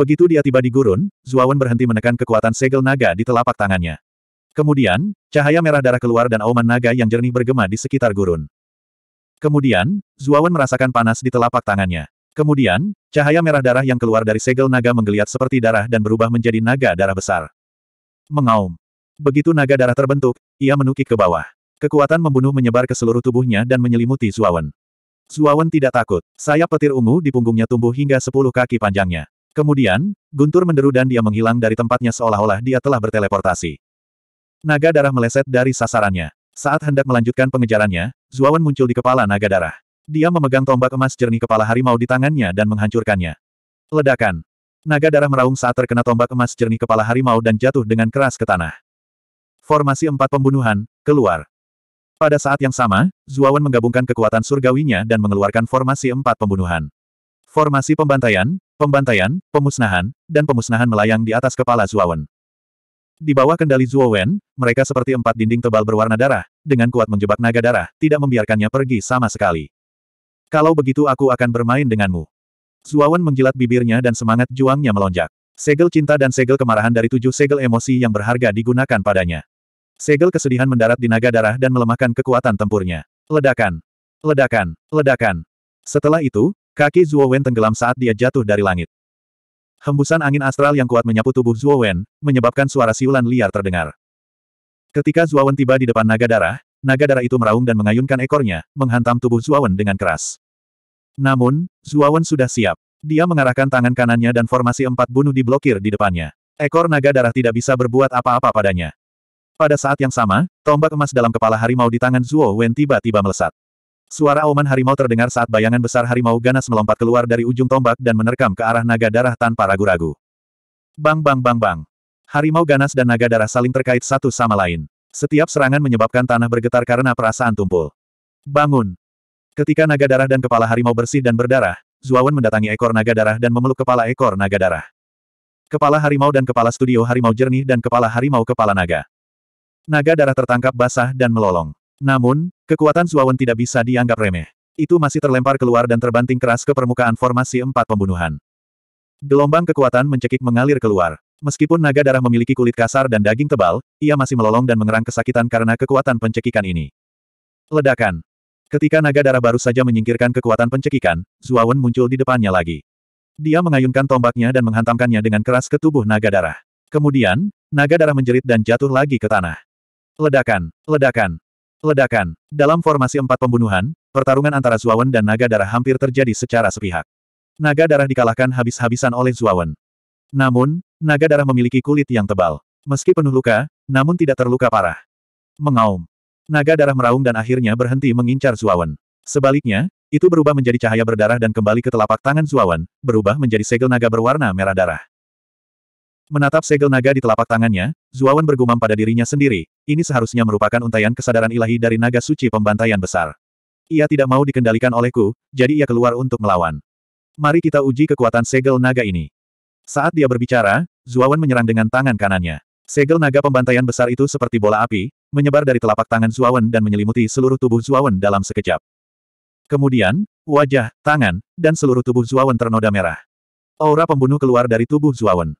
Begitu dia tiba di gurun, Zuawan berhenti menekan kekuatan segel naga di telapak tangannya. Kemudian, cahaya merah darah keluar dan auman naga yang jernih bergema di sekitar gurun. Kemudian, Zuawan merasakan panas di telapak tangannya. Kemudian, cahaya merah darah yang keluar dari segel naga menggeliat seperti darah dan berubah menjadi naga darah besar. Mengaum. Begitu naga darah terbentuk, ia menukik ke bawah. Kekuatan membunuh menyebar ke seluruh tubuhnya dan menyelimuti Zuawan. Zuawan tidak takut. Sayap petir ungu di punggungnya tumbuh hingga sepuluh kaki panjangnya. Kemudian, guntur menderu dan dia menghilang dari tempatnya seolah-olah dia telah berteleportasi. Naga darah meleset dari sasarannya. Saat hendak melanjutkan pengejarannya, Zuawan muncul di kepala naga darah. Dia memegang tombak emas jernih kepala harimau di tangannya dan menghancurkannya. Ledakan. Naga darah meraung saat terkena tombak emas jernih kepala harimau dan jatuh dengan keras ke tanah. Formasi empat pembunuhan, keluar. Pada saat yang sama, Zuawan menggabungkan kekuatan surgawinya dan mengeluarkan formasi empat pembunuhan. Formasi pembantaian, pembantaian, pemusnahan, dan pemusnahan melayang di atas kepala Zuowen. Di bawah kendali Zuowen, mereka seperti empat dinding tebal berwarna darah, dengan kuat menjebak naga darah, tidak membiarkannya pergi sama sekali. Kalau begitu aku akan bermain denganmu. Zuowen menjilat bibirnya dan semangat juangnya melonjak. Segel cinta dan segel kemarahan dari tujuh segel emosi yang berharga digunakan padanya. Segel kesedihan mendarat di naga darah dan melemahkan kekuatan tempurnya. Ledakan. Ledakan. Ledakan. Setelah itu, Kaki Zuo Wen tenggelam saat dia jatuh dari langit. Hembusan angin astral yang kuat menyapu tubuh Zuo Wen, menyebabkan suara siulan liar terdengar. Ketika Zuo Wen tiba di depan naga darah, naga darah itu meraung dan mengayunkan ekornya, menghantam tubuh Zuo Wen dengan keras. Namun, Zuo Wen sudah siap. Dia mengarahkan tangan kanannya dan formasi empat bunuh diblokir di depannya. Ekor naga darah tidak bisa berbuat apa-apa padanya. Pada saat yang sama, tombak emas dalam kepala harimau di tangan Zuo Wen tiba-tiba melesat. Suara oman harimau terdengar saat bayangan besar harimau ganas melompat keluar dari ujung tombak dan menerkam ke arah naga darah tanpa ragu-ragu. Bang bang bang bang. Harimau ganas dan naga darah saling terkait satu sama lain. Setiap serangan menyebabkan tanah bergetar karena perasaan tumpul. Bangun. Ketika naga darah dan kepala harimau bersih dan berdarah, Zuawan mendatangi ekor naga darah dan memeluk kepala ekor naga darah. Kepala harimau dan kepala studio harimau jernih dan kepala harimau kepala naga. Naga darah tertangkap basah dan melolong. Namun, kekuatan Suawen tidak bisa dianggap remeh. Itu masih terlempar keluar dan terbanting keras ke permukaan formasi empat pembunuhan. Gelombang kekuatan mencekik mengalir keluar. Meskipun naga darah memiliki kulit kasar dan daging tebal, ia masih melolong dan mengerang kesakitan karena kekuatan pencekikan ini. Ledakan. Ketika naga darah baru saja menyingkirkan kekuatan pencekikan, Zuawan muncul di depannya lagi. Dia mengayunkan tombaknya dan menghantamkannya dengan keras ke tubuh naga darah. Kemudian, naga darah menjerit dan jatuh lagi ke tanah. Ledakan, ledakan. Ledakan. Dalam formasi empat pembunuhan, pertarungan antara Zuawan dan naga darah hampir terjadi secara sepihak. Naga darah dikalahkan habis-habisan oleh Zuawan. Namun, naga darah memiliki kulit yang tebal. Meski penuh luka, namun tidak terluka parah. Mengaum. Naga darah meraung dan akhirnya berhenti mengincar Zuawan. Sebaliknya, itu berubah menjadi cahaya berdarah dan kembali ke telapak tangan Zuawan, berubah menjadi segel naga berwarna merah darah. Menatap segel naga di telapak tangannya, Zuawan bergumam pada dirinya sendiri, ini seharusnya merupakan untayan kesadaran ilahi dari naga suci pembantaian besar. Ia tidak mau dikendalikan olehku, jadi ia keluar untuk melawan. Mari kita uji kekuatan segel naga ini. Saat dia berbicara, Zuawan menyerang dengan tangan kanannya. Segel naga pembantaian besar itu seperti bola api, menyebar dari telapak tangan Zuawan dan menyelimuti seluruh tubuh Zuawan dalam sekejap. Kemudian, wajah, tangan, dan seluruh tubuh Zuawan ternoda merah. Aura pembunuh keluar dari tubuh Zuawan.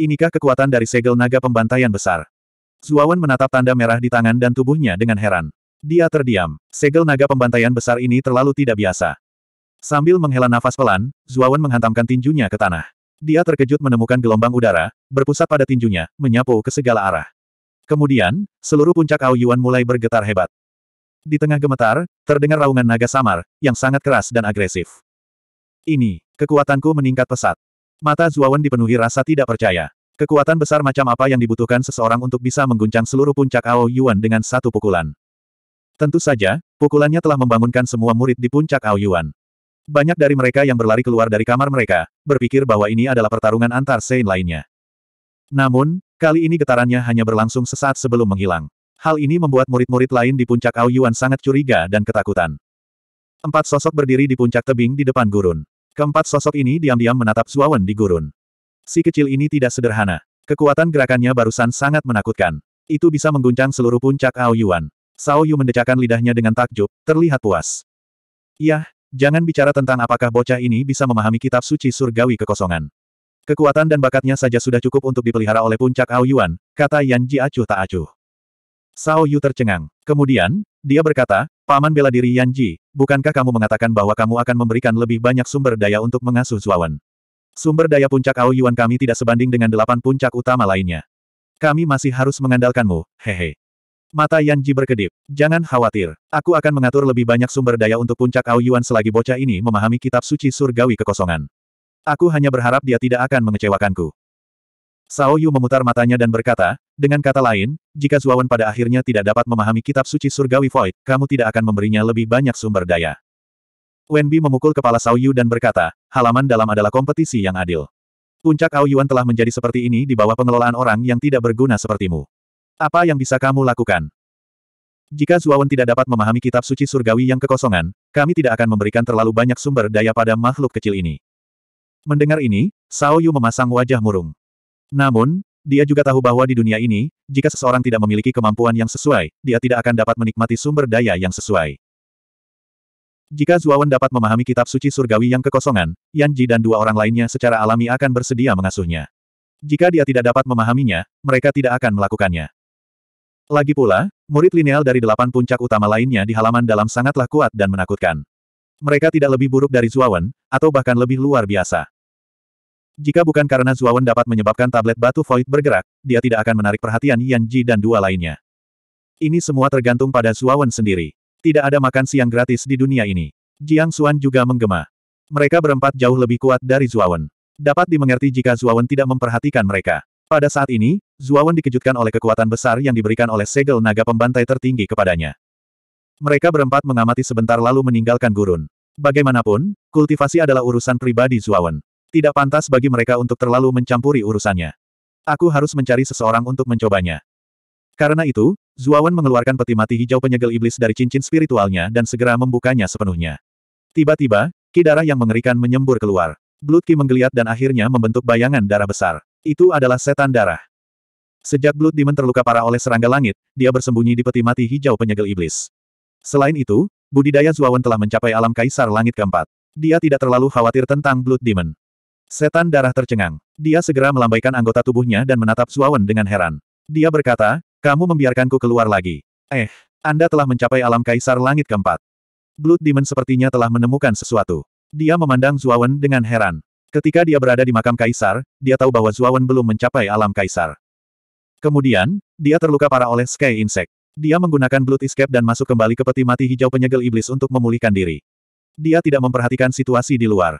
Inikah kekuatan dari segel naga pembantaian besar? Zuawan menatap tanda merah di tangan dan tubuhnya dengan heran. Dia terdiam. Segel naga pembantaian besar ini terlalu tidak biasa. Sambil menghela nafas pelan, Zuawan menghantamkan tinjunya ke tanah. Dia terkejut menemukan gelombang udara, berpusat pada tinjunya, menyapu ke segala arah. Kemudian, seluruh puncak Aoyuan mulai bergetar hebat. Di tengah gemetar, terdengar raungan naga samar, yang sangat keras dan agresif. Ini, kekuatanku meningkat pesat. Mata Zuawan dipenuhi rasa tidak percaya. Kekuatan besar macam apa yang dibutuhkan seseorang untuk bisa mengguncang seluruh puncak Ao Yuan dengan satu pukulan? Tentu saja, pukulannya telah membangunkan semua murid di puncak Ao Yuan. Banyak dari mereka yang berlari keluar dari kamar mereka, berpikir bahwa ini adalah pertarungan antar Sein lainnya. Namun, kali ini getarannya hanya berlangsung sesaat sebelum menghilang. Hal ini membuat murid-murid lain di puncak Ao Yuan sangat curiga dan ketakutan. Empat sosok berdiri di puncak tebing di depan gurun. Keempat sosok ini diam-diam menatap Zuawan di gurun. Si kecil ini tidak sederhana. Kekuatan gerakannya barusan sangat menakutkan. Itu bisa mengguncang seluruh puncak Ao Yuan. Sao Yu mendecakkan lidahnya dengan takjub, terlihat puas. Yah, jangan bicara tentang apakah bocah ini bisa memahami kitab suci surgawi kekosongan. Kekuatan dan bakatnya saja sudah cukup untuk dipelihara oleh puncak Ao Yuan, kata Yan Ji acuh tak acuh. Sao Yu tercengang. Kemudian, dia berkata, Paman bela diri Yan Ji, bukankah kamu mengatakan bahwa kamu akan memberikan lebih banyak sumber daya untuk mengasuh Zuawan? Sumber daya puncak Ao Yuan kami tidak sebanding dengan delapan puncak utama lainnya. Kami masih harus mengandalkanmu, hehe. Mata Yanji berkedip. Jangan khawatir. Aku akan mengatur lebih banyak sumber daya untuk puncak Ao Yuan selagi bocah ini memahami kitab suci surgawi kekosongan. Aku hanya berharap dia tidak akan mengecewakanku. Sao Yu memutar matanya dan berkata, dengan kata lain, jika Zuawan pada akhirnya tidak dapat memahami kitab suci surgawi Void, kamu tidak akan memberinya lebih banyak sumber daya. Wenbi memukul kepala Sao Yu dan berkata, halaman dalam adalah kompetisi yang adil. Puncak Ao Yuan telah menjadi seperti ini di bawah pengelolaan orang yang tidak berguna sepertimu. Apa yang bisa kamu lakukan? Jika Zuawan tidak dapat memahami kitab suci surgawi yang kekosongan, kami tidak akan memberikan terlalu banyak sumber daya pada makhluk kecil ini. Mendengar ini, Sao Yu memasang wajah murung. Namun, dia juga tahu bahwa di dunia ini, jika seseorang tidak memiliki kemampuan yang sesuai, dia tidak akan dapat menikmati sumber daya yang sesuai. Jika Zuawan dapat memahami kitab suci surgawi yang kekosongan, Yan Ji dan dua orang lainnya secara alami akan bersedia mengasuhnya. Jika dia tidak dapat memahaminya, mereka tidak akan melakukannya. Lagi pula, murid lineal dari delapan puncak utama lainnya di halaman dalam sangatlah kuat dan menakutkan. Mereka tidak lebih buruk dari Zuawan, atau bahkan lebih luar biasa. Jika bukan karena Zuawan dapat menyebabkan tablet batu void bergerak, dia tidak akan menarik perhatian Yan Ji dan dua lainnya. Ini semua tergantung pada Zuawan sendiri. Tidak ada makan siang gratis di dunia ini. Jiang Xuan juga menggema. Mereka berempat jauh lebih kuat dari Zuawan. Dapat dimengerti jika Zuawan tidak memperhatikan mereka. Pada saat ini, Zuawan dikejutkan oleh kekuatan besar yang diberikan oleh segel naga pembantai tertinggi kepadanya. Mereka berempat mengamati sebentar lalu meninggalkan gurun. Bagaimanapun, kultivasi adalah urusan pribadi Zuawan. Tidak pantas bagi mereka untuk terlalu mencampuri urusannya. Aku harus mencari seseorang untuk mencobanya. Karena itu, Zuawan mengeluarkan peti mati hijau penyegel iblis dari cincin spiritualnya dan segera membukanya sepenuhnya. Tiba-tiba, ki darah yang mengerikan menyembur keluar. Blood Ki menggeliat dan akhirnya membentuk bayangan darah besar. Itu adalah setan darah. Sejak Blood Demon terluka parah oleh serangga langit, dia bersembunyi di peti mati hijau penyegel iblis. Selain itu, budidaya Zuawan telah mencapai alam kaisar langit keempat. Dia tidak terlalu khawatir tentang Blood Demon. Setan darah tercengang. Dia segera melambaikan anggota tubuhnya dan menatap Zuawan dengan heran. Dia berkata, kamu membiarkanku keluar lagi. Eh, Anda telah mencapai alam kaisar langit keempat. Blood Demon sepertinya telah menemukan sesuatu. Dia memandang Zuawan dengan heran. Ketika dia berada di makam kaisar, dia tahu bahwa Zuawan belum mencapai alam kaisar. Kemudian, dia terluka parah oleh Sky Insect. Dia menggunakan Blood Escape dan masuk kembali ke peti mati hijau penyegel iblis untuk memulihkan diri. Dia tidak memperhatikan situasi di luar.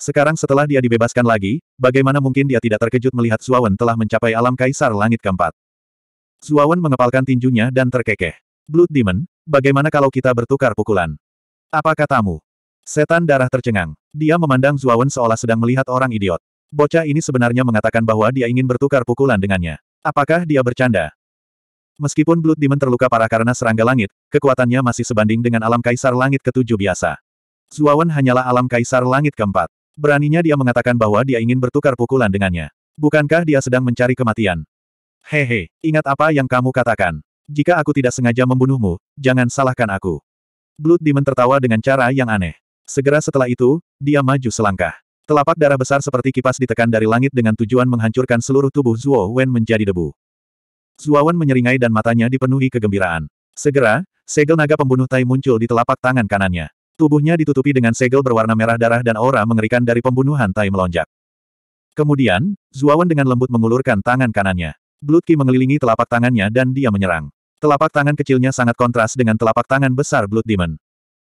Sekarang setelah dia dibebaskan lagi, bagaimana mungkin dia tidak terkejut melihat Zuawan telah mencapai alam kaisar langit keempat. Zuawan mengepalkan tinjunya dan terkekeh. Blood Demon, bagaimana kalau kita bertukar pukulan? Apa katamu? Setan darah tercengang. Dia memandang Zuawan seolah sedang melihat orang idiot. Bocah ini sebenarnya mengatakan bahwa dia ingin bertukar pukulan dengannya. Apakah dia bercanda? Meskipun Blood Demon terluka parah karena serangga langit, kekuatannya masih sebanding dengan alam kaisar langit ketujuh biasa. Zuawan hanyalah alam kaisar langit keempat. Beraninya dia mengatakan bahwa dia ingin bertukar pukulan dengannya. Bukankah dia sedang mencari kematian? Hehe, ingat apa yang kamu katakan. Jika aku tidak sengaja membunuhmu, jangan salahkan aku. Blood Demon tertawa dengan cara yang aneh. Segera setelah itu, dia maju selangkah. Telapak darah besar seperti kipas ditekan dari langit dengan tujuan menghancurkan seluruh tubuh Zuo Wen menjadi debu. Zuo Wen menyeringai dan matanya dipenuhi kegembiraan. Segera, segel naga pembunuh tai muncul di telapak tangan kanannya. Tubuhnya ditutupi dengan segel berwarna merah darah dan aura mengerikan dari pembunuhan tai melonjak. Kemudian, Zuo Wen dengan lembut mengulurkan tangan kanannya. Blood mengelilingi telapak tangannya dan dia menyerang. Telapak tangan kecilnya sangat kontras dengan telapak tangan besar Blood Demon.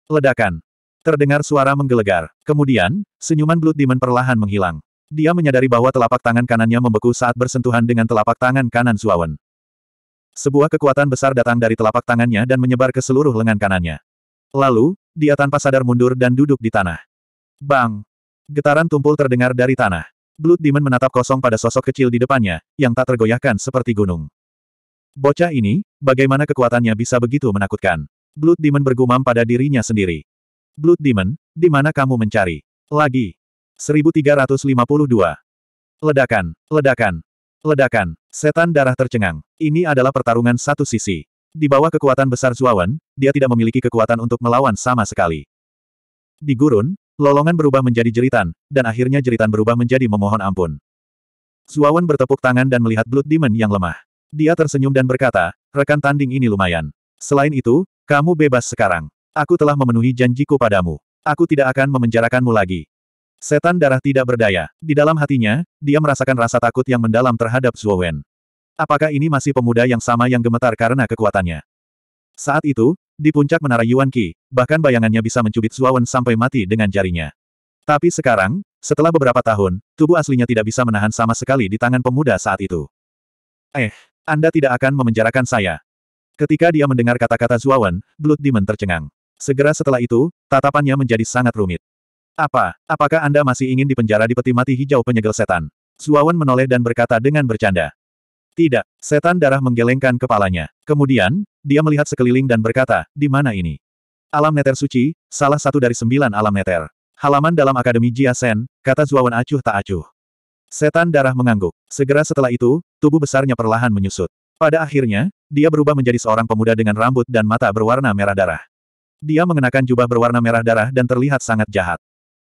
Ledakan. Terdengar suara menggelegar. Kemudian, senyuman Blood Demon perlahan menghilang. Dia menyadari bahwa telapak tangan kanannya membeku saat bersentuhan dengan telapak tangan kanan Suawen. Sebuah kekuatan besar datang dari telapak tangannya dan menyebar ke seluruh lengan kanannya. Lalu, dia tanpa sadar mundur dan duduk di tanah. Bang! Getaran tumpul terdengar dari tanah. Blood Demon menatap kosong pada sosok kecil di depannya, yang tak tergoyahkan seperti gunung. Bocah ini, bagaimana kekuatannya bisa begitu menakutkan? Blood Demon bergumam pada dirinya sendiri. Blood Demon, di mana kamu mencari? Lagi. 1352. Ledakan, ledakan, ledakan. Setan darah tercengang. Ini adalah pertarungan satu sisi. Di bawah kekuatan besar Zuawan, dia tidak memiliki kekuatan untuk melawan sama sekali. Di gurun, Lolongan berubah menjadi jeritan, dan akhirnya jeritan berubah menjadi memohon ampun. Zuawan bertepuk tangan dan melihat Blood Demon yang lemah. Dia tersenyum dan berkata, rekan tanding ini lumayan. Selain itu, kamu bebas sekarang. Aku telah memenuhi janjiku padamu. Aku tidak akan memenjarakanmu lagi. Setan darah tidak berdaya. Di dalam hatinya, dia merasakan rasa takut yang mendalam terhadap Zuowen. Apakah ini masih pemuda yang sama yang gemetar karena kekuatannya? Saat itu, di puncak menara Yuan Qi, bahkan bayangannya bisa mencubit Zuawan sampai mati dengan jarinya. Tapi sekarang, setelah beberapa tahun, tubuh aslinya tidak bisa menahan sama sekali di tangan pemuda saat itu. Eh, Anda tidak akan memenjarakan saya. Ketika dia mendengar kata-kata Zuawan, Blood Demon tercengang. Segera setelah itu, tatapannya menjadi sangat rumit. Apa, apakah Anda masih ingin dipenjara di peti mati hijau penyegel setan? Zuawan menoleh dan berkata dengan bercanda. Tidak, setan darah menggelengkan kepalanya. Kemudian, dia melihat sekeliling dan berkata, di mana ini? Alam neter suci, salah satu dari sembilan alam neter. Halaman dalam Akademi Jia Sen, kata Zuawan acuh tak acuh. Setan darah mengangguk. Segera setelah itu, tubuh besarnya perlahan menyusut. Pada akhirnya, dia berubah menjadi seorang pemuda dengan rambut dan mata berwarna merah darah. Dia mengenakan jubah berwarna merah darah dan terlihat sangat jahat.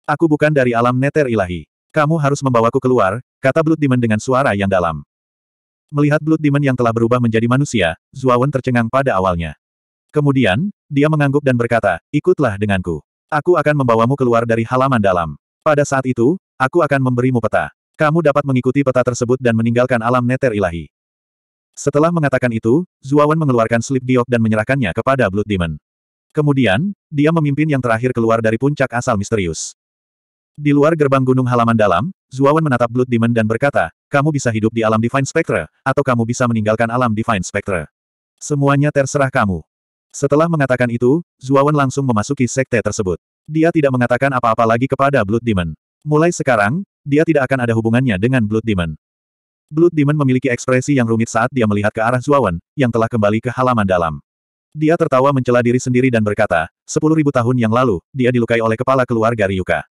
Aku bukan dari alam neter ilahi. Kamu harus membawaku keluar, kata Blood Demon dengan suara yang dalam. Melihat Blood Demon yang telah berubah menjadi manusia, Zuawan tercengang pada awalnya. Kemudian, dia mengangguk dan berkata, ikutlah denganku. Aku akan membawamu keluar dari halaman dalam. Pada saat itu, aku akan memberimu peta. Kamu dapat mengikuti peta tersebut dan meninggalkan alam neter ilahi. Setelah mengatakan itu, Zuawan mengeluarkan slip diok dan menyerahkannya kepada Blood Demon. Kemudian, dia memimpin yang terakhir keluar dari puncak asal misterius. Di luar gerbang gunung halaman dalam, Zuawan menatap Blood Demon dan berkata, kamu bisa hidup di alam Divine Spectre, atau kamu bisa meninggalkan alam Divine Spectre. Semuanya terserah kamu. Setelah mengatakan itu, Zuawan langsung memasuki sekte tersebut. Dia tidak mengatakan apa-apa lagi kepada Blood Demon. Mulai sekarang, dia tidak akan ada hubungannya dengan Blood Demon. Blood Demon memiliki ekspresi yang rumit saat dia melihat ke arah Zuawan, yang telah kembali ke halaman dalam. Dia tertawa mencela diri sendiri dan berkata, sepuluh ribu tahun yang lalu, dia dilukai oleh kepala keluarga Ryuka.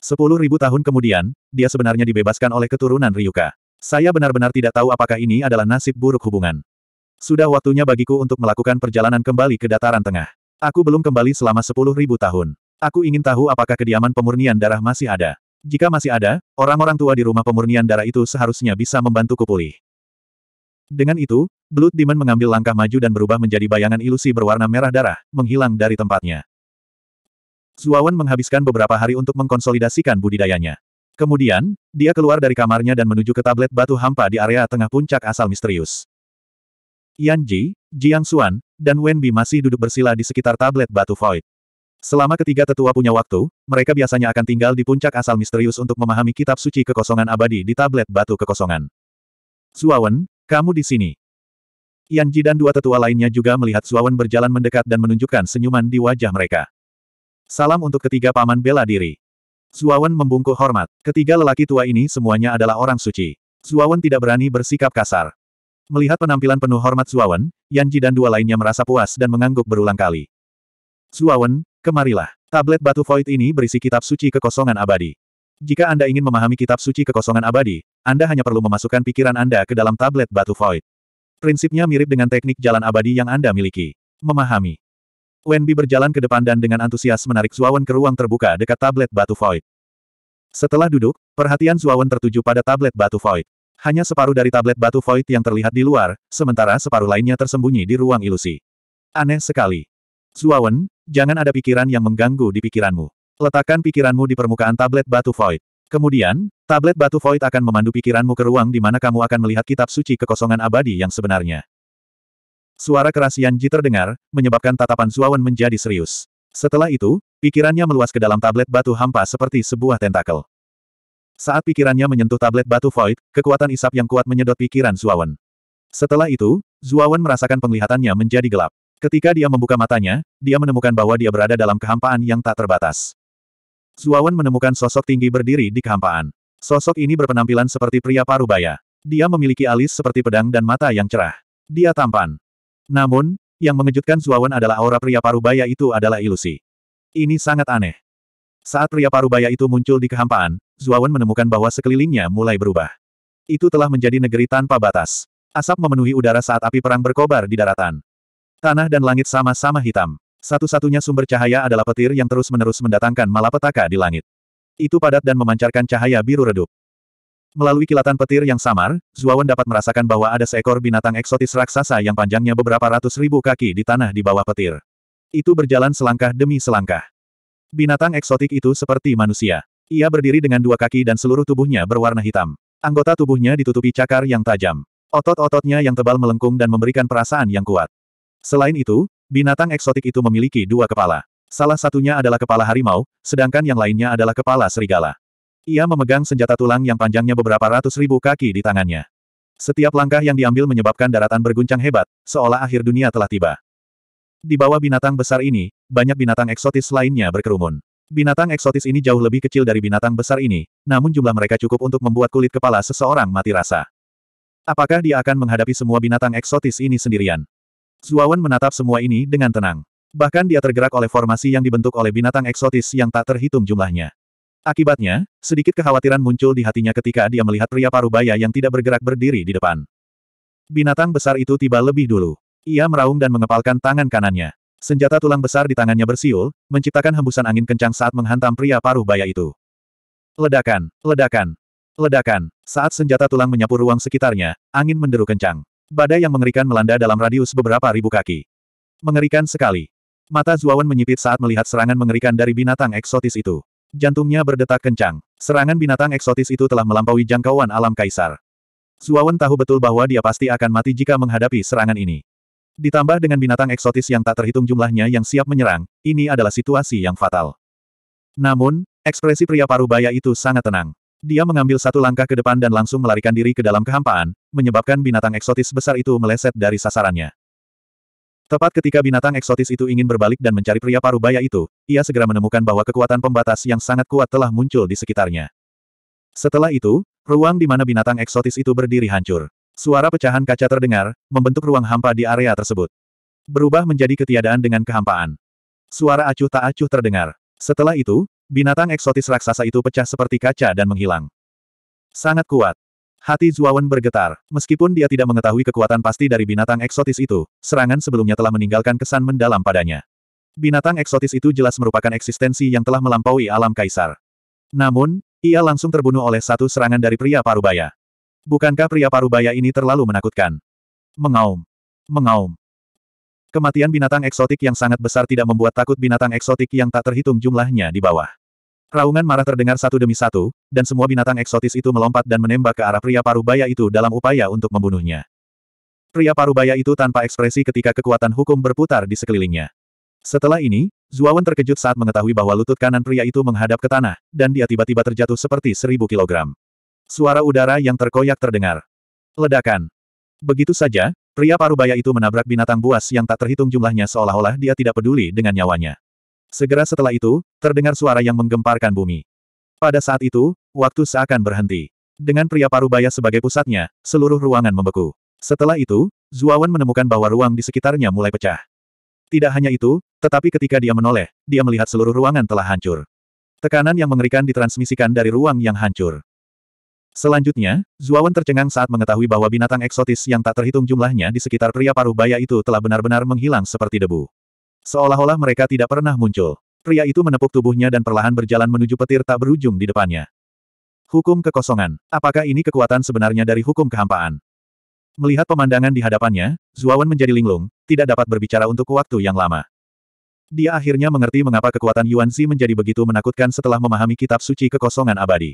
Sepuluh ribu tahun kemudian, dia sebenarnya dibebaskan oleh keturunan Ryuka. Saya benar-benar tidak tahu apakah ini adalah nasib buruk hubungan. Sudah waktunya bagiku untuk melakukan perjalanan kembali ke dataran tengah. Aku belum kembali selama sepuluh ribu tahun. Aku ingin tahu apakah kediaman pemurnian darah masih ada. Jika masih ada, orang-orang tua di rumah pemurnian darah itu seharusnya bisa membantuku pulih. Dengan itu, Blood Demon mengambil langkah maju dan berubah menjadi bayangan ilusi berwarna merah darah, menghilang dari tempatnya. Zuawan menghabiskan beberapa hari untuk mengkonsolidasikan budidayanya. Kemudian, dia keluar dari kamarnya dan menuju ke tablet batu hampa di area tengah puncak asal misterius. Yan Ji, Jiang Xuan, dan Wen Bi masih duduk bersila di sekitar tablet batu void. Selama ketiga tetua punya waktu, mereka biasanya akan tinggal di puncak asal misterius untuk memahami kitab suci kekosongan abadi di tablet batu kekosongan. Suawan, kamu di sini. Yan Ji dan dua tetua lainnya juga melihat Suawan berjalan mendekat dan menunjukkan senyuman di wajah mereka. Salam untuk ketiga paman bela diri. Zuawan membungkuk hormat. Ketiga lelaki tua ini semuanya adalah orang suci. Zuawan tidak berani bersikap kasar. Melihat penampilan penuh hormat Zuawan, Yanji dan dua lainnya merasa puas dan mengangguk berulang kali. Zuawan, kemarilah. Tablet batu void ini berisi kitab suci kekosongan abadi. Jika Anda ingin memahami kitab suci kekosongan abadi, Anda hanya perlu memasukkan pikiran Anda ke dalam tablet batu void. Prinsipnya mirip dengan teknik jalan abadi yang Anda miliki. Memahami. Wenbi berjalan ke depan dan dengan antusias menarik Zuawan ke ruang terbuka dekat tablet batu void. Setelah duduk, perhatian Zuawan tertuju pada tablet batu void. Hanya separuh dari tablet batu void yang terlihat di luar, sementara separuh lainnya tersembunyi di ruang ilusi. Aneh sekali. Zuawan, jangan ada pikiran yang mengganggu di pikiranmu. Letakkan pikiranmu di permukaan tablet batu void. Kemudian, tablet batu void akan memandu pikiranmu ke ruang di mana kamu akan melihat kitab suci kekosongan abadi yang sebenarnya. Suara keras ji terdengar, menyebabkan tatapan Zuawan menjadi serius. Setelah itu, pikirannya meluas ke dalam tablet batu hampa seperti sebuah tentakel. Saat pikirannya menyentuh tablet batu void, kekuatan isap yang kuat menyedot pikiran Zuawan. Setelah itu, Zuawan merasakan penglihatannya menjadi gelap. Ketika dia membuka matanya, dia menemukan bahwa dia berada dalam kehampaan yang tak terbatas. Zuawan menemukan sosok tinggi berdiri di kehampaan. Sosok ini berpenampilan seperti pria parubaya. Dia memiliki alis seperti pedang dan mata yang cerah. Dia tampan. Namun, yang mengejutkan Zuawan adalah aura pria parubaya itu adalah ilusi. Ini sangat aneh. Saat pria parubaya itu muncul di kehampaan, Zuawan menemukan bahwa sekelilingnya mulai berubah. Itu telah menjadi negeri tanpa batas. Asap memenuhi udara saat api perang berkobar di daratan. Tanah dan langit sama-sama hitam. Satu-satunya sumber cahaya adalah petir yang terus-menerus mendatangkan malapetaka di langit. Itu padat dan memancarkan cahaya biru redup. Melalui kilatan petir yang samar, Zuawan dapat merasakan bahwa ada seekor binatang eksotis raksasa yang panjangnya beberapa ratus ribu kaki di tanah di bawah petir. Itu berjalan selangkah demi selangkah. Binatang eksotik itu seperti manusia. Ia berdiri dengan dua kaki dan seluruh tubuhnya berwarna hitam. Anggota tubuhnya ditutupi cakar yang tajam. Otot-ototnya yang tebal melengkung dan memberikan perasaan yang kuat. Selain itu, binatang eksotik itu memiliki dua kepala. Salah satunya adalah kepala harimau, sedangkan yang lainnya adalah kepala serigala. Ia memegang senjata tulang yang panjangnya beberapa ratus ribu kaki di tangannya. Setiap langkah yang diambil menyebabkan daratan berguncang hebat, seolah akhir dunia telah tiba. Di bawah binatang besar ini, banyak binatang eksotis lainnya berkerumun. Binatang eksotis ini jauh lebih kecil dari binatang besar ini, namun jumlah mereka cukup untuk membuat kulit kepala seseorang mati rasa. Apakah dia akan menghadapi semua binatang eksotis ini sendirian? Zuawan menatap semua ini dengan tenang. Bahkan dia tergerak oleh formasi yang dibentuk oleh binatang eksotis yang tak terhitung jumlahnya. Akibatnya, sedikit kekhawatiran muncul di hatinya ketika dia melihat pria parubaya yang tidak bergerak berdiri di depan. Binatang besar itu tiba lebih dulu. Ia meraung dan mengepalkan tangan kanannya. Senjata tulang besar di tangannya bersiul, menciptakan hembusan angin kencang saat menghantam pria parubaya itu. Ledakan, ledakan, ledakan. Saat senjata tulang menyapu ruang sekitarnya, angin menderu kencang. Badai yang mengerikan melanda dalam radius beberapa ribu kaki. Mengerikan sekali. Mata Zuawan menyipit saat melihat serangan mengerikan dari binatang eksotis itu. Jantungnya berdetak kencang. Serangan binatang eksotis itu telah melampaui jangkauan alam kaisar. Zuawan tahu betul bahwa dia pasti akan mati jika menghadapi serangan ini. Ditambah dengan binatang eksotis yang tak terhitung jumlahnya yang siap menyerang, ini adalah situasi yang fatal. Namun, ekspresi pria paruh baya itu sangat tenang. Dia mengambil satu langkah ke depan dan langsung melarikan diri ke dalam kehampaan, menyebabkan binatang eksotis besar itu meleset dari sasarannya. Tepat ketika binatang eksotis itu ingin berbalik dan mencari pria parubaya itu, ia segera menemukan bahwa kekuatan pembatas yang sangat kuat telah muncul di sekitarnya. Setelah itu, ruang di mana binatang eksotis itu berdiri hancur. Suara pecahan kaca terdengar, membentuk ruang hampa di area tersebut. Berubah menjadi ketiadaan dengan kehampaan. Suara acuh tak acuh terdengar. Setelah itu, binatang eksotis raksasa itu pecah seperti kaca dan menghilang. Sangat kuat. Hati Zuawan bergetar. Meskipun dia tidak mengetahui kekuatan pasti dari binatang eksotis itu, serangan sebelumnya telah meninggalkan kesan mendalam padanya. Binatang eksotis itu jelas merupakan eksistensi yang telah melampaui alam kaisar. Namun, ia langsung terbunuh oleh satu serangan dari pria parubaya. Bukankah pria parubaya ini terlalu menakutkan? Mengaum. Mengaum. Kematian binatang eksotik yang sangat besar tidak membuat takut binatang eksotik yang tak terhitung jumlahnya di bawah. Raungan marah terdengar satu demi satu, dan semua binatang eksotis itu melompat dan menembak ke arah pria parubaya itu dalam upaya untuk membunuhnya. Pria parubaya itu tanpa ekspresi ketika kekuatan hukum berputar di sekelilingnya. Setelah ini, Zuawan terkejut saat mengetahui bahwa lutut kanan pria itu menghadap ke tanah, dan dia tiba-tiba terjatuh seperti seribu kilogram. Suara udara yang terkoyak terdengar. Ledakan. Begitu saja, pria parubaya itu menabrak binatang buas yang tak terhitung jumlahnya seolah-olah dia tidak peduli dengan nyawanya. Segera setelah itu, terdengar suara yang menggemparkan bumi. Pada saat itu, waktu seakan berhenti. Dengan pria parubaya sebagai pusatnya, seluruh ruangan membeku. Setelah itu, Zuawan menemukan bahwa ruang di sekitarnya mulai pecah. Tidak hanya itu, tetapi ketika dia menoleh, dia melihat seluruh ruangan telah hancur. Tekanan yang mengerikan ditransmisikan dari ruang yang hancur. Selanjutnya, Zuawan tercengang saat mengetahui bahwa binatang eksotis yang tak terhitung jumlahnya di sekitar pria paruh baya itu telah benar-benar menghilang seperti debu. Seolah-olah mereka tidak pernah muncul. Pria itu menepuk tubuhnya dan perlahan berjalan menuju petir tak berujung di depannya. Hukum kekosongan. Apakah ini kekuatan sebenarnya dari hukum kehampaan? Melihat pemandangan di hadapannya, Zuawan menjadi linglung, tidak dapat berbicara untuk waktu yang lama. Dia akhirnya mengerti mengapa kekuatan Yuanzi menjadi begitu menakutkan setelah memahami kitab suci kekosongan abadi.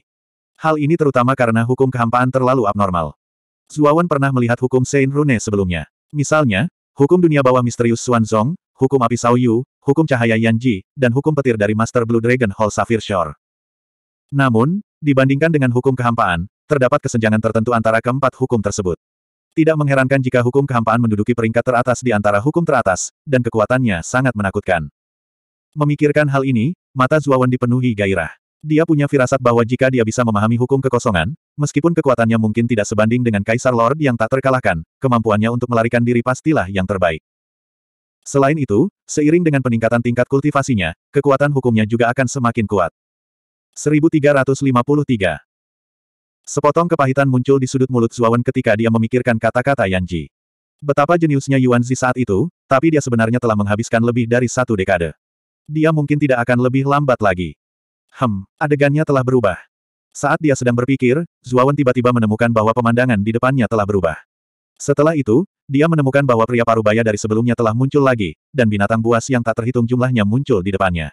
Hal ini terutama karena hukum kehampaan terlalu abnormal. Zuawan pernah melihat hukum Sein Rune sebelumnya. Misalnya, hukum dunia bawah misterius Xuanzong, hukum api Sao hukum cahaya Yanji, dan hukum petir dari Master Blue Dragon Hall Sapphire Shore. Namun, dibandingkan dengan hukum kehampaan, terdapat kesenjangan tertentu antara keempat hukum tersebut. Tidak mengherankan jika hukum kehampaan menduduki peringkat teratas di antara hukum teratas, dan kekuatannya sangat menakutkan. Memikirkan hal ini, mata Zuawan dipenuhi gairah. Dia punya firasat bahwa jika dia bisa memahami hukum kekosongan, meskipun kekuatannya mungkin tidak sebanding dengan Kaisar Lord yang tak terkalahkan, kemampuannya untuk melarikan diri pastilah yang terbaik. Selain itu, seiring dengan peningkatan tingkat kultivasinya, kekuatan hukumnya juga akan semakin kuat. 1353 Sepotong kepahitan muncul di sudut mulut Zuawan ketika dia memikirkan kata-kata Yanji. Betapa jeniusnya Yuan Zi saat itu, tapi dia sebenarnya telah menghabiskan lebih dari satu dekade. Dia mungkin tidak akan lebih lambat lagi. Hem, adegannya telah berubah. Saat dia sedang berpikir, Zuawan tiba-tiba menemukan bahwa pemandangan di depannya telah berubah. Setelah itu, dia menemukan bahwa pria parubaya dari sebelumnya telah muncul lagi, dan binatang buas yang tak terhitung jumlahnya muncul di depannya.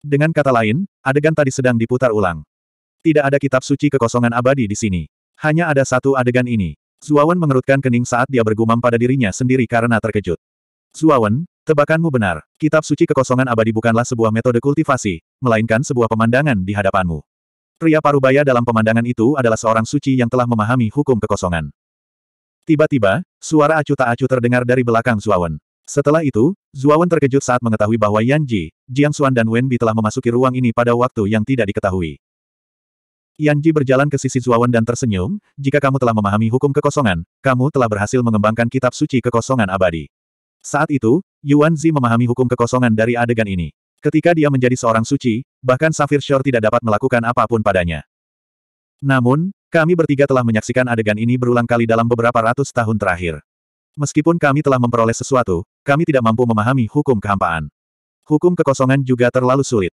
Dengan kata lain, adegan tadi sedang diputar ulang. Tidak ada kitab suci kekosongan abadi di sini. Hanya ada satu adegan ini. Zuawan mengerutkan kening saat dia bergumam pada dirinya sendiri karena terkejut. Zuawan, tebakanmu benar. Kitab suci kekosongan abadi bukanlah sebuah metode kultivasi, melainkan sebuah pemandangan di hadapanmu. Pria parubaya dalam pemandangan itu adalah seorang suci yang telah memahami hukum kekosongan. Tiba-tiba, suara acu tak acu terdengar dari belakang Zuawan. Setelah itu, Zuawan terkejut saat mengetahui bahwa Yan Ji, Jiang Xuan dan Wen Bi telah memasuki ruang ini pada waktu yang tidak diketahui. Yan Ji berjalan ke sisi Zuawan dan tersenyum, jika kamu telah memahami hukum kekosongan, kamu telah berhasil mengembangkan kitab suci kekosongan abadi. Saat itu, Yuan Zi memahami hukum kekosongan dari adegan ini. Ketika dia menjadi seorang suci, bahkan Safir Shore tidak dapat melakukan apapun padanya. Namun, kami bertiga telah menyaksikan adegan ini berulang kali dalam beberapa ratus tahun terakhir. Meskipun kami telah memperoleh sesuatu, kami tidak mampu memahami hukum kehampaan. Hukum kekosongan juga terlalu sulit.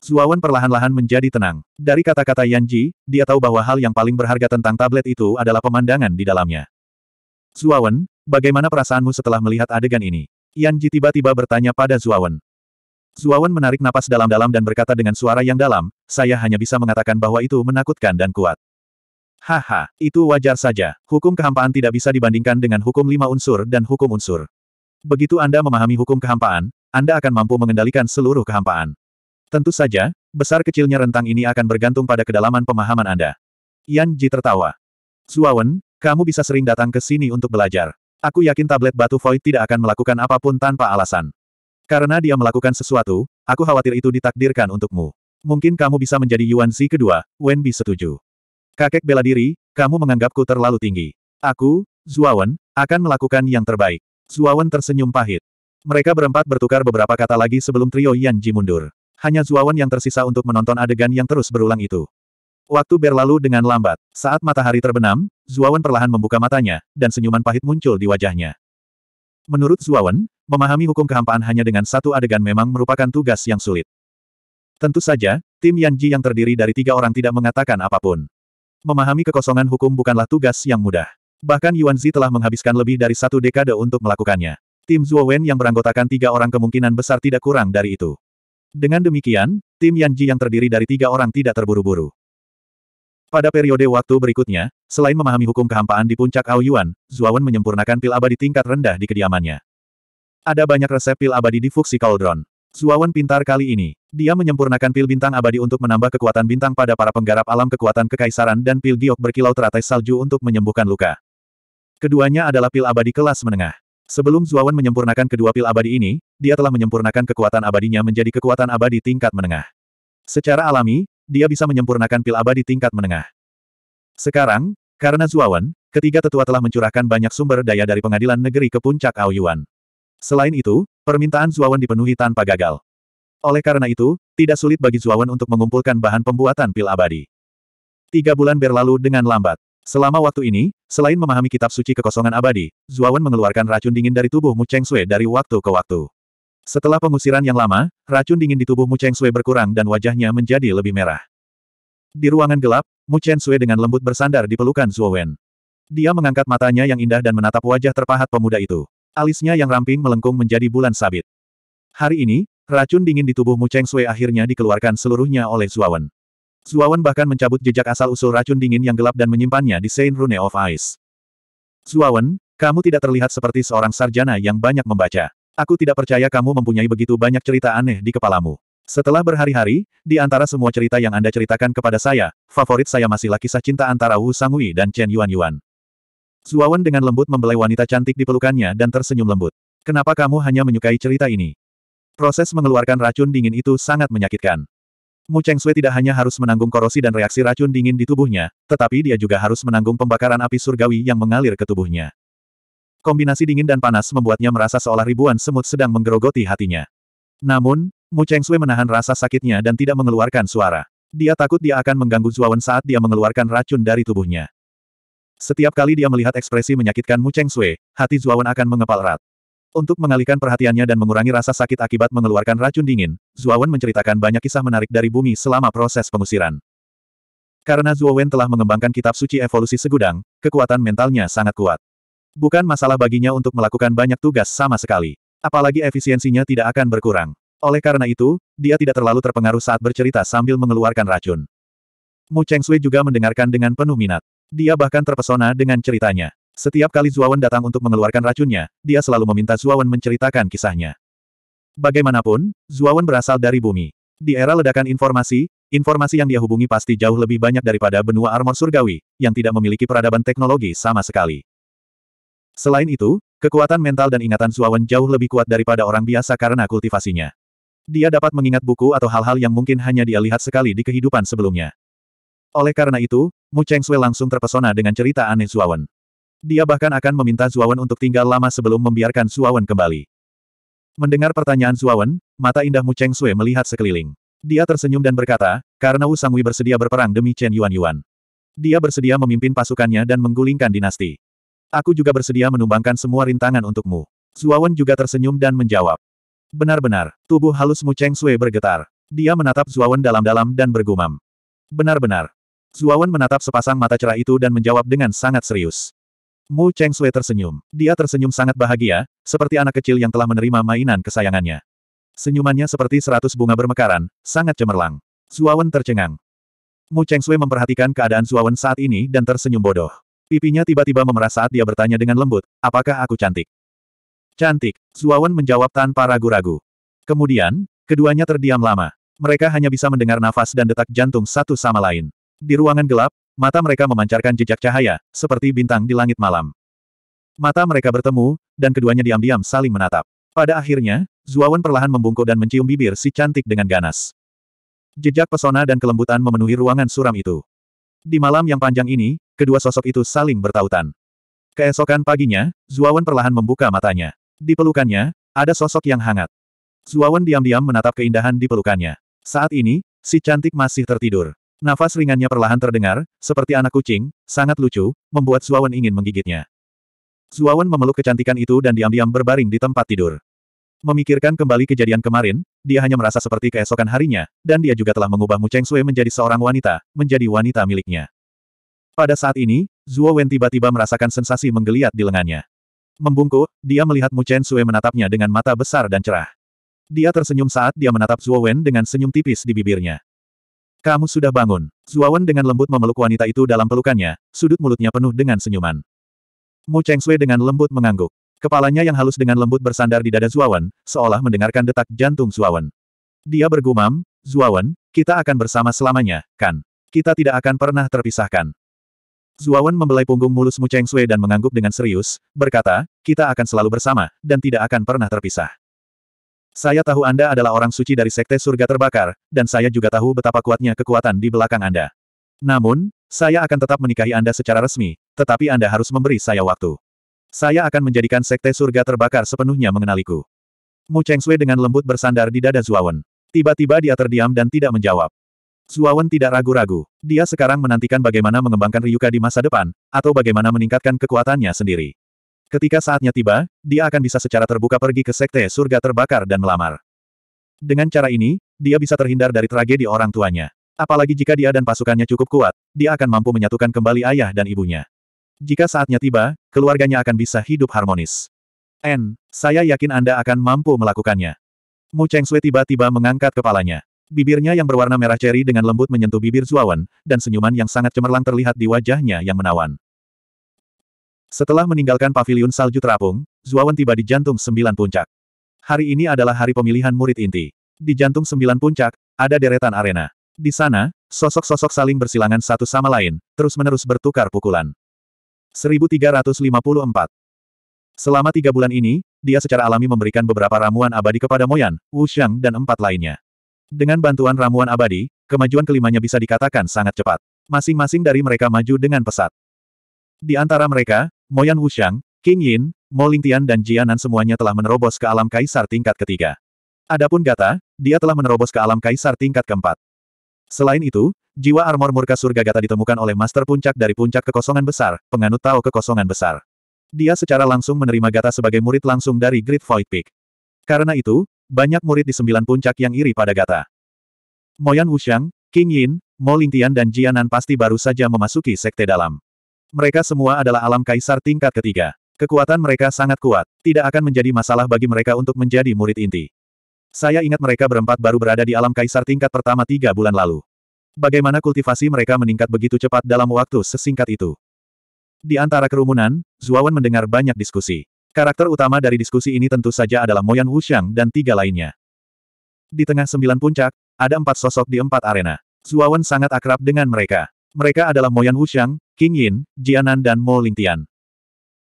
Zuawan perlahan-lahan menjadi tenang. Dari kata-kata Yanji, dia tahu bahwa hal yang paling berharga tentang tablet itu adalah pemandangan di dalamnya. Zuawan, bagaimana perasaanmu setelah melihat adegan ini? Yanji tiba-tiba bertanya pada Zuawan. Zuawan menarik napas dalam-dalam dan berkata dengan suara yang dalam, saya hanya bisa mengatakan bahwa itu menakutkan dan kuat. Haha, itu wajar saja. Hukum kehampaan tidak bisa dibandingkan dengan hukum lima unsur dan hukum unsur. Begitu Anda memahami hukum kehampaan, Anda akan mampu mengendalikan seluruh kehampaan. Tentu saja, besar kecilnya rentang ini akan bergantung pada kedalaman pemahaman Anda. Yan Ji tertawa. Zuawan, kamu bisa sering datang ke sini untuk belajar. Aku yakin tablet batu void tidak akan melakukan apapun tanpa alasan. Karena dia melakukan sesuatu, aku khawatir itu ditakdirkan untukmu. Mungkin kamu bisa menjadi Yuan Zi kedua, Wen Bi setuju. Kakek bela diri, kamu menganggapku terlalu tinggi. Aku, Zuawan, akan melakukan yang terbaik. Zuawan tersenyum pahit. Mereka berempat bertukar beberapa kata lagi sebelum trio Yanji mundur. Hanya Zuawan yang tersisa untuk menonton adegan yang terus berulang itu. Waktu berlalu dengan lambat. Saat matahari terbenam, Zuawan perlahan membuka matanya, dan senyuman pahit muncul di wajahnya. Menurut Zuawan, memahami hukum kehampaan hanya dengan satu adegan memang merupakan tugas yang sulit. Tentu saja, tim Yanji yang terdiri dari tiga orang tidak mengatakan apapun. Memahami kekosongan hukum bukanlah tugas yang mudah. Bahkan Yuan Zi telah menghabiskan lebih dari satu dekade untuk melakukannya. Tim Zhuo Wen yang beranggotakan tiga orang kemungkinan besar tidak kurang dari itu. Dengan demikian, tim Yan Ji yang terdiri dari tiga orang tidak terburu-buru. Pada periode waktu berikutnya, selain memahami hukum kehampaan di puncak Aoyuan, Wen menyempurnakan pil abadi tingkat rendah di kediamannya. Ada banyak resep pil abadi di Fuxi Cauldron. Wen pintar kali ini. Dia menyempurnakan pil bintang abadi untuk menambah kekuatan bintang pada para penggarap alam kekuatan kekaisaran dan pil giok berkilau teratai salju untuk menyembuhkan luka. Keduanya adalah pil abadi kelas menengah. Sebelum Zuawan menyempurnakan kedua pil abadi ini, dia telah menyempurnakan kekuatan abadinya menjadi kekuatan abadi tingkat menengah. Secara alami, dia bisa menyempurnakan pil abadi tingkat menengah. Sekarang, karena Zuawan, ketiga tetua telah mencurahkan banyak sumber daya dari pengadilan negeri ke puncak Aoyuan. Selain itu, permintaan Zuawan dipenuhi tanpa gagal. Oleh karena itu, tidak sulit bagi Zuawan untuk mengumpulkan bahan pembuatan pil abadi. Tiga bulan berlalu dengan lambat. Selama waktu ini, selain memahami kitab suci kekosongan abadi, Zuawan mengeluarkan racun dingin dari tubuh Mu Cheng Sui dari waktu ke waktu. Setelah pengusiran yang lama, racun dingin di tubuh Mu Cheng Sui berkurang dan wajahnya menjadi lebih merah. Di ruangan gelap, Mu Cheng Sui dengan lembut bersandar di pelukan Zuawan. Dia mengangkat matanya yang indah dan menatap wajah terpahat pemuda itu. Alisnya yang ramping melengkung menjadi bulan sabit. Hari ini, Racun dingin di tubuh Mu Cheng Sui akhirnya dikeluarkan seluruhnya oleh Zuawan. Zuawan bahkan mencabut jejak asal-usul racun dingin yang gelap dan menyimpannya di Saint Rune of Ice. Zuawan, kamu tidak terlihat seperti seorang sarjana yang banyak membaca. Aku tidak percaya kamu mempunyai begitu banyak cerita aneh di kepalamu. Setelah berhari-hari, di antara semua cerita yang Anda ceritakan kepada saya, favorit saya masihlah kisah cinta antara Wu Sangui dan Chen Yuan Yuan. Zuawan dengan lembut membelai wanita cantik di pelukannya dan tersenyum lembut. Kenapa kamu hanya menyukai cerita ini? Proses mengeluarkan racun dingin itu sangat menyakitkan. Mu Cheng Sui tidak hanya harus menanggung korosi dan reaksi racun dingin di tubuhnya, tetapi dia juga harus menanggung pembakaran api surgawi yang mengalir ke tubuhnya. Kombinasi dingin dan panas membuatnya merasa seolah ribuan semut sedang menggerogoti hatinya. Namun, Mu Cheng Sui menahan rasa sakitnya dan tidak mengeluarkan suara. Dia takut dia akan mengganggu Zuawan saat dia mengeluarkan racun dari tubuhnya. Setiap kali dia melihat ekspresi menyakitkan Mu Cheng Sui, hati Zuawan akan mengepal erat. Untuk mengalihkan perhatiannya dan mengurangi rasa sakit akibat mengeluarkan racun dingin, Zuowen menceritakan banyak kisah menarik dari bumi selama proses pengusiran. Karena Zuowen telah mengembangkan kitab suci evolusi segudang, kekuatan mentalnya sangat kuat. Bukan masalah baginya untuk melakukan banyak tugas sama sekali. Apalagi efisiensinya tidak akan berkurang. Oleh karena itu, dia tidak terlalu terpengaruh saat bercerita sambil mengeluarkan racun. Mu Cheng Sui juga mendengarkan dengan penuh minat. Dia bahkan terpesona dengan ceritanya. Setiap kali Zuawan datang untuk mengeluarkan racunnya, dia selalu meminta Zuawan menceritakan kisahnya. Bagaimanapun, Zuawan berasal dari bumi. Di era ledakan informasi, informasi yang dia hubungi pasti jauh lebih banyak daripada benua armor surgawi, yang tidak memiliki peradaban teknologi sama sekali. Selain itu, kekuatan mental dan ingatan Zuawan jauh lebih kuat daripada orang biasa karena kultivasinya. Dia dapat mengingat buku atau hal-hal yang mungkin hanya dia lihat sekali di kehidupan sebelumnya. Oleh karena itu, Mu Cheng Sui langsung terpesona dengan cerita aneh Zuawan. Dia bahkan akan meminta Zuawan untuk tinggal lama sebelum membiarkan Zuawan kembali. Mendengar pertanyaan Zuawan, mata indah Mu Cheng Sui melihat sekeliling. Dia tersenyum dan berkata, karena Wu Sangui bersedia berperang demi Chen Yuan Yuan. Dia bersedia memimpin pasukannya dan menggulingkan dinasti. Aku juga bersedia menumbangkan semua rintangan untukmu. Zuawan juga tersenyum dan menjawab. Benar-benar, tubuh halus Mu Cheng Sui bergetar. Dia menatap Zuawan dalam-dalam dan bergumam. Benar-benar. Zuawan menatap sepasang mata cerah itu dan menjawab dengan sangat serius. Mu Cheng Sui tersenyum. Dia tersenyum sangat bahagia, seperti anak kecil yang telah menerima mainan kesayangannya. Senyumannya seperti seratus bunga bermekaran, sangat cemerlang. Zuawan tercengang. Mu Cheng Sui memperhatikan keadaan Zuawan saat ini dan tersenyum bodoh. Pipinya tiba-tiba memerah saat dia bertanya dengan lembut, apakah aku cantik? Cantik, Zuawan menjawab tanpa ragu-ragu. Kemudian, keduanya terdiam lama. Mereka hanya bisa mendengar nafas dan detak jantung satu sama lain. Di ruangan gelap, mata mereka memancarkan jejak cahaya, seperti bintang di langit malam. Mata mereka bertemu, dan keduanya diam-diam saling menatap. Pada akhirnya, Zuawan perlahan membungkuk dan mencium bibir si cantik dengan ganas. Jejak pesona dan kelembutan memenuhi ruangan suram itu. Di malam yang panjang ini, kedua sosok itu saling bertautan. Keesokan paginya, Zuawan perlahan membuka matanya. Di pelukannya, ada sosok yang hangat. Zuawan diam-diam menatap keindahan di pelukannya. Saat ini, si cantik masih tertidur. Nafas ringannya perlahan terdengar, seperti anak kucing, sangat lucu, membuat Zuawan ingin menggigitnya. Zuawan memeluk kecantikan itu dan diam-diam berbaring di tempat tidur. Memikirkan kembali kejadian kemarin, dia hanya merasa seperti keesokan harinya, dan dia juga telah mengubah Mu Cheng Sui menjadi seorang wanita, menjadi wanita miliknya. Pada saat ini, Zuo Wen tiba-tiba merasakan sensasi menggeliat di lengannya. Membungkuk, dia melihat Mu Chen Sui menatapnya dengan mata besar dan cerah. Dia tersenyum saat dia menatap Zuo Wen dengan senyum tipis di bibirnya. Kamu sudah bangun. Zuawan dengan lembut memeluk wanita itu dalam pelukannya, sudut mulutnya penuh dengan senyuman. Mu Cheng Sui dengan lembut mengangguk. Kepalanya yang halus dengan lembut bersandar di dada Zuawan, seolah mendengarkan detak jantung Zuawan. Dia bergumam, Zuawan, kita akan bersama selamanya, kan? Kita tidak akan pernah terpisahkan. Zuawan membelai punggung mulus Mu Cheng Sui dan mengangguk dengan serius, berkata, kita akan selalu bersama, dan tidak akan pernah terpisah. Saya tahu Anda adalah orang suci dari Sekte Surga Terbakar, dan saya juga tahu betapa kuatnya kekuatan di belakang Anda. Namun, saya akan tetap menikahi Anda secara resmi, tetapi Anda harus memberi saya waktu. Saya akan menjadikan Sekte Surga Terbakar sepenuhnya mengenaliku. Mu Cheng Sui dengan lembut bersandar di dada Zuawan. Tiba-tiba dia terdiam dan tidak menjawab. Zuawan tidak ragu-ragu. Dia sekarang menantikan bagaimana mengembangkan Ryuka di masa depan, atau bagaimana meningkatkan kekuatannya sendiri. Ketika saatnya tiba, dia akan bisa secara terbuka pergi ke sekte surga terbakar dan melamar. Dengan cara ini, dia bisa terhindar dari tragedi orang tuanya. Apalagi jika dia dan pasukannya cukup kuat, dia akan mampu menyatukan kembali ayah dan ibunya. Jika saatnya tiba, keluarganya akan bisa hidup harmonis. N, saya yakin Anda akan mampu melakukannya. Mu Cheng Sui tiba-tiba mengangkat kepalanya. Bibirnya yang berwarna merah ceri dengan lembut menyentuh bibir Zuawan, dan senyuman yang sangat cemerlang terlihat di wajahnya yang menawan. Setelah meninggalkan paviliun salju terapung, Zuawan tiba di jantung sembilan puncak. Hari ini adalah hari pemilihan murid inti. Di jantung sembilan puncak, ada deretan arena. Di sana, sosok-sosok saling bersilangan satu sama lain, terus-menerus bertukar pukulan. 1354 Selama tiga bulan ini, dia secara alami memberikan beberapa ramuan abadi kepada Moyan, Wu dan empat lainnya. Dengan bantuan ramuan abadi, kemajuan kelimanya bisa dikatakan sangat cepat. Masing-masing dari mereka maju dengan pesat. Di antara mereka, Moyan Wushang, King Yin, Mo Lingtian dan Jianan semuanya telah menerobos ke alam kaisar tingkat ketiga. Adapun Gata, dia telah menerobos ke alam kaisar tingkat keempat. Selain itu, jiwa armor murka surga Gata ditemukan oleh Master Puncak dari Puncak Kekosongan Besar, penganut Tao Kekosongan Besar. Dia secara langsung menerima Gata sebagai murid langsung dari Great Void Peak. Karena itu, banyak murid di sembilan puncak yang iri pada Gata. Moyan Wushang, King Yin, Mo Lingtian dan Jianan pasti baru saja memasuki sekte dalam. Mereka semua adalah alam kaisar tingkat ketiga. Kekuatan mereka sangat kuat. Tidak akan menjadi masalah bagi mereka untuk menjadi murid inti. Saya ingat mereka berempat baru berada di alam kaisar tingkat pertama tiga bulan lalu. Bagaimana kultivasi mereka meningkat begitu cepat dalam waktu sesingkat itu? Di antara kerumunan, Zuawan mendengar banyak diskusi. Karakter utama dari diskusi ini tentu saja adalah Moyan Wuxiang dan tiga lainnya. Di tengah sembilan puncak, ada empat sosok di empat arena. Zuawan sangat akrab dengan mereka. Mereka adalah Moyan Wuxiang, King Yin, Jianan dan Mo Lingtian.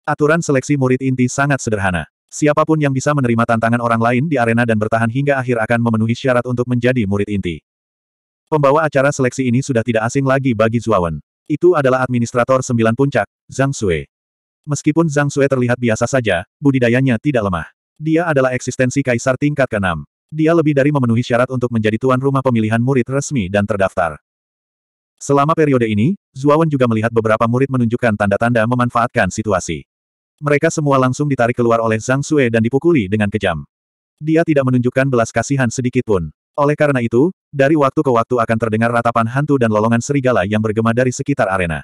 Aturan seleksi murid inti sangat sederhana. Siapapun yang bisa menerima tantangan orang lain di arena dan bertahan hingga akhir akan memenuhi syarat untuk menjadi murid inti. Pembawa acara seleksi ini sudah tidak asing lagi bagi Zuawan. Itu adalah administrator sembilan puncak, Zhang Sui. Meskipun Zhang Sui terlihat biasa saja, budidayanya tidak lemah. Dia adalah eksistensi kaisar tingkat ke-6. Dia lebih dari memenuhi syarat untuk menjadi tuan rumah pemilihan murid resmi dan terdaftar. Selama periode ini, Zuawan juga melihat beberapa murid menunjukkan tanda-tanda memanfaatkan situasi. Mereka semua langsung ditarik keluar oleh Zhang Sue dan dipukuli dengan kejam. Dia tidak menunjukkan belas kasihan sedikit pun. Oleh karena itu, dari waktu ke waktu akan terdengar ratapan hantu dan lolongan serigala yang bergema dari sekitar arena.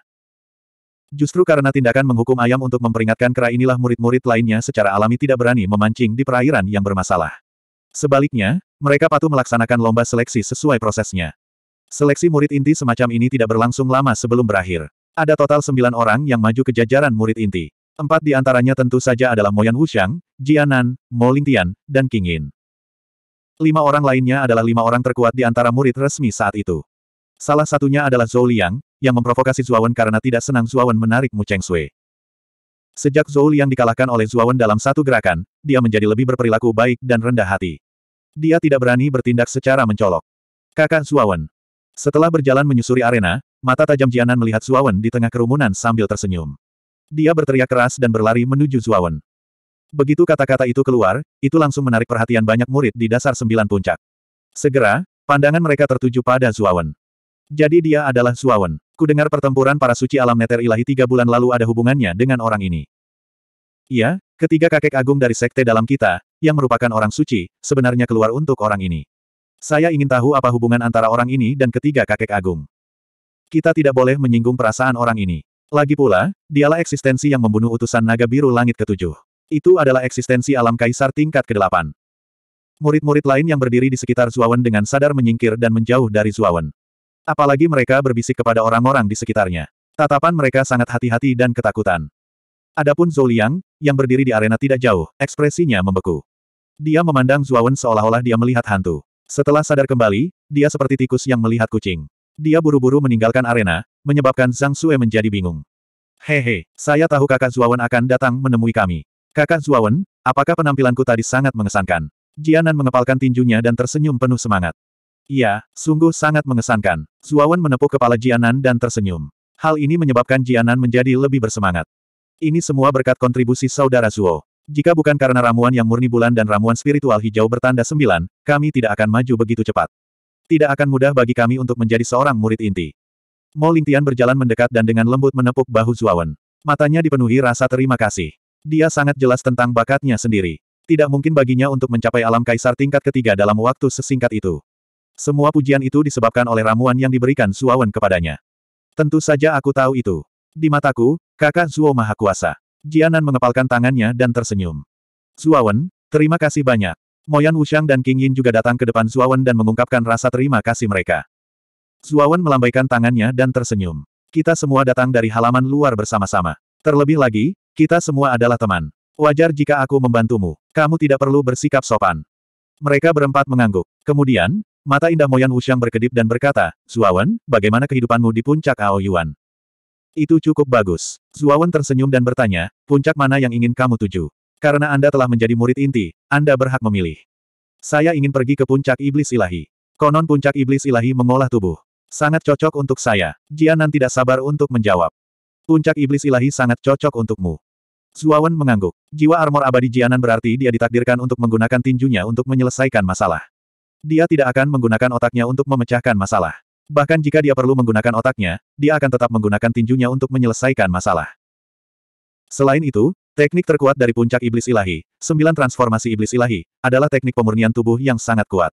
Justru karena tindakan menghukum ayam untuk memperingatkan kera inilah murid-murid lainnya secara alami tidak berani memancing di perairan yang bermasalah. Sebaliknya, mereka patuh melaksanakan lomba seleksi sesuai prosesnya. Seleksi murid inti semacam ini tidak berlangsung lama sebelum berakhir. Ada total sembilan orang yang maju ke jajaran murid inti. Empat di antaranya tentu saja adalah Moyan Wuxiang, Jianan, Mo Lingtian, dan King Yin. Lima orang lainnya adalah lima orang terkuat di antara murid resmi saat itu. Salah satunya adalah Zhou Liang, yang memprovokasi Zuawan karena tidak senang Zuawan menarik Mu Cheng Sui. Sejak Zhou Liang dikalahkan oleh Zuawan dalam satu gerakan, dia menjadi lebih berperilaku baik dan rendah hati. Dia tidak berani bertindak secara mencolok. Kakak Zuawan, setelah berjalan menyusuri arena, mata tajam Jianan melihat Zuawan di tengah kerumunan sambil tersenyum. Dia berteriak keras dan berlari menuju Zuawan. Begitu kata-kata itu keluar, itu langsung menarik perhatian banyak murid di dasar sembilan puncak. Segera, pandangan mereka tertuju pada Zuawan. Jadi dia adalah Zuawan. Kudengar pertempuran para suci alam neter ilahi tiga bulan lalu ada hubungannya dengan orang ini. Iya, ketiga kakek agung dari sekte dalam kita, yang merupakan orang suci, sebenarnya keluar untuk orang ini. Saya ingin tahu apa hubungan antara orang ini dan ketiga kakek agung. Kita tidak boleh menyinggung perasaan orang ini. Lagi pula, dialah eksistensi yang membunuh utusan naga biru langit ketujuh. Itu adalah eksistensi alam kaisar tingkat ke-8. Murid-murid lain yang berdiri di sekitar Zuawan dengan sadar menyingkir dan menjauh dari Zuawan. Apalagi mereka berbisik kepada orang-orang di sekitarnya. Tatapan mereka sangat hati-hati dan ketakutan. Adapun Zhou Liang, yang berdiri di arena tidak jauh, ekspresinya membeku. Dia memandang Zuawan seolah-olah dia melihat hantu. Setelah sadar kembali, dia seperti tikus yang melihat kucing. Dia buru-buru meninggalkan arena, menyebabkan Zhang Sue menjadi bingung. Hehe, saya tahu kakak Zuawan akan datang menemui kami. Kakak Zuawan, apakah penampilanku tadi sangat mengesankan? Jianan mengepalkan tinjunya dan tersenyum penuh semangat. Iya, sungguh sangat mengesankan. Zuawan menepuk kepala Jianan dan tersenyum. Hal ini menyebabkan Jianan menjadi lebih bersemangat. Ini semua berkat kontribusi saudara Zuo. Jika bukan karena ramuan yang murni bulan dan ramuan spiritual hijau bertanda sembilan, kami tidak akan maju begitu cepat. Tidak akan mudah bagi kami untuk menjadi seorang murid inti. Mo Lingtian berjalan mendekat dan dengan lembut menepuk bahu Zuawan. Matanya dipenuhi rasa terima kasih. Dia sangat jelas tentang bakatnya sendiri. Tidak mungkin baginya untuk mencapai alam kaisar tingkat ketiga dalam waktu sesingkat itu. Semua pujian itu disebabkan oleh ramuan yang diberikan Zuawan kepadanya. Tentu saja aku tahu itu. Di mataku, kakak Zuo Maha Kuasa. Jianan mengepalkan tangannya dan tersenyum. Zuawan, terima kasih banyak. Moyan Wushang dan King Yin juga datang ke depan Zuawan dan mengungkapkan rasa terima kasih mereka. Zuawan melambaikan tangannya dan tersenyum. Kita semua datang dari halaman luar bersama-sama. Terlebih lagi, kita semua adalah teman. Wajar jika aku membantumu. Kamu tidak perlu bersikap sopan. Mereka berempat mengangguk. Kemudian, mata indah Moyan Wushang berkedip dan berkata, Zuawan, bagaimana kehidupanmu di puncak Aoyuan? Itu cukup bagus. Zuawan tersenyum dan bertanya, puncak mana yang ingin kamu tuju? Karena Anda telah menjadi murid inti, Anda berhak memilih. Saya ingin pergi ke puncak iblis ilahi. Konon puncak iblis ilahi mengolah tubuh. Sangat cocok untuk saya. Jianan tidak sabar untuk menjawab. Puncak iblis ilahi sangat cocok untukmu. Zuawan mengangguk. Jiwa armor abadi Jianan berarti dia ditakdirkan untuk menggunakan tinjunya untuk menyelesaikan masalah. Dia tidak akan menggunakan otaknya untuk memecahkan masalah. Bahkan jika dia perlu menggunakan otaknya, dia akan tetap menggunakan tinjunya untuk menyelesaikan masalah. Selain itu, teknik terkuat dari puncak iblis ilahi, sembilan transformasi iblis ilahi, adalah teknik pemurnian tubuh yang sangat kuat.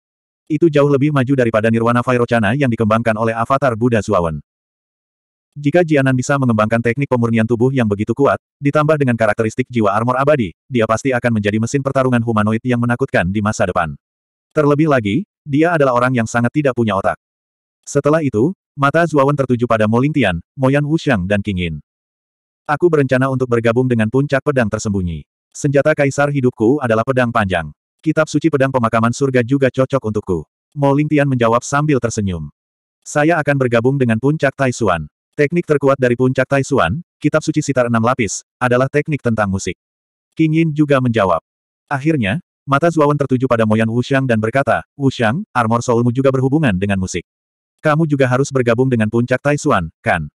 Itu jauh lebih maju daripada Nirwana Vairocana yang dikembangkan oleh avatar Buddha Zuawan. Jika Jianan bisa mengembangkan teknik pemurnian tubuh yang begitu kuat, ditambah dengan karakteristik jiwa armor abadi, dia pasti akan menjadi mesin pertarungan humanoid yang menakutkan di masa depan. Terlebih lagi, dia adalah orang yang sangat tidak punya otak. Setelah itu, mata Zuawan tertuju pada Mo Lingtian, Moyan Wuxiang dan King Yin. Aku berencana untuk bergabung dengan puncak pedang tersembunyi. Senjata kaisar hidupku adalah pedang panjang. Kitab suci pedang pemakaman surga juga cocok untukku. Mo Lingtian menjawab sambil tersenyum. Saya akan bergabung dengan puncak Taisuan. Teknik terkuat dari puncak Taisuan, kitab suci sitar enam lapis, adalah teknik tentang musik. King Yin juga menjawab. Akhirnya, mata Zuawan tertuju pada Moyan Wuxiang dan berkata, Wuxiang, armor soulmu juga berhubungan dengan musik kamu juga harus bergabung dengan puncak Taisuan, kan?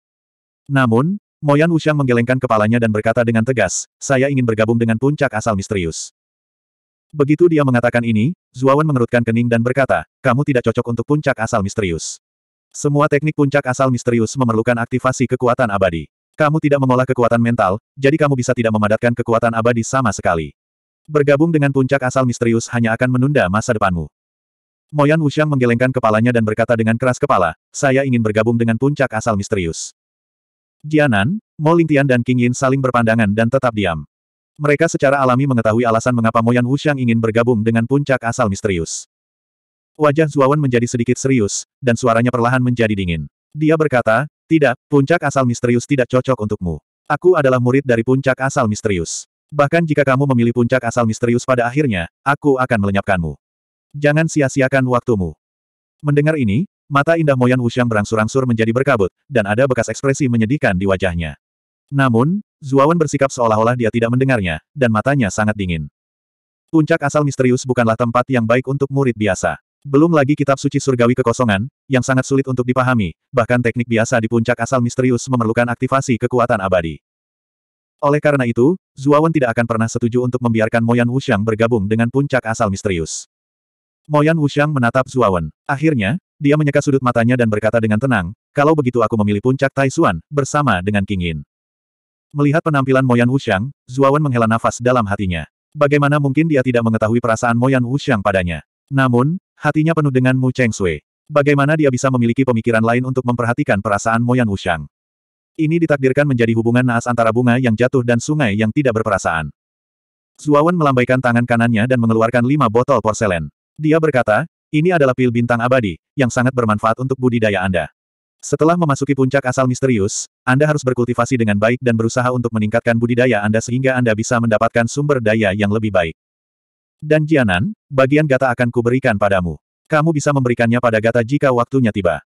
Namun, Moyan Wuxiang menggelengkan kepalanya dan berkata dengan tegas, saya ingin bergabung dengan puncak asal misterius. Begitu dia mengatakan ini, Zuawan mengerutkan kening dan berkata, kamu tidak cocok untuk puncak asal misterius. Semua teknik puncak asal misterius memerlukan aktivasi kekuatan abadi. Kamu tidak mengolah kekuatan mental, jadi kamu bisa tidak memadatkan kekuatan abadi sama sekali. Bergabung dengan puncak asal misterius hanya akan menunda masa depanmu. Moyan Wuxiang menggelengkan kepalanya dan berkata dengan keras kepala, saya ingin bergabung dengan puncak asal misterius. Jianan, Mo Lingtian dan King Yin saling berpandangan dan tetap diam. Mereka secara alami mengetahui alasan mengapa Moyan Wuxiang ingin bergabung dengan puncak asal misterius. Wajah Zuawan menjadi sedikit serius, dan suaranya perlahan menjadi dingin. Dia berkata, tidak, puncak asal misterius tidak cocok untukmu. Aku adalah murid dari puncak asal misterius. Bahkan jika kamu memilih puncak asal misterius pada akhirnya, aku akan melenyapkanmu. Jangan sia-siakan waktumu. Mendengar ini, mata indah Moyan Wuxiang berangsur-angsur menjadi berkabut, dan ada bekas ekspresi menyedihkan di wajahnya. Namun, Zuawan bersikap seolah-olah dia tidak mendengarnya, dan matanya sangat dingin. Puncak asal misterius bukanlah tempat yang baik untuk murid biasa. Belum lagi kitab suci surgawi kekosongan, yang sangat sulit untuk dipahami, bahkan teknik biasa di puncak asal misterius memerlukan aktivasi kekuatan abadi. Oleh karena itu, Zuawan tidak akan pernah setuju untuk membiarkan Moyan Wuxiang bergabung dengan puncak asal misterius. Moyan Wuxiang menatap Zuawan. Akhirnya, dia menyeka sudut matanya dan berkata dengan tenang, kalau begitu aku memilih puncak Tai Suan bersama dengan King Yin. Melihat penampilan Moyan Wuxiang, Zuawan menghela nafas dalam hatinya. Bagaimana mungkin dia tidak mengetahui perasaan Moyan Wuxiang padanya? Namun, hatinya penuh dengan Mu Cheng Sui. Bagaimana dia bisa memiliki pemikiran lain untuk memperhatikan perasaan Moyan Wuxiang? Ini ditakdirkan menjadi hubungan naas antara bunga yang jatuh dan sungai yang tidak berperasaan. Zuawan melambaikan tangan kanannya dan mengeluarkan lima botol porselen. Dia berkata, ini adalah pil bintang abadi, yang sangat bermanfaat untuk budidaya Anda. Setelah memasuki puncak asal misterius, Anda harus berkultivasi dengan baik dan berusaha untuk meningkatkan budidaya Anda sehingga Anda bisa mendapatkan sumber daya yang lebih baik. Dan Jianan, bagian gata akan kuberikan padamu. Kamu bisa memberikannya pada gata jika waktunya tiba.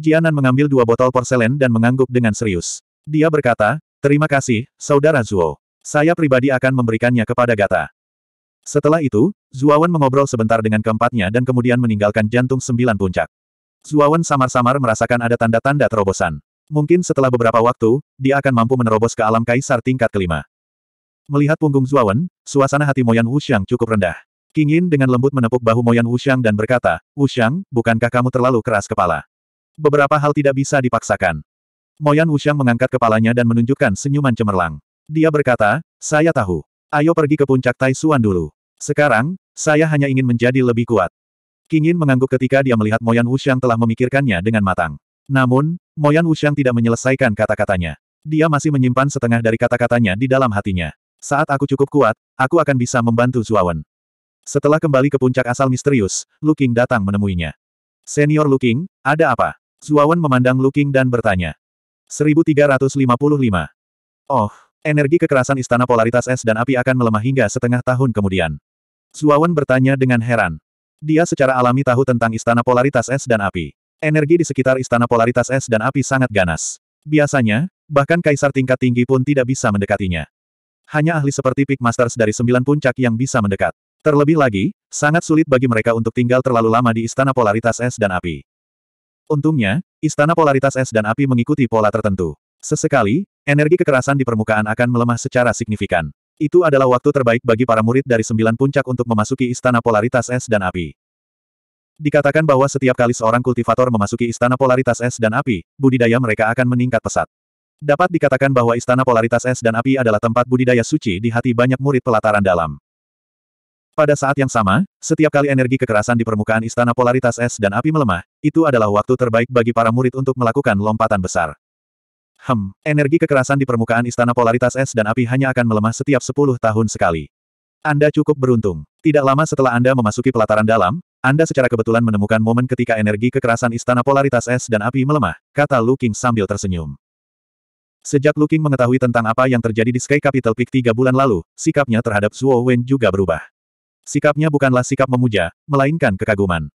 Jianan mengambil dua botol porselen dan mengangguk dengan serius. Dia berkata, terima kasih, Saudara Zuo. Saya pribadi akan memberikannya kepada gata. Setelah itu, Zuawan mengobrol sebentar dengan keempatnya dan kemudian meninggalkan jantung sembilan puncak. Zuawan samar-samar merasakan ada tanda-tanda terobosan. Mungkin setelah beberapa waktu, dia akan mampu menerobos ke alam kaisar tingkat kelima. Melihat punggung Zuawan, suasana hati Moyan Wuxiang cukup rendah. King Yin dengan lembut menepuk bahu Moyan Wuxiang dan berkata, Wuxiang, bukankah kamu terlalu keras kepala? Beberapa hal tidak bisa dipaksakan. Moyan Wuxiang mengangkat kepalanya dan menunjukkan senyuman cemerlang. Dia berkata, saya tahu. Ayo pergi ke puncak Tai Suan dulu. Sekarang, saya hanya ingin menjadi lebih kuat. Kingin mengangguk ketika dia melihat Moyan Wushang telah memikirkannya dengan matang. Namun, Moyan Wushang tidak menyelesaikan kata-katanya. Dia masih menyimpan setengah dari kata-katanya di dalam hatinya. Saat aku cukup kuat, aku akan bisa membantu Zuawan. Setelah kembali ke puncak asal misterius, Lu datang menemuinya. Senior Lu ada apa? Zuawan memandang Lu dan bertanya. 1355. Oh, energi kekerasan Istana Polaritas Es dan Api akan melemah hingga setengah tahun kemudian. Zuawan bertanya dengan heran. Dia secara alami tahu tentang istana polaritas es dan api. Energi di sekitar istana polaritas es dan api sangat ganas. Biasanya, bahkan kaisar tingkat tinggi pun tidak bisa mendekatinya. Hanya ahli seperti Peak Masters dari sembilan puncak yang bisa mendekat. Terlebih lagi, sangat sulit bagi mereka untuk tinggal terlalu lama di istana polaritas es dan api. Untungnya, istana polaritas es dan api mengikuti pola tertentu. Sesekali, energi kekerasan di permukaan akan melemah secara signifikan. Itu adalah waktu terbaik bagi para murid dari sembilan puncak untuk memasuki istana polaritas es dan api. Dikatakan bahwa setiap kali seorang kultivator memasuki istana polaritas es dan api, budidaya mereka akan meningkat pesat. Dapat dikatakan bahwa istana polaritas es dan api adalah tempat budidaya suci di hati banyak murid pelataran dalam. Pada saat yang sama, setiap kali energi kekerasan di permukaan istana polaritas es dan api melemah, itu adalah waktu terbaik bagi para murid untuk melakukan lompatan besar. Hem, energi kekerasan di permukaan istana polaritas es dan api hanya akan melemah setiap 10 tahun sekali. Anda cukup beruntung. Tidak lama setelah Anda memasuki pelataran dalam, Anda secara kebetulan menemukan momen ketika energi kekerasan istana polaritas es dan api melemah, kata Lu Qing sambil tersenyum. Sejak Lu Qing mengetahui tentang apa yang terjadi di Sky Capital Peak tiga bulan lalu, sikapnya terhadap Zuo Wen juga berubah. Sikapnya bukanlah sikap memuja, melainkan kekaguman.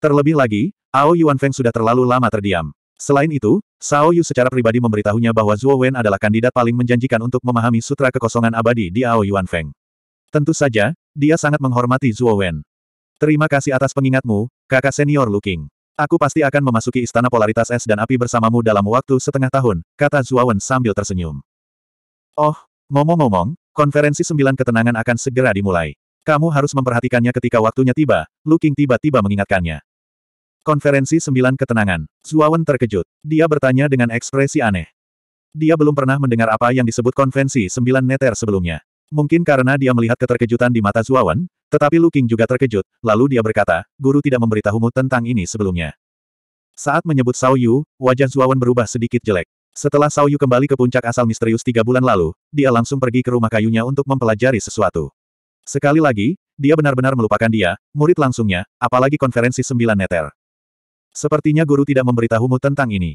Terlebih lagi, Ao Yuan Feng sudah terlalu lama terdiam. Selain itu, Sao Yu secara pribadi memberitahunya bahwa Zhuo Wen adalah kandidat paling menjanjikan untuk memahami sutra kekosongan abadi di Ao Yuan Feng. Tentu saja, dia sangat menghormati Zhuo Wen. Terima kasih atas pengingatmu, kakak senior Luking. Aku pasti akan memasuki istana polaritas es dan api bersamamu dalam waktu setengah tahun, kata Zhuo Wen sambil tersenyum. Oh, ngomong-ngomong, konferensi sembilan ketenangan akan segera dimulai. Kamu harus memperhatikannya ketika waktunya tiba, Luking tiba-tiba mengingatkannya. Konferensi Sembilan Ketenangan. Zuawan terkejut. Dia bertanya dengan ekspresi aneh. Dia belum pernah mendengar apa yang disebut konvensi Sembilan Neter sebelumnya. Mungkin karena dia melihat keterkejutan di mata Zuawan, tetapi Lu Qing juga terkejut, lalu dia berkata, guru tidak memberitahumu tentang ini sebelumnya. Saat menyebut Sao Yu, wajah Zuawan berubah sedikit jelek. Setelah Sao Yu kembali ke puncak asal misterius tiga bulan lalu, dia langsung pergi ke rumah kayunya untuk mempelajari sesuatu. Sekali lagi, dia benar-benar melupakan dia, murid langsungnya, apalagi konferensi sembilan neter. Sepertinya guru tidak memberitahumu tentang ini.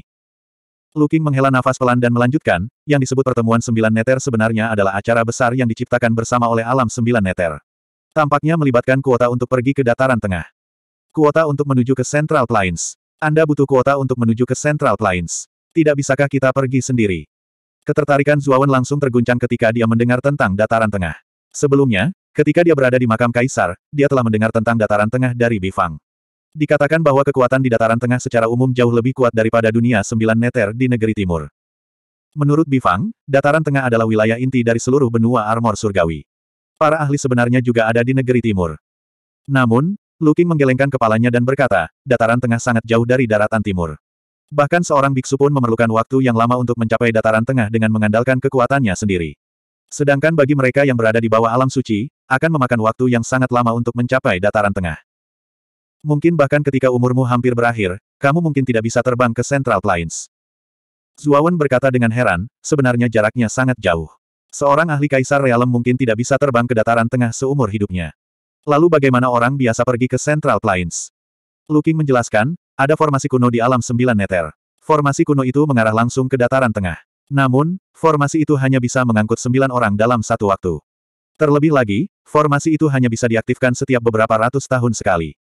Luking menghela nafas pelan dan melanjutkan, yang disebut pertemuan sembilan neter sebenarnya adalah acara besar yang diciptakan bersama oleh alam sembilan neter. Tampaknya melibatkan kuota untuk pergi ke dataran tengah. Kuota untuk menuju ke Central Plains. Anda butuh kuota untuk menuju ke Central Plains. Tidak bisakah kita pergi sendiri? Ketertarikan Zuawan langsung terguncang ketika dia mendengar tentang dataran tengah. Sebelumnya, ketika dia berada di makam kaisar, dia telah mendengar tentang dataran tengah dari Bifang. Dikatakan bahwa kekuatan di dataran tengah secara umum jauh lebih kuat daripada dunia sembilan neter di negeri timur. Menurut Bifang, dataran tengah adalah wilayah inti dari seluruh benua armor surgawi. Para ahli sebenarnya juga ada di negeri timur. Namun, Luking menggelengkan kepalanya dan berkata, dataran tengah sangat jauh dari daratan timur. Bahkan seorang biksu pun memerlukan waktu yang lama untuk mencapai dataran tengah dengan mengandalkan kekuatannya sendiri. Sedangkan bagi mereka yang berada di bawah alam suci, akan memakan waktu yang sangat lama untuk mencapai dataran tengah. Mungkin bahkan ketika umurmu hampir berakhir, kamu mungkin tidak bisa terbang ke Central Plains. Zuawan berkata dengan heran, sebenarnya jaraknya sangat jauh. Seorang ahli kaisar realem mungkin tidak bisa terbang ke dataran tengah seumur hidupnya. Lalu bagaimana orang biasa pergi ke Central Plains? Luking menjelaskan, ada formasi kuno di alam sembilan neter. Formasi kuno itu mengarah langsung ke dataran tengah. Namun, formasi itu hanya bisa mengangkut sembilan orang dalam satu waktu. Terlebih lagi, formasi itu hanya bisa diaktifkan setiap beberapa ratus tahun sekali.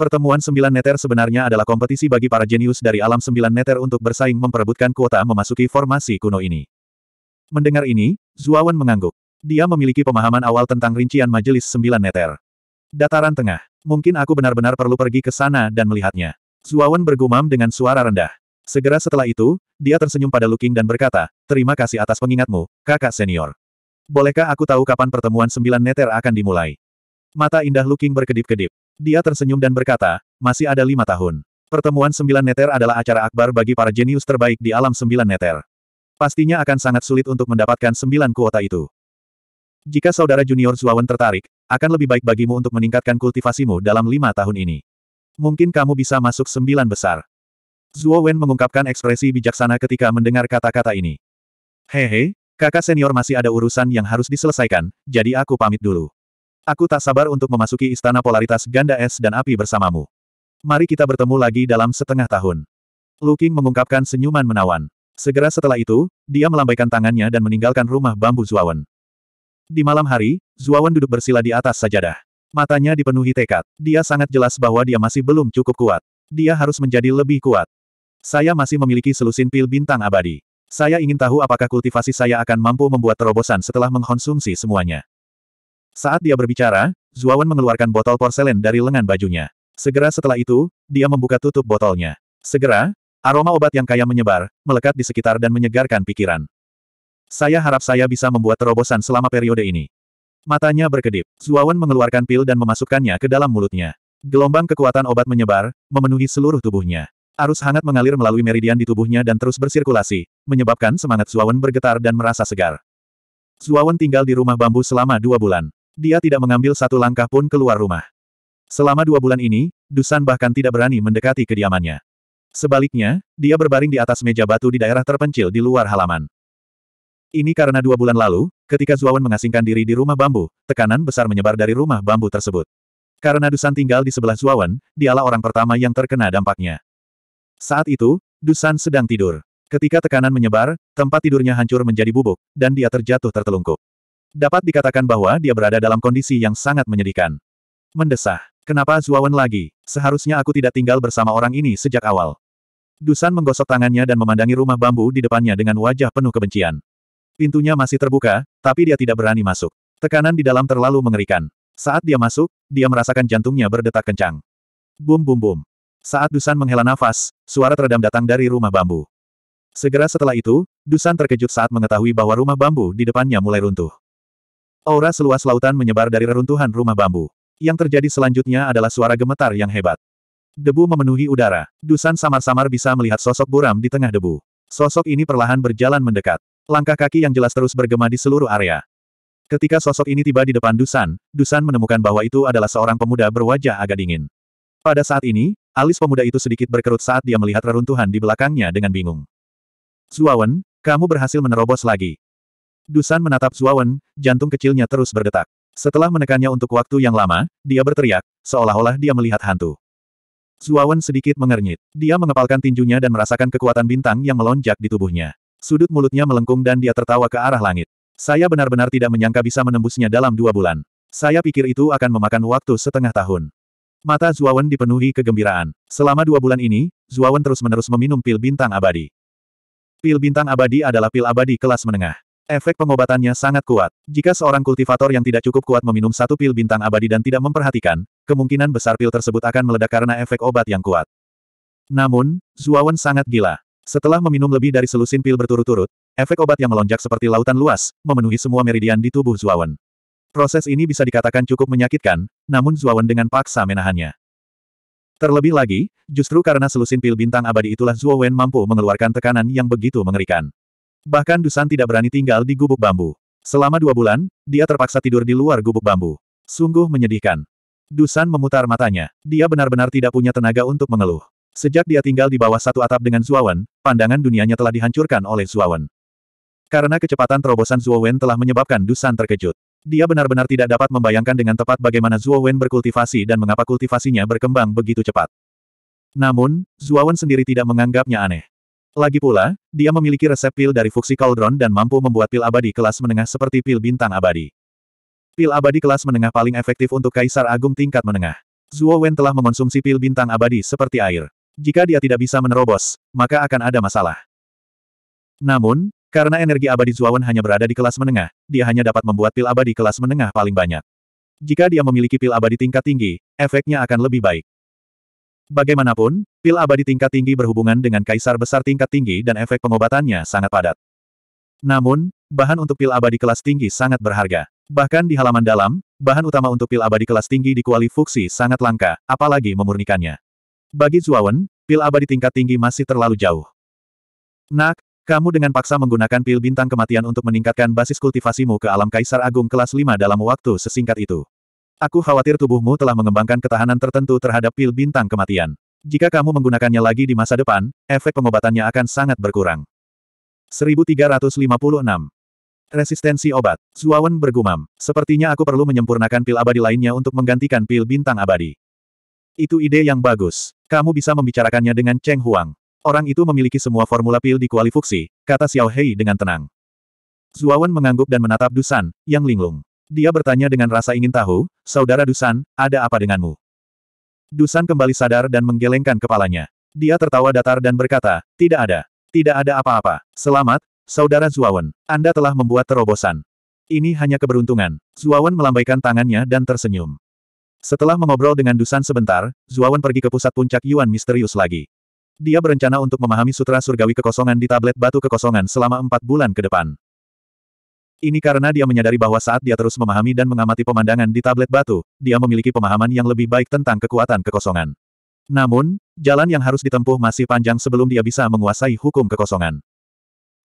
Pertemuan sembilan neter sebenarnya adalah kompetisi bagi para jenius dari alam sembilan neter untuk bersaing memperebutkan kuota memasuki formasi kuno ini. Mendengar ini, Zuawan mengangguk. Dia memiliki pemahaman awal tentang rincian majelis sembilan neter. Dataran tengah. Mungkin aku benar-benar perlu pergi ke sana dan melihatnya. Zuawan bergumam dengan suara rendah. Segera setelah itu, dia tersenyum pada Luking dan berkata, Terima kasih atas pengingatmu, kakak senior. Bolehkah aku tahu kapan pertemuan sembilan neter akan dimulai? Mata indah Luking berkedip-kedip. Dia tersenyum dan berkata, masih ada lima tahun. Pertemuan sembilan neter adalah acara akbar bagi para jenius terbaik di alam sembilan neter. Pastinya akan sangat sulit untuk mendapatkan sembilan kuota itu. Jika saudara junior Zuawan tertarik, akan lebih baik bagimu untuk meningkatkan kultivasimu dalam lima tahun ini. Mungkin kamu bisa masuk sembilan besar. Zuo Wen mengungkapkan ekspresi bijaksana ketika mendengar kata-kata ini. Hehe, kakak senior masih ada urusan yang harus diselesaikan, jadi aku pamit dulu. Aku tak sabar untuk memasuki istana polaritas ganda es dan api bersamamu. Mari kita bertemu lagi dalam setengah tahun. Lu Qing mengungkapkan senyuman menawan. Segera setelah itu, dia melambaikan tangannya dan meninggalkan rumah bambu Zuawan. Di malam hari, Zuawan duduk bersila di atas sajadah. Matanya dipenuhi tekad. Dia sangat jelas bahwa dia masih belum cukup kuat. Dia harus menjadi lebih kuat. Saya masih memiliki selusin pil bintang abadi. Saya ingin tahu apakah kultivasi saya akan mampu membuat terobosan setelah mengkonsumsi semuanya. Saat dia berbicara, Zuawan mengeluarkan botol porselen dari lengan bajunya. Segera setelah itu, dia membuka tutup botolnya. Segera, aroma obat yang kaya menyebar, melekat di sekitar dan menyegarkan pikiran. Saya harap saya bisa membuat terobosan selama periode ini. Matanya berkedip, Zuawan mengeluarkan pil dan memasukkannya ke dalam mulutnya. Gelombang kekuatan obat menyebar, memenuhi seluruh tubuhnya. Arus hangat mengalir melalui meridian di tubuhnya dan terus bersirkulasi, menyebabkan semangat Zuawan bergetar dan merasa segar. Zuawan tinggal di rumah bambu selama dua bulan. Dia tidak mengambil satu langkah pun keluar rumah. Selama dua bulan ini, Dusan bahkan tidak berani mendekati kediamannya. Sebaliknya, dia berbaring di atas meja batu di daerah terpencil di luar halaman. Ini karena dua bulan lalu, ketika Zuawan mengasingkan diri di rumah bambu, tekanan besar menyebar dari rumah bambu tersebut. Karena Dusan tinggal di sebelah Zuawan, dialah orang pertama yang terkena dampaknya. Saat itu, Dusan sedang tidur. Ketika tekanan menyebar, tempat tidurnya hancur menjadi bubuk, dan dia terjatuh tertelungkup. Dapat dikatakan bahwa dia berada dalam kondisi yang sangat menyedihkan. Mendesah. Kenapa Zuawan lagi? Seharusnya aku tidak tinggal bersama orang ini sejak awal. Dusan menggosok tangannya dan memandangi rumah bambu di depannya dengan wajah penuh kebencian. Pintunya masih terbuka, tapi dia tidak berani masuk. Tekanan di dalam terlalu mengerikan. Saat dia masuk, dia merasakan jantungnya berdetak kencang. Bum bum bum. Saat Dusan menghela nafas, suara teredam datang dari rumah bambu. Segera setelah itu, Dusan terkejut saat mengetahui bahwa rumah bambu di depannya mulai runtuh. Aura seluas lautan menyebar dari reruntuhan rumah bambu. Yang terjadi selanjutnya adalah suara gemetar yang hebat. Debu memenuhi udara. Dusan samar-samar bisa melihat sosok buram di tengah debu. Sosok ini perlahan berjalan mendekat. Langkah kaki yang jelas terus bergema di seluruh area. Ketika sosok ini tiba di depan Dusan, Dusan menemukan bahwa itu adalah seorang pemuda berwajah agak dingin. Pada saat ini, alis pemuda itu sedikit berkerut saat dia melihat reruntuhan di belakangnya dengan bingung. Zuawan, kamu berhasil menerobos lagi. Dusan menatap Zuawan, jantung kecilnya terus berdetak. Setelah menekannya untuk waktu yang lama, dia berteriak, seolah-olah dia melihat hantu. Zuawan sedikit mengernyit. Dia mengepalkan tinjunya dan merasakan kekuatan bintang yang melonjak di tubuhnya. Sudut mulutnya melengkung dan dia tertawa ke arah langit. Saya benar-benar tidak menyangka bisa menembusnya dalam dua bulan. Saya pikir itu akan memakan waktu setengah tahun. Mata Zuawan dipenuhi kegembiraan. Selama dua bulan ini, Zuawan terus-menerus meminum pil bintang abadi. Pil bintang abadi adalah pil abadi kelas menengah. Efek pengobatannya sangat kuat. Jika seorang kultivator yang tidak cukup kuat meminum satu pil bintang abadi dan tidak memperhatikan, kemungkinan besar pil tersebut akan meledak karena efek obat yang kuat. Namun, Zuawan sangat gila. Setelah meminum lebih dari selusin pil berturut-turut, efek obat yang melonjak seperti lautan luas, memenuhi semua meridian di tubuh Zuawan. Proses ini bisa dikatakan cukup menyakitkan, namun Zuawan dengan paksa menahannya. Terlebih lagi, justru karena selusin pil bintang abadi itulah Zuawan mampu mengeluarkan tekanan yang begitu mengerikan. Bahkan Dusan tidak berani tinggal di gubuk bambu. Selama dua bulan, dia terpaksa tidur di luar gubuk bambu. Sungguh menyedihkan. Dusan memutar matanya. Dia benar-benar tidak punya tenaga untuk mengeluh. Sejak dia tinggal di bawah satu atap dengan Zuawan, pandangan dunianya telah dihancurkan oleh Zuawan. Karena kecepatan terobosan Zuowen telah menyebabkan Dusan terkejut. Dia benar-benar tidak dapat membayangkan dengan tepat bagaimana Zuowen berkultivasi dan mengapa kultivasinya berkembang begitu cepat. Namun, Zuawan sendiri tidak menganggapnya aneh. Lagi pula, dia memiliki resep pil dari Fuxi Cauldron dan mampu membuat pil abadi kelas menengah seperti pil bintang abadi. Pil abadi kelas menengah paling efektif untuk Kaisar Agung tingkat menengah. Zuo Wen telah mengonsumsi pil bintang abadi seperti air. Jika dia tidak bisa menerobos, maka akan ada masalah. Namun, karena energi abadi Zuo Wen hanya berada di kelas menengah, dia hanya dapat membuat pil abadi kelas menengah paling banyak. Jika dia memiliki pil abadi tingkat tinggi, efeknya akan lebih baik. Bagaimanapun, pil abadi tingkat tinggi berhubungan dengan kaisar besar tingkat tinggi dan efek pengobatannya sangat padat. Namun, bahan untuk pil abadi kelas tinggi sangat berharga. Bahkan di halaman dalam, bahan utama untuk pil abadi kelas tinggi di kuali fuksi sangat langka, apalagi memurnikannya. Bagi Zuawan, pil abadi tingkat tinggi masih terlalu jauh. Nak, kamu dengan paksa menggunakan pil bintang kematian untuk meningkatkan basis kultivasimu ke alam kaisar agung kelas 5 dalam waktu sesingkat itu. Aku khawatir tubuhmu telah mengembangkan ketahanan tertentu terhadap pil bintang kematian. Jika kamu menggunakannya lagi di masa depan, efek pengobatannya akan sangat berkurang. 1356. Resistensi obat. Zuawan bergumam. Sepertinya aku perlu menyempurnakan pil abadi lainnya untuk menggantikan pil bintang abadi. Itu ide yang bagus. Kamu bisa membicarakannya dengan Cheng Huang. Orang itu memiliki semua formula pil di kualifuksi, kata Xiao Hei dengan tenang. Zuawan mengangguk dan menatap Dusan, yang linglung. Dia bertanya dengan rasa ingin tahu, Saudara Dusan, ada apa denganmu? Dusan kembali sadar dan menggelengkan kepalanya. Dia tertawa datar dan berkata, tidak ada. Tidak ada apa-apa. Selamat, Saudara Zuawan. Anda telah membuat terobosan. Ini hanya keberuntungan. Zuawan melambaikan tangannya dan tersenyum. Setelah mengobrol dengan Dusan sebentar, Zuawan pergi ke pusat puncak Yuan misterius lagi. Dia berencana untuk memahami sutra surgawi kekosongan di tablet batu kekosongan selama empat bulan ke depan. Ini karena dia menyadari bahwa saat dia terus memahami dan mengamati pemandangan di tablet batu, dia memiliki pemahaman yang lebih baik tentang kekuatan kekosongan. Namun, jalan yang harus ditempuh masih panjang sebelum dia bisa menguasai hukum kekosongan.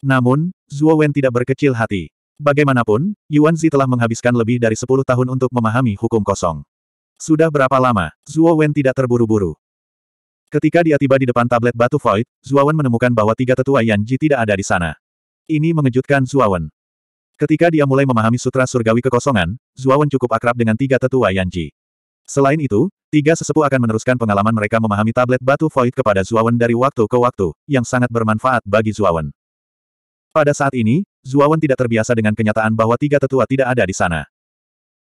Namun, Zhuo Wen tidak berkecil hati. Bagaimanapun, Yuan Zi telah menghabiskan lebih dari 10 tahun untuk memahami hukum kosong. Sudah berapa lama, Zhuo Wen tidak terburu-buru. Ketika dia tiba di depan tablet batu void, Zhuo Wen menemukan bahwa tiga tetua Yan Ji tidak ada di sana. Ini mengejutkan Zhuo Wen. Ketika dia mulai memahami sutra surgawi kekosongan, Zuawan cukup akrab dengan tiga tetua Yanji. Selain itu, tiga sesepuh akan meneruskan pengalaman mereka memahami tablet batu void kepada Zuawan dari waktu ke waktu, yang sangat bermanfaat bagi Zuawan. Pada saat ini, Zuawan tidak terbiasa dengan kenyataan bahwa tiga tetua tidak ada di sana.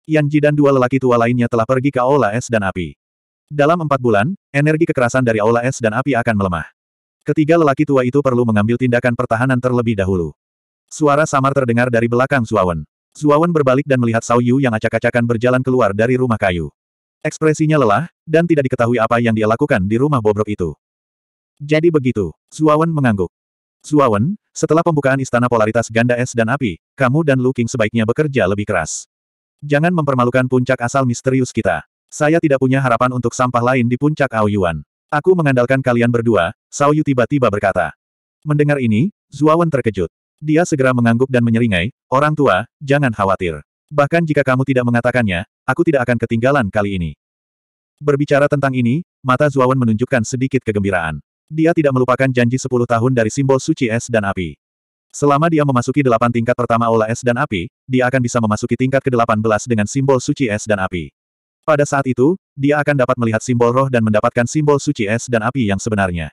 Yanji dan dua lelaki tua lainnya telah pergi ke Aula Es dan Api. Dalam empat bulan, energi kekerasan dari Aula Es dan Api akan melemah. Ketiga lelaki tua itu perlu mengambil tindakan pertahanan terlebih dahulu. Suara samar terdengar dari belakang Suawan. Suawan berbalik dan melihat Sao Yu yang acak-acakan berjalan keluar dari rumah kayu. Ekspresinya lelah, dan tidak diketahui apa yang dia lakukan di rumah bobrok itu. Jadi begitu, Suawan mengangguk. Suawan, setelah pembukaan istana polaritas ganda es dan api, kamu dan Lu King sebaiknya bekerja lebih keras. Jangan mempermalukan puncak asal misterius kita. Saya tidak punya harapan untuk sampah lain di puncak Aoyuan. Aku mengandalkan kalian berdua, Sao Yu tiba-tiba berkata. Mendengar ini, Zuawan terkejut. Dia segera mengangguk dan menyeringai, orang tua, jangan khawatir. Bahkan jika kamu tidak mengatakannya, aku tidak akan ketinggalan kali ini. Berbicara tentang ini, mata Zuawan menunjukkan sedikit kegembiraan. Dia tidak melupakan janji 10 tahun dari simbol suci es dan api. Selama dia memasuki delapan tingkat pertama olah es dan api, dia akan bisa memasuki tingkat ke-18 dengan simbol suci es dan api. Pada saat itu, dia akan dapat melihat simbol roh dan mendapatkan simbol suci es dan api yang sebenarnya.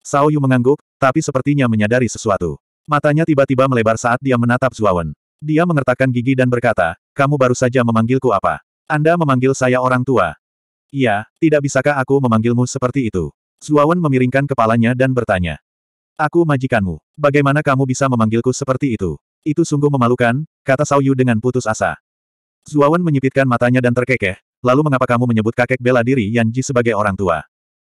Sao Yu mengangguk, tapi sepertinya menyadari sesuatu. Matanya tiba-tiba melebar saat dia menatap Zuawan. Dia mengertakkan gigi dan berkata, kamu baru saja memanggilku apa? Anda memanggil saya orang tua. Iya, tidak bisakah aku memanggilmu seperti itu? Zuawan memiringkan kepalanya dan bertanya. Aku majikanmu. Bagaimana kamu bisa memanggilku seperti itu? Itu sungguh memalukan, kata Sauyu dengan putus asa. Zuawan menyipitkan matanya dan terkekeh, lalu mengapa kamu menyebut kakek bela diri Yanji sebagai orang tua?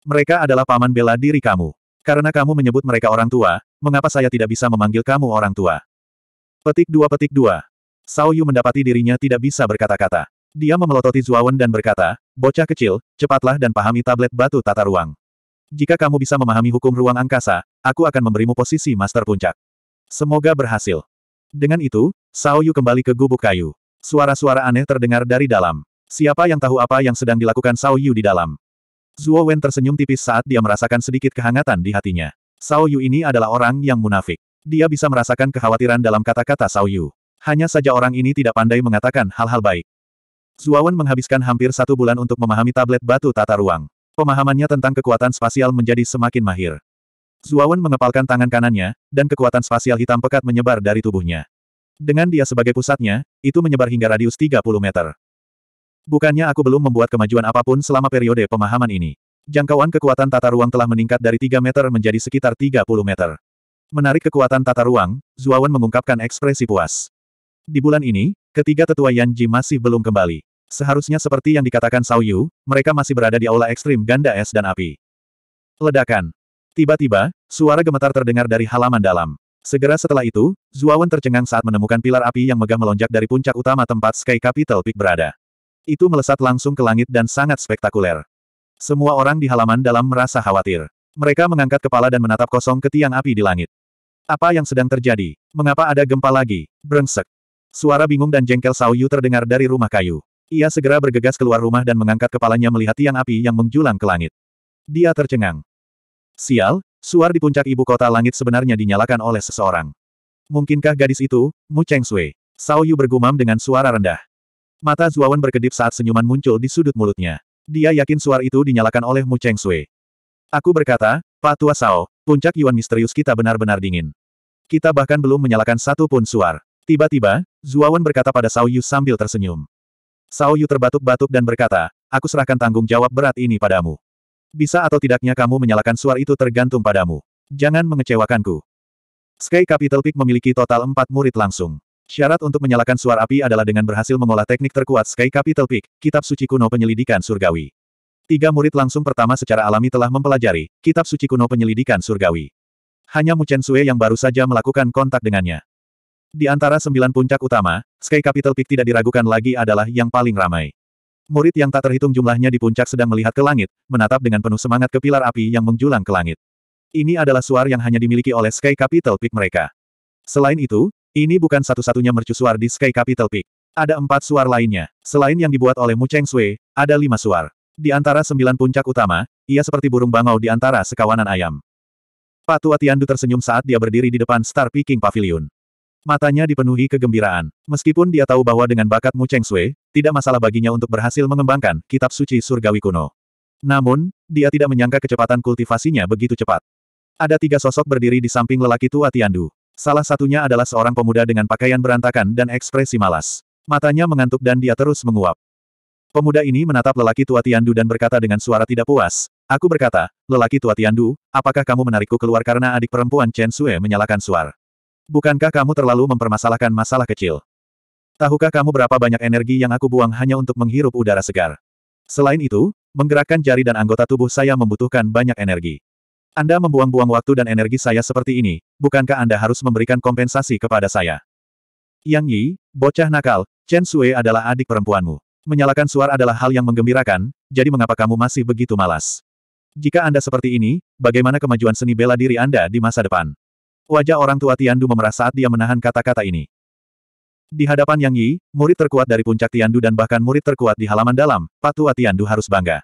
Mereka adalah paman bela diri kamu. Karena kamu menyebut mereka orang tua, mengapa saya tidak bisa memanggil kamu orang tua? Petik dua petik dua. Sao Yu mendapati dirinya tidak bisa berkata-kata. Dia memelototi Zuawan dan berkata, bocah kecil, cepatlah dan pahami tablet batu tata ruang. Jika kamu bisa memahami hukum ruang angkasa, aku akan memberimu posisi master puncak. Semoga berhasil. Dengan itu, Sao Yu kembali ke gubuk kayu. Suara-suara aneh terdengar dari dalam. Siapa yang tahu apa yang sedang dilakukan Sao Yu di dalam? Zuo Wen tersenyum tipis saat dia merasakan sedikit kehangatan di hatinya. Sao Yu ini adalah orang yang munafik. Dia bisa merasakan kekhawatiran dalam kata-kata Sao Yu. Hanya saja orang ini tidak pandai mengatakan hal-hal baik. Zuawan menghabiskan hampir satu bulan untuk memahami tablet batu tata ruang. Pemahamannya tentang kekuatan spasial menjadi semakin mahir. Zuawan mengepalkan tangan kanannya, dan kekuatan spasial hitam pekat menyebar dari tubuhnya. Dengan dia sebagai pusatnya, itu menyebar hingga radius 30 meter. Bukannya aku belum membuat kemajuan apapun selama periode pemahaman ini. Jangkauan kekuatan tata ruang telah meningkat dari 3 meter menjadi sekitar 30 meter. Menarik kekuatan tata ruang, Zuawan mengungkapkan ekspresi puas. Di bulan ini, ketiga tetua Yanji masih belum kembali. Seharusnya seperti yang dikatakan Sao Yu, mereka masih berada di aula ekstrim ganda es dan api. Ledakan. Tiba-tiba, suara gemetar terdengar dari halaman dalam. Segera setelah itu, Zuawan tercengang saat menemukan pilar api yang megah melonjak dari puncak utama tempat Sky Capital Peak berada. Itu melesat langsung ke langit dan sangat spektakuler. Semua orang di halaman dalam merasa khawatir. Mereka mengangkat kepala dan menatap kosong ke tiang api di langit. Apa yang sedang terjadi? Mengapa ada gempa lagi? Brengsek. Suara bingung dan jengkel Sao Yu terdengar dari rumah kayu. Ia segera bergegas keluar rumah dan mengangkat kepalanya melihat tiang api yang menjulang ke langit. Dia tercengang. Sial, suar di puncak ibu kota langit sebenarnya dinyalakan oleh seseorang. Mungkinkah gadis itu, Mu Cheng Sui? Sao Yu bergumam dengan suara rendah. Mata Zuawan berkedip saat senyuman muncul di sudut mulutnya. Dia yakin suar itu dinyalakan oleh Mu Cheng Sui. Aku berkata, Pak Tua Sao, puncak Yuan misterius kita benar-benar dingin. Kita bahkan belum menyalakan satu pun suar. Tiba-tiba, Zuawan berkata pada Sao Yu sambil tersenyum. Sao Yu terbatuk-batuk dan berkata, aku serahkan tanggung jawab berat ini padamu. Bisa atau tidaknya kamu menyalakan suar itu tergantung padamu. Jangan mengecewakanku. Sky Capital Peak memiliki total empat murid langsung. Syarat untuk menyalakan suara api adalah dengan berhasil mengolah teknik terkuat Sky Capital Peak, kitab suci kuno penyelidikan surgawi. Tiga murid langsung pertama secara alami telah mempelajari kitab suci kuno penyelidikan surgawi. Hanya Mu Chen Sue yang baru saja melakukan kontak dengannya. Di antara sembilan puncak utama, Sky Capital Peak tidak diragukan lagi adalah yang paling ramai. Murid yang tak terhitung jumlahnya di puncak sedang melihat ke langit, menatap dengan penuh semangat ke pilar api yang menjulang ke langit. Ini adalah suar yang hanya dimiliki oleh Sky Capital Peak mereka. Selain itu, ini bukan satu-satunya mercusuar di Sky Capital Peak. Ada empat suar lainnya. Selain yang dibuat oleh Mu Cheng Sui, ada lima suar. Di antara sembilan puncak utama, ia seperti burung bangau di antara sekawanan ayam. Pak Tua Tiandu tersenyum saat dia berdiri di depan Star Peking Pavilion. Matanya dipenuhi kegembiraan. Meskipun dia tahu bahwa dengan bakat Mu Cheng Sui, tidak masalah baginya untuk berhasil mengembangkan kitab suci surgawi kuno. Namun, dia tidak menyangka kecepatan kultivasinya begitu cepat. Ada tiga sosok berdiri di samping lelaki tua Tiandu. Salah satunya adalah seorang pemuda dengan pakaian berantakan dan ekspresi malas. Matanya mengantuk dan dia terus menguap. Pemuda ini menatap lelaki tua Tiandu dan berkata dengan suara tidak puas, Aku berkata, lelaki tua Tiandu, apakah kamu menarikku keluar karena adik perempuan Chen Sue menyalakan suar? Bukankah kamu terlalu mempermasalahkan masalah kecil? Tahukah kamu berapa banyak energi yang aku buang hanya untuk menghirup udara segar? Selain itu, menggerakkan jari dan anggota tubuh saya membutuhkan banyak energi. Anda membuang-buang waktu dan energi saya seperti ini, bukankah Anda harus memberikan kompensasi kepada saya? Yang Yi, bocah nakal, Chen Sui adalah adik perempuanmu. Menyalakan suar adalah hal yang menggembirakan, jadi mengapa kamu masih begitu malas? Jika Anda seperti ini, bagaimana kemajuan seni bela diri Anda di masa depan? Wajah orang tua Tiandu memerah saat dia menahan kata-kata ini. Di hadapan Yang Yi, murid terkuat dari puncak Tiandu dan bahkan murid terkuat di halaman dalam, Patua Tiandu harus bangga.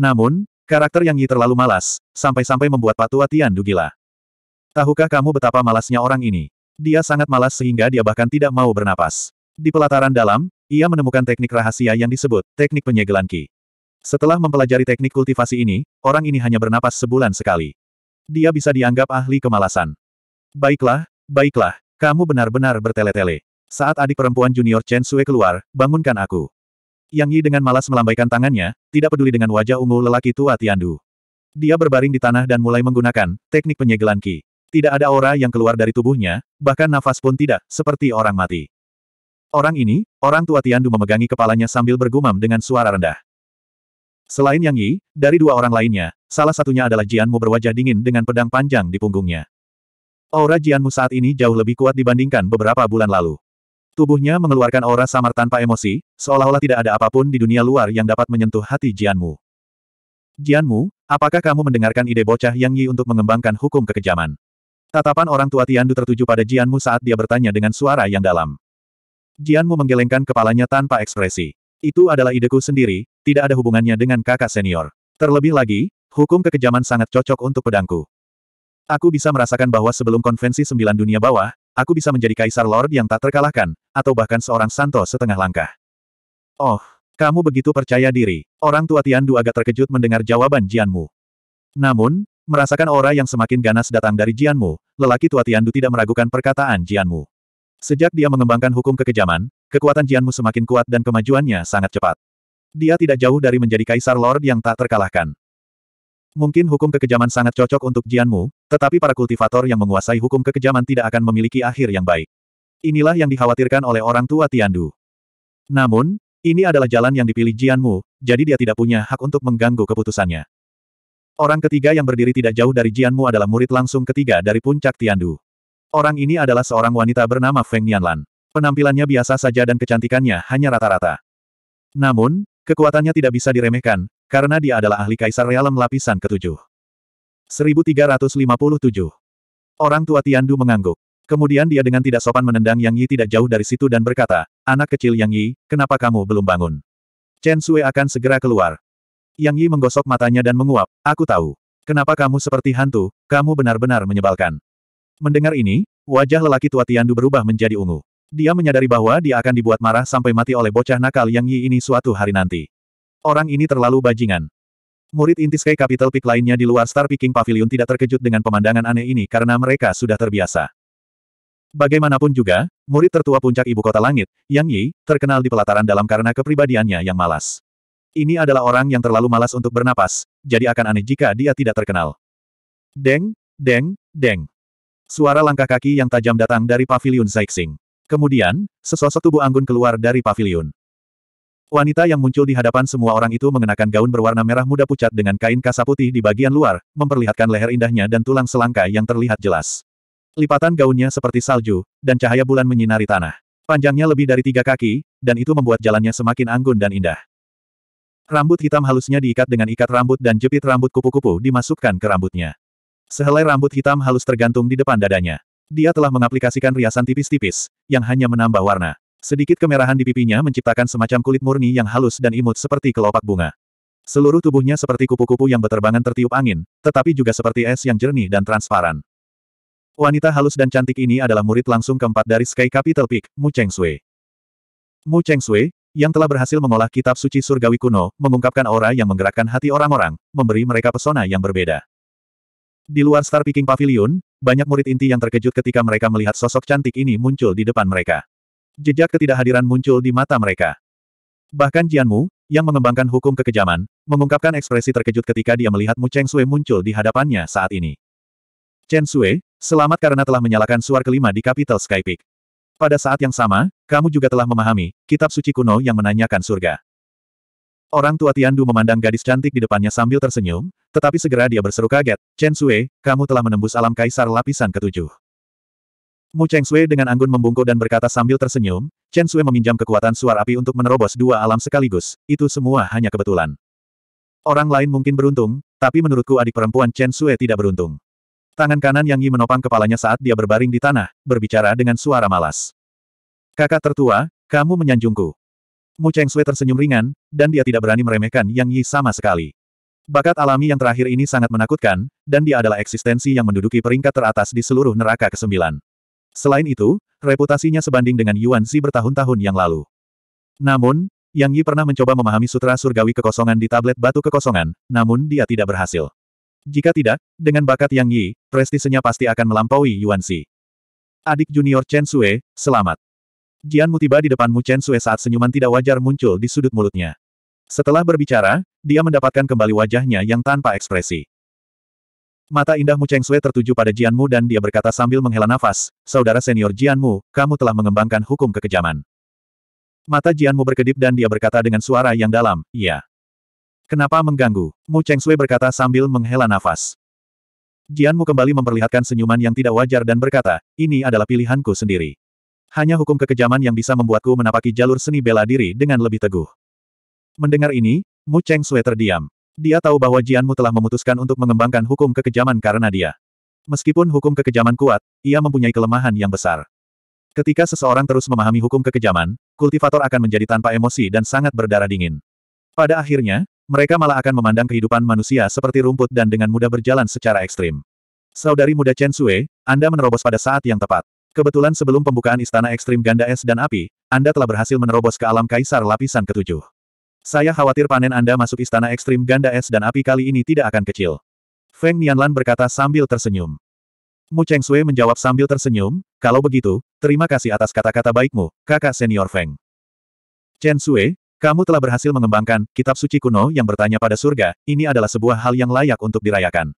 Namun, Karakter Yang Yi terlalu malas, sampai-sampai membuat Patua Tian gila. Tahukah kamu betapa malasnya orang ini? Dia sangat malas sehingga dia bahkan tidak mau bernapas. Di pelataran dalam, ia menemukan teknik rahasia yang disebut teknik penyegelan Ki. Setelah mempelajari teknik kultivasi ini, orang ini hanya bernapas sebulan sekali. Dia bisa dianggap ahli kemalasan. Baiklah, baiklah, kamu benar-benar bertele-tele. Saat adik perempuan junior Chen Sue keluar, bangunkan aku. Yang Yi dengan malas melambaikan tangannya, tidak peduli dengan wajah ungu lelaki tua Tiandu. Dia berbaring di tanah dan mulai menggunakan teknik penyegelan Ki. Tidak ada aura yang keluar dari tubuhnya, bahkan nafas pun tidak, seperti orang mati. Orang ini, orang tua Tiandu memegangi kepalanya sambil bergumam dengan suara rendah. Selain Yang Yi, dari dua orang lainnya, salah satunya adalah Jianmu berwajah dingin dengan pedang panjang di punggungnya. Aura Jianmu saat ini jauh lebih kuat dibandingkan beberapa bulan lalu. Tubuhnya mengeluarkan aura samar tanpa emosi, seolah-olah tidak ada apapun di dunia luar yang dapat menyentuh hati Jianmu. Jianmu, apakah kamu mendengarkan ide bocah Yang Yi untuk mengembangkan hukum kekejaman? Tatapan orang tua Tiandu tertuju pada Jianmu saat dia bertanya dengan suara yang dalam. Jianmu menggelengkan kepalanya tanpa ekspresi. Itu adalah ideku sendiri, tidak ada hubungannya dengan kakak senior. Terlebih lagi, hukum kekejaman sangat cocok untuk pedangku. Aku bisa merasakan bahwa sebelum konvensi sembilan dunia bawah, aku bisa menjadi kaisar lord yang tak terkalahkan, atau bahkan seorang santo setengah langkah. Oh, kamu begitu percaya diri. Orang tua Tian Du agak terkejut mendengar jawaban Jianmu. Namun, merasakan aura yang semakin ganas datang dari Jianmu, lelaki tua Tian Du tidak meragukan perkataan Jianmu. Sejak dia mengembangkan hukum kekejaman, kekuatan Jianmu semakin kuat dan kemajuannya sangat cepat. Dia tidak jauh dari menjadi kaisar lord yang tak terkalahkan. Mungkin hukum kekejaman sangat cocok untuk Jianmu, tetapi para kultivator yang menguasai hukum kekejaman tidak akan memiliki akhir yang baik. Inilah yang dikhawatirkan oleh orang tua Tiandu. Namun, ini adalah jalan yang dipilih Jianmu, jadi dia tidak punya hak untuk mengganggu keputusannya. Orang ketiga yang berdiri tidak jauh dari Jianmu adalah murid langsung ketiga dari puncak Tiandu. Orang ini adalah seorang wanita bernama Feng Nianlan. Penampilannya biasa saja dan kecantikannya hanya rata-rata. Namun, kekuatannya tidak bisa diremehkan, karena dia adalah ahli kaisar realem lapisan ketujuh. 1357. Orang tua Tiandu mengangguk. Kemudian dia dengan tidak sopan menendang Yang Yi tidak jauh dari situ dan berkata, Anak kecil Yang Yi, kenapa kamu belum bangun? Chen Sui akan segera keluar. Yang Yi menggosok matanya dan menguap, Aku tahu. Kenapa kamu seperti hantu, kamu benar-benar menyebalkan. Mendengar ini, wajah lelaki tua Tiandu berubah menjadi ungu. Dia menyadari bahwa dia akan dibuat marah sampai mati oleh bocah nakal Yang Yi ini suatu hari nanti. Orang ini terlalu bajingan. Murid inti Sky Capital Peak lainnya di luar Star Peaking Pavilion tidak terkejut dengan pemandangan aneh ini karena mereka sudah terbiasa. Bagaimanapun juga, murid tertua puncak ibu kota langit, Yang Yi, terkenal di pelataran dalam karena kepribadiannya yang malas. Ini adalah orang yang terlalu malas untuk bernapas, jadi akan aneh jika dia tidak terkenal. Deng, deng, deng. Suara langkah kaki yang tajam datang dari pavilion Zaixing. Kemudian, sesosok tubuh anggun keluar dari pavilion. Wanita yang muncul di hadapan semua orang itu mengenakan gaun berwarna merah muda pucat dengan kain kasa putih di bagian luar, memperlihatkan leher indahnya dan tulang selangka yang terlihat jelas. Lipatan gaunnya seperti salju, dan cahaya bulan menyinari tanah. Panjangnya lebih dari tiga kaki, dan itu membuat jalannya semakin anggun dan indah. Rambut hitam halusnya diikat dengan ikat rambut dan jepit rambut kupu-kupu dimasukkan ke rambutnya. Sehelai rambut hitam halus tergantung di depan dadanya. Dia telah mengaplikasikan riasan tipis-tipis, yang hanya menambah warna. Sedikit kemerahan di pipinya menciptakan semacam kulit murni yang halus dan imut seperti kelopak bunga. Seluruh tubuhnya seperti kupu-kupu yang beterbangan tertiup angin, tetapi juga seperti es yang jernih dan transparan. Wanita halus dan cantik ini adalah murid langsung keempat dari Sky Capital Peak, Mu Cheng Sui. Mu Cheng Sui, yang telah berhasil mengolah kitab suci surgawi kuno, mengungkapkan aura yang menggerakkan hati orang-orang, memberi mereka pesona yang berbeda. Di luar Star Picking Pavilion, banyak murid inti yang terkejut ketika mereka melihat sosok cantik ini muncul di depan mereka. Jejak ketidakhadiran muncul di mata mereka. Bahkan Jianmu, yang mengembangkan hukum kekejaman, mengungkapkan ekspresi terkejut ketika dia melihat Mu Cheng Sui muncul di hadapannya saat ini. Chen Sui, selamat karena telah menyalakan suar kelima di Capital Sky Peak. Pada saat yang sama, kamu juga telah memahami kitab suci kuno yang menanyakan surga. Orang tua Tian Du memandang gadis cantik di depannya sambil tersenyum, tetapi segera dia berseru kaget, Chen Sui, kamu telah menembus alam kaisar lapisan ketujuh. Mu Cheng Sui dengan anggun membungkuk dan berkata sambil tersenyum, Chen Sui meminjam kekuatan suar api untuk menerobos dua alam sekaligus, itu semua hanya kebetulan. Orang lain mungkin beruntung, tapi menurutku adik perempuan Chen Sui tidak beruntung. Tangan kanan Yang Yi menopang kepalanya saat dia berbaring di tanah, berbicara dengan suara malas. Kakak tertua, kamu menyanjungku. Mu Cheng Sui tersenyum ringan, dan dia tidak berani meremehkan Yang Yi sama sekali. Bakat alami yang terakhir ini sangat menakutkan, dan dia adalah eksistensi yang menduduki peringkat teratas di seluruh neraka kesembilan. Selain itu, reputasinya sebanding dengan Yuan Zi bertahun-tahun yang lalu. Namun, Yang Yi pernah mencoba memahami sutra surgawi kekosongan di tablet batu kekosongan, namun dia tidak berhasil. Jika tidak, dengan bakat Yang Yi, prestisenya pasti akan melampaui Yuan Xi. Adik junior Chen Sue, selamat. Jianmu tiba di depanmu Chen Sue saat senyuman tidak wajar muncul di sudut mulutnya. Setelah berbicara, dia mendapatkan kembali wajahnya yang tanpa ekspresi. Mata indah Mu Cheng Sui tertuju pada Jianmu dan dia berkata sambil menghela nafas, Saudara senior Jianmu, kamu telah mengembangkan hukum kekejaman. Mata Jianmu berkedip dan dia berkata dengan suara yang dalam, Iya. Kenapa mengganggu? Mu Cheng Sui berkata sambil menghela nafas. Jianmu kembali memperlihatkan senyuman yang tidak wajar dan berkata, Ini adalah pilihanku sendiri. Hanya hukum kekejaman yang bisa membuatku menapaki jalur seni bela diri dengan lebih teguh. Mendengar ini, Mu Cheng Sui terdiam. Dia tahu bahwa Jianmu telah memutuskan untuk mengembangkan hukum kekejaman karena dia. Meskipun hukum kekejaman kuat, ia mempunyai kelemahan yang besar. Ketika seseorang terus memahami hukum kekejaman, kultivator akan menjadi tanpa emosi dan sangat berdarah dingin. Pada akhirnya, mereka malah akan memandang kehidupan manusia seperti rumput dan dengan mudah berjalan secara ekstrim. Saudari muda Chen Sui, Anda menerobos pada saat yang tepat. Kebetulan sebelum pembukaan Istana Ekstrim Ganda Es dan Api, Anda telah berhasil menerobos ke alam Kaisar Lapisan Ketujuh. Saya khawatir panen Anda masuk istana ekstrim ganda es dan api kali ini tidak akan kecil. Feng Nianlan berkata sambil tersenyum. Mu Cheng Sui menjawab sambil tersenyum, kalau begitu, terima kasih atas kata-kata baikmu, kakak senior Feng. Chen Sui, kamu telah berhasil mengembangkan kitab suci kuno yang bertanya pada surga, ini adalah sebuah hal yang layak untuk dirayakan.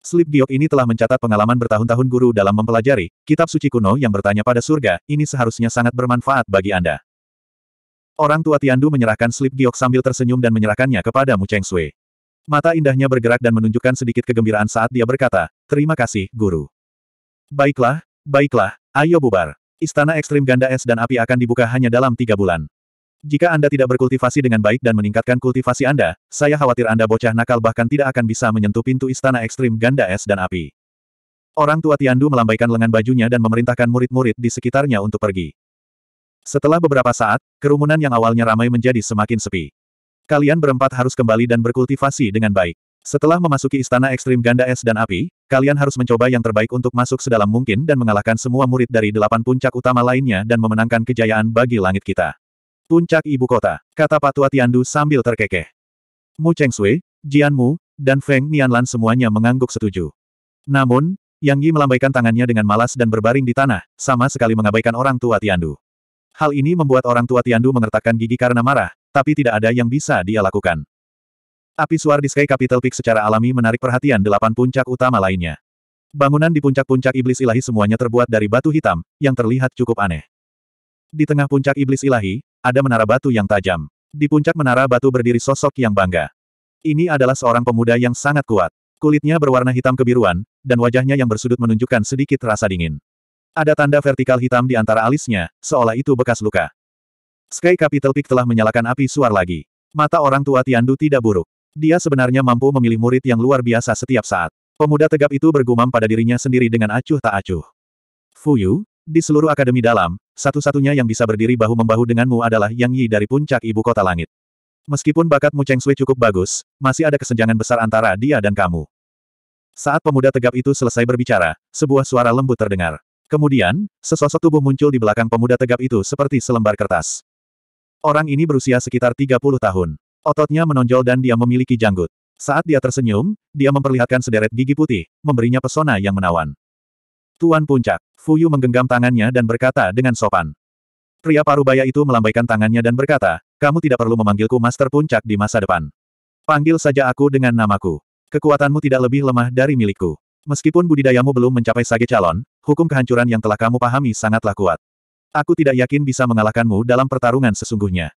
Slip Giok ini telah mencatat pengalaman bertahun-tahun guru dalam mempelajari kitab suci kuno yang bertanya pada surga, ini seharusnya sangat bermanfaat bagi Anda. Orang tua Tiandu menyerahkan slip giok sambil tersenyum dan menyerahkannya kepada Mu Cheng Sui. Mata indahnya bergerak dan menunjukkan sedikit kegembiraan saat dia berkata, Terima kasih, Guru. Baiklah, baiklah, ayo bubar. Istana ekstrim ganda es dan api akan dibuka hanya dalam tiga bulan. Jika Anda tidak berkultivasi dengan baik dan meningkatkan kultivasi Anda, saya khawatir Anda bocah nakal bahkan tidak akan bisa menyentuh pintu istana ekstrim ganda es dan api. Orang tua Tiandu melambaikan lengan bajunya dan memerintahkan murid-murid di sekitarnya untuk pergi. Setelah beberapa saat, kerumunan yang awalnya ramai menjadi semakin sepi. Kalian berempat harus kembali dan berkultivasi dengan baik. Setelah memasuki istana ekstrim ganda es dan api, kalian harus mencoba yang terbaik untuk masuk sedalam mungkin dan mengalahkan semua murid dari delapan puncak utama lainnya dan memenangkan kejayaan bagi langit kita. Puncak Ibu Kota, kata Patua Tiandu sambil terkekeh. Mu Cheng Sui, Jian Mu, dan Feng Nianlan semuanya mengangguk setuju. Namun, Yang Yi melambaikan tangannya dengan malas dan berbaring di tanah, sama sekali mengabaikan orang tua Tiandu. Hal ini membuat orang tua Tiandu mengertakkan gigi karena marah, tapi tidak ada yang bisa dia lakukan. Api suar di Sky Capital Peak secara alami menarik perhatian delapan puncak utama lainnya. Bangunan di puncak-puncak iblis ilahi semuanya terbuat dari batu hitam, yang terlihat cukup aneh. Di tengah puncak iblis ilahi, ada menara batu yang tajam. Di puncak menara batu berdiri sosok yang bangga. Ini adalah seorang pemuda yang sangat kuat. Kulitnya berwarna hitam kebiruan, dan wajahnya yang bersudut menunjukkan sedikit rasa dingin. Ada tanda vertikal hitam di antara alisnya, seolah itu bekas luka. Sky Capital Peak telah menyalakan api suar lagi. Mata orang tua Tiandu tidak buruk. Dia sebenarnya mampu memilih murid yang luar biasa setiap saat. Pemuda tegap itu bergumam pada dirinya sendiri dengan acuh tak acuh. Fuyu, di seluruh akademi dalam, satu-satunya yang bisa berdiri bahu-membahu denganmu adalah Yang Yi dari puncak ibu kota langit. Meskipun bakatmu Cheng Sui cukup bagus, masih ada kesenjangan besar antara dia dan kamu. Saat pemuda tegap itu selesai berbicara, sebuah suara lembut terdengar. Kemudian, sesosok tubuh muncul di belakang pemuda tegap itu seperti selembar kertas. Orang ini berusia sekitar 30 tahun. Ototnya menonjol dan dia memiliki janggut. Saat dia tersenyum, dia memperlihatkan sederet gigi putih, memberinya pesona yang menawan. Tuan Puncak, Fuyu menggenggam tangannya dan berkata dengan sopan. Pria parubaya itu melambaikan tangannya dan berkata, kamu tidak perlu memanggilku Master Puncak di masa depan. Panggil saja aku dengan namaku. Kekuatanmu tidak lebih lemah dari milikku. Meskipun budidayamu belum mencapai sage calon, hukum kehancuran yang telah kamu pahami sangatlah kuat. Aku tidak yakin bisa mengalahkanmu dalam pertarungan sesungguhnya.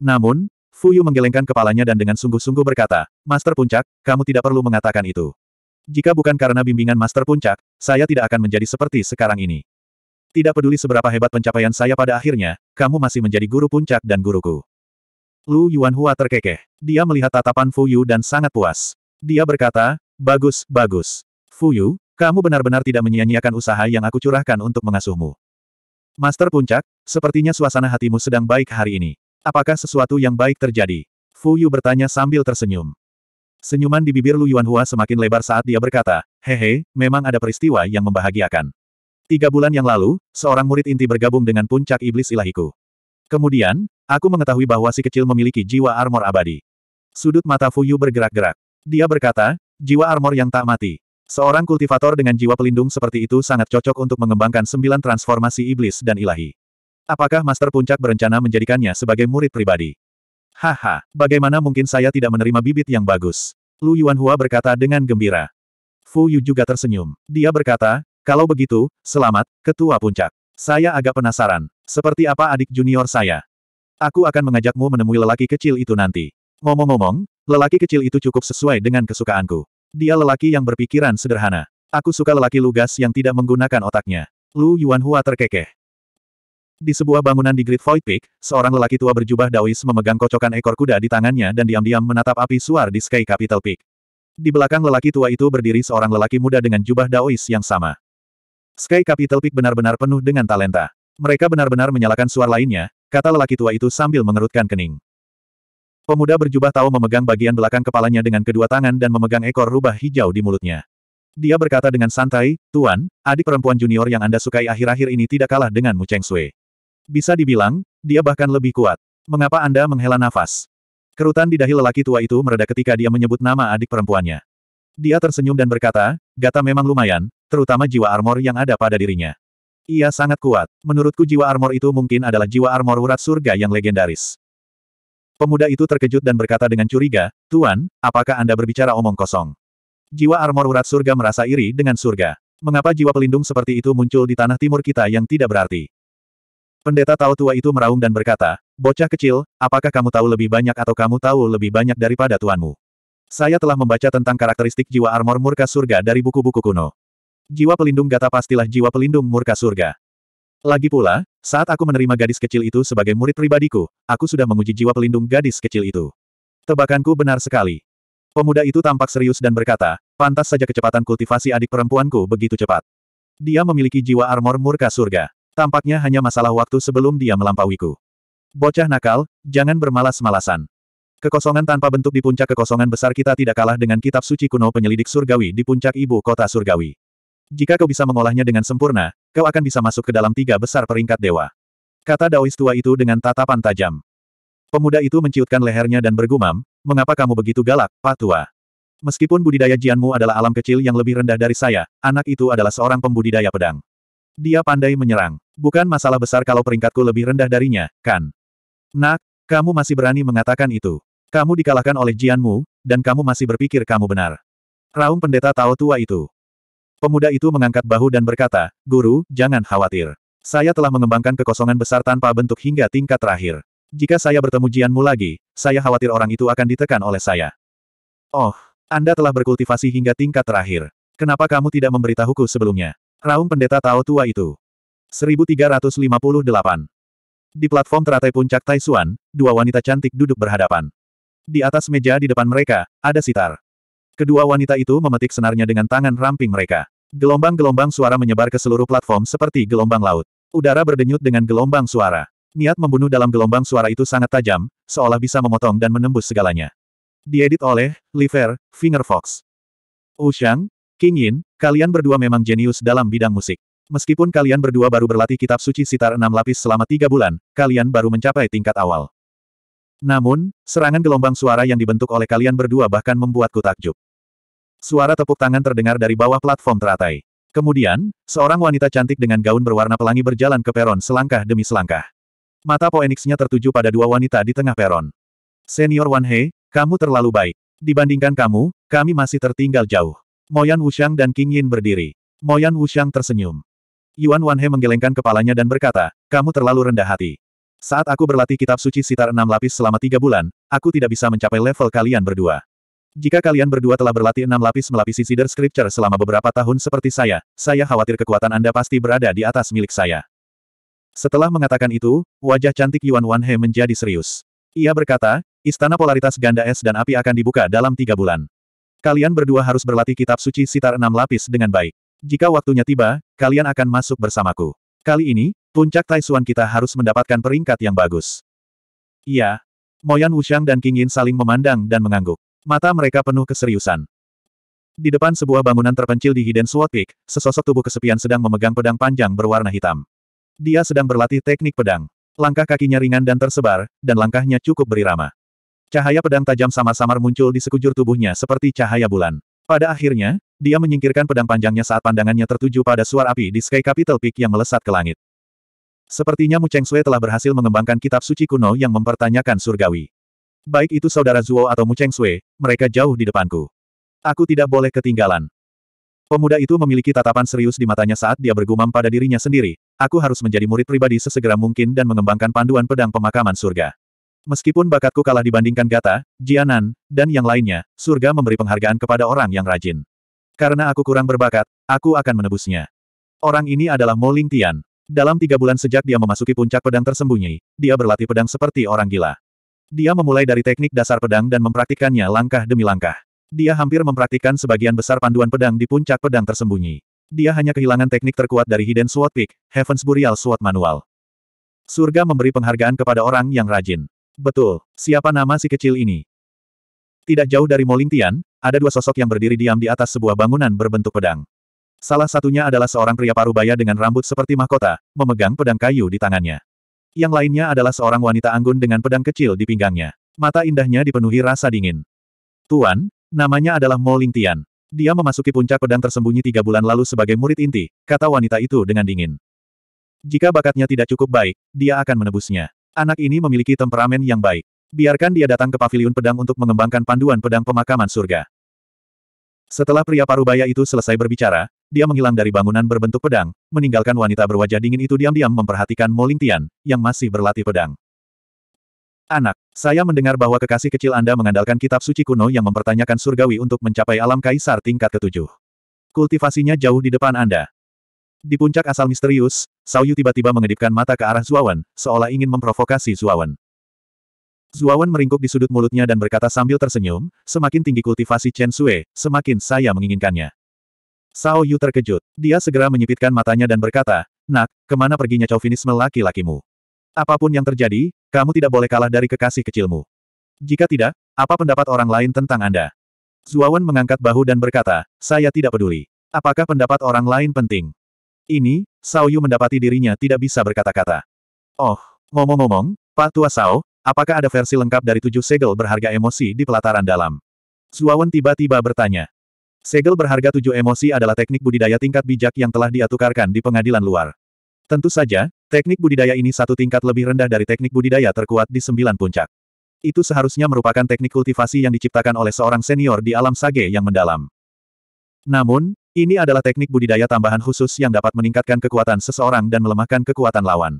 Namun, Fu Yu menggelengkan kepalanya dan dengan sungguh-sungguh berkata, Master Puncak, kamu tidak perlu mengatakan itu. Jika bukan karena bimbingan Master Puncak, saya tidak akan menjadi seperti sekarang ini. Tidak peduli seberapa hebat pencapaian saya pada akhirnya, kamu masih menjadi guru puncak dan guruku. Lu Yuanhua terkekeh. Dia melihat tatapan Fu Yu dan sangat puas. Dia berkata, bagus, bagus. Fu Yu. Kamu benar-benar tidak menyia-nyiakan usaha yang aku curahkan untuk mengasuhmu. Master Puncak, sepertinya suasana hatimu sedang baik hari ini. Apakah sesuatu yang baik terjadi? Fu Yu bertanya sambil tersenyum. Senyuman di bibir Lu Yuanhua semakin lebar saat dia berkata, Hehe, memang ada peristiwa yang membahagiakan. Tiga bulan yang lalu, seorang murid inti bergabung dengan puncak iblis ilahiku. Kemudian, aku mengetahui bahwa si kecil memiliki jiwa armor abadi. Sudut mata Fuyu bergerak-gerak. Dia berkata, jiwa armor yang tak mati. Seorang kultivator dengan jiwa pelindung seperti itu sangat cocok untuk mengembangkan sembilan transformasi iblis dan ilahi. Apakah Master Puncak berencana menjadikannya sebagai murid pribadi? Haha, bagaimana mungkin saya tidak menerima bibit yang bagus? Lu Yuanhua berkata dengan gembira. Fu Yu juga tersenyum. Dia berkata, kalau begitu, selamat, Ketua Puncak. Saya agak penasaran. Seperti apa adik junior saya? Aku akan mengajakmu menemui lelaki kecil itu nanti. Ngomong-ngomong, lelaki kecil itu cukup sesuai dengan kesukaanku. Dia lelaki yang berpikiran sederhana. Aku suka lelaki lugas yang tidak menggunakan otaknya. Lu Yuanhua terkekeh. Di sebuah bangunan di Great Void Peak, seorang lelaki tua berjubah Daois memegang kocokan ekor kuda di tangannya dan diam-diam menatap api suar di Sky Capital Peak. Di belakang lelaki tua itu berdiri seorang lelaki muda dengan jubah Daois yang sama. Sky Capital Peak benar-benar penuh dengan talenta. Mereka benar-benar menyalakan suar lainnya, kata lelaki tua itu sambil mengerutkan kening. Pemuda berjubah tahu memegang bagian belakang kepalanya dengan kedua tangan dan memegang ekor rubah hijau di mulutnya. Dia berkata dengan santai, Tuan, adik perempuan junior yang Anda sukai akhir-akhir ini tidak kalah dengan Mu Cheng Sui. Bisa dibilang, dia bahkan lebih kuat. Mengapa Anda menghela nafas? Kerutan di dahi lelaki tua itu mereda ketika dia menyebut nama adik perempuannya. Dia tersenyum dan berkata, Gata memang lumayan, terutama jiwa armor yang ada pada dirinya. Ia sangat kuat. Menurutku jiwa armor itu mungkin adalah jiwa armor urat surga yang legendaris. Pemuda itu terkejut dan berkata dengan curiga, Tuan, apakah Anda berbicara omong kosong? Jiwa armor urat surga merasa iri dengan surga. Mengapa jiwa pelindung seperti itu muncul di tanah timur kita yang tidak berarti? Pendeta tahu tua itu meraung dan berkata, Bocah kecil, apakah kamu tahu lebih banyak atau kamu tahu lebih banyak daripada tuanmu? Saya telah membaca tentang karakteristik jiwa armor murka surga dari buku-buku kuno. Jiwa pelindung gata pastilah jiwa pelindung murka surga. Lagi pula, saat aku menerima gadis kecil itu sebagai murid pribadiku, aku sudah menguji jiwa pelindung gadis kecil itu. Tebakanku benar sekali. Pemuda itu tampak serius dan berkata, pantas saja kecepatan kultivasi adik perempuanku begitu cepat. Dia memiliki jiwa armor murka surga. Tampaknya hanya masalah waktu sebelum dia melampauiku. Bocah nakal, jangan bermalas-malasan. Kekosongan tanpa bentuk di puncak kekosongan besar kita tidak kalah dengan kitab suci kuno penyelidik surgawi di puncak ibu kota surgawi. Jika kau bisa mengolahnya dengan sempurna, kau akan bisa masuk ke dalam tiga besar peringkat dewa. Kata Daois tua itu dengan tatapan tajam. Pemuda itu menciutkan lehernya dan bergumam, mengapa kamu begitu galak, Pak Tua? Meskipun budidaya Jianmu adalah alam kecil yang lebih rendah dari saya, anak itu adalah seorang pembudidaya pedang. Dia pandai menyerang. Bukan masalah besar kalau peringkatku lebih rendah darinya, kan? Nak, kamu masih berani mengatakan itu. Kamu dikalahkan oleh Jianmu, dan kamu masih berpikir kamu benar. Raung pendeta Tao tua itu. Pemuda itu mengangkat bahu dan berkata, Guru, jangan khawatir. Saya telah mengembangkan kekosongan besar tanpa bentuk hingga tingkat terakhir. Jika saya bertemu Jianmu lagi, saya khawatir orang itu akan ditekan oleh saya. Oh, Anda telah berkultivasi hingga tingkat terakhir. Kenapa kamu tidak memberitahuku sebelumnya? Raung pendeta Tao tua itu. 1358. Di platform teratai puncak Taisuan, dua wanita cantik duduk berhadapan. Di atas meja di depan mereka, ada sitar. Kedua wanita itu memetik senarnya dengan tangan ramping mereka. Gelombang-gelombang suara menyebar ke seluruh platform seperti gelombang laut. Udara berdenyut dengan gelombang suara. Niat membunuh dalam gelombang suara itu sangat tajam, seolah bisa memotong dan menembus segalanya. Diedit oleh, Liver, Finger Fox. Ushang, King Yin, kalian berdua memang jenius dalam bidang musik. Meskipun kalian berdua baru berlatih kitab suci sitar enam lapis selama tiga bulan, kalian baru mencapai tingkat awal. Namun, serangan gelombang suara yang dibentuk oleh kalian berdua bahkan membuatku takjub. Suara tepuk tangan terdengar dari bawah platform teratai. Kemudian, seorang wanita cantik dengan gaun berwarna pelangi berjalan ke peron selangkah demi selangkah. Mata Poenix-nya tertuju pada dua wanita di tengah peron. Senior Wan He, kamu terlalu baik. Dibandingkan kamu, kami masih tertinggal jauh. Moyan Wushang dan King Yin berdiri. Moyan Wushang tersenyum. Yuan Wan He menggelengkan kepalanya dan berkata, kamu terlalu rendah hati. Saat aku berlatih kitab suci sitar enam lapis selama tiga bulan, aku tidak bisa mencapai level kalian berdua. Jika kalian berdua telah berlatih enam lapis melapisi Cedar Scripture selama beberapa tahun seperti saya, saya khawatir kekuatan Anda pasti berada di atas milik saya. Setelah mengatakan itu, wajah cantik Yuan Wanhe menjadi serius. Ia berkata, Istana Polaritas Ganda Es dan Api akan dibuka dalam tiga bulan. Kalian berdua harus berlatih kitab suci sitar enam lapis dengan baik. Jika waktunya tiba, kalian akan masuk bersamaku. Kali ini, puncak Taisuan kita harus mendapatkan peringkat yang bagus. Iya. Moyan Wushang dan King Yin saling memandang dan mengangguk. Mata mereka penuh keseriusan. Di depan sebuah bangunan terpencil di Hidden Sword Peak, sesosok tubuh kesepian sedang memegang pedang panjang berwarna hitam. Dia sedang berlatih teknik pedang. Langkah kakinya ringan dan tersebar, dan langkahnya cukup berirama. Cahaya pedang tajam samar-samar muncul di sekujur tubuhnya seperti cahaya bulan. Pada akhirnya, dia menyingkirkan pedang panjangnya saat pandangannya tertuju pada suar api di Sky Capital Peak yang melesat ke langit. Sepertinya Mu Cheng Sui telah berhasil mengembangkan kitab suci kuno yang mempertanyakan surgawi. Baik itu saudara Zuo atau Mu Cheng Sui, mereka jauh di depanku. Aku tidak boleh ketinggalan. Pemuda itu memiliki tatapan serius di matanya saat dia bergumam pada dirinya sendiri, aku harus menjadi murid pribadi sesegera mungkin dan mengembangkan panduan pedang pemakaman surga. Meskipun bakatku kalah dibandingkan Gata, Jianan, dan yang lainnya, surga memberi penghargaan kepada orang yang rajin. Karena aku kurang berbakat, aku akan menebusnya. Orang ini adalah Mo Ling Tian. Dalam tiga bulan sejak dia memasuki puncak pedang tersembunyi, dia berlatih pedang seperti orang gila. Dia memulai dari teknik dasar pedang dan mempraktikkannya langkah demi langkah. Dia hampir mempraktikkan sebagian besar panduan pedang di puncak pedang tersembunyi. Dia hanya kehilangan teknik terkuat dari Hidden Sword Peak, Heaven's Burial Sword Manual. Surga memberi penghargaan kepada orang yang rajin. Betul, siapa nama si kecil ini? Tidak jauh dari Moling ada dua sosok yang berdiri diam di atas sebuah bangunan berbentuk pedang. Salah satunya adalah seorang pria parubaya dengan rambut seperti mahkota, memegang pedang kayu di tangannya. Yang lainnya adalah seorang wanita anggun dengan pedang kecil di pinggangnya. Mata indahnya dipenuhi rasa dingin. Tuan, namanya adalah Mo Lingtian. Dia memasuki puncak pedang tersembunyi tiga bulan lalu sebagai murid inti, kata wanita itu dengan dingin. Jika bakatnya tidak cukup baik, dia akan menebusnya. Anak ini memiliki temperamen yang baik. Biarkan dia datang ke paviliun pedang untuk mengembangkan panduan pedang pemakaman surga. Setelah pria parubaya itu selesai berbicara, dia menghilang dari bangunan berbentuk pedang, meninggalkan wanita berwajah dingin itu diam-diam memperhatikan Mo Lingtian, yang masih berlatih pedang. Anak, saya mendengar bahwa kekasih kecil Anda mengandalkan kitab suci kuno yang mempertanyakan surgawi untuk mencapai alam kaisar tingkat ketujuh. Kultivasinya jauh di depan Anda. Di puncak asal misterius, Sauyu tiba-tiba mengedipkan mata ke arah Zuawan, seolah ingin memprovokasi Zuawan. Zuawan meringkuk di sudut mulutnya dan berkata sambil tersenyum, semakin tinggi kultivasi Chen Sui, semakin saya menginginkannya. Sao Yu terkejut. Dia segera menyipitkan matanya dan berkata, Nak, kemana perginya chauvinisme laki-lakimu? Apapun yang terjadi, kamu tidak boleh kalah dari kekasih kecilmu. Jika tidak, apa pendapat orang lain tentang Anda? Zuawan mengangkat bahu dan berkata, saya tidak peduli. Apakah pendapat orang lain penting? Ini, Sao Yu mendapati dirinya tidak bisa berkata-kata. Oh, ngomong-ngomong, Pak Tua Sao, apakah ada versi lengkap dari tujuh segel berharga emosi di pelataran dalam? Zuawan tiba-tiba bertanya. Segel berharga tujuh emosi adalah teknik budidaya tingkat bijak yang telah diatukarkan di pengadilan luar. Tentu saja, teknik budidaya ini satu tingkat lebih rendah dari teknik budidaya terkuat di sembilan puncak. Itu seharusnya merupakan teknik kultivasi yang diciptakan oleh seorang senior di alam sage yang mendalam. Namun, ini adalah teknik budidaya tambahan khusus yang dapat meningkatkan kekuatan seseorang dan melemahkan kekuatan lawan.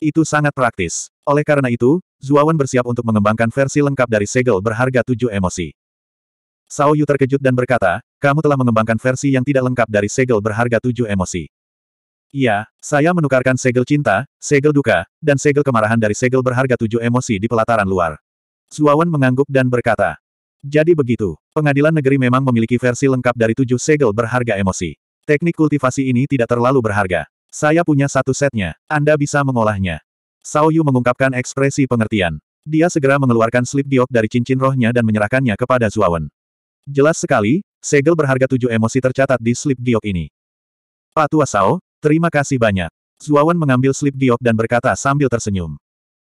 Itu sangat praktis. Oleh karena itu, Zuawan bersiap untuk mengembangkan versi lengkap dari segel berharga tujuh emosi. Sao Yu terkejut dan berkata, kamu telah mengembangkan versi yang tidak lengkap dari segel berharga tujuh emosi. Iya, saya menukarkan segel cinta, segel duka, dan segel kemarahan dari segel berharga tujuh emosi di pelataran luar. Zuawan mengangguk dan berkata, jadi begitu, pengadilan negeri memang memiliki versi lengkap dari tujuh segel berharga emosi. Teknik kultivasi ini tidak terlalu berharga. Saya punya satu setnya, Anda bisa mengolahnya. Sao Yu mengungkapkan ekspresi pengertian. Dia segera mengeluarkan slip giok dari cincin rohnya dan menyerahkannya kepada Zuawan. Jelas sekali, Segel berharga tujuh emosi tercatat di slip giok ini. Pak Tua Sao, terima kasih banyak. Zuawan mengambil slip giok dan berkata sambil tersenyum.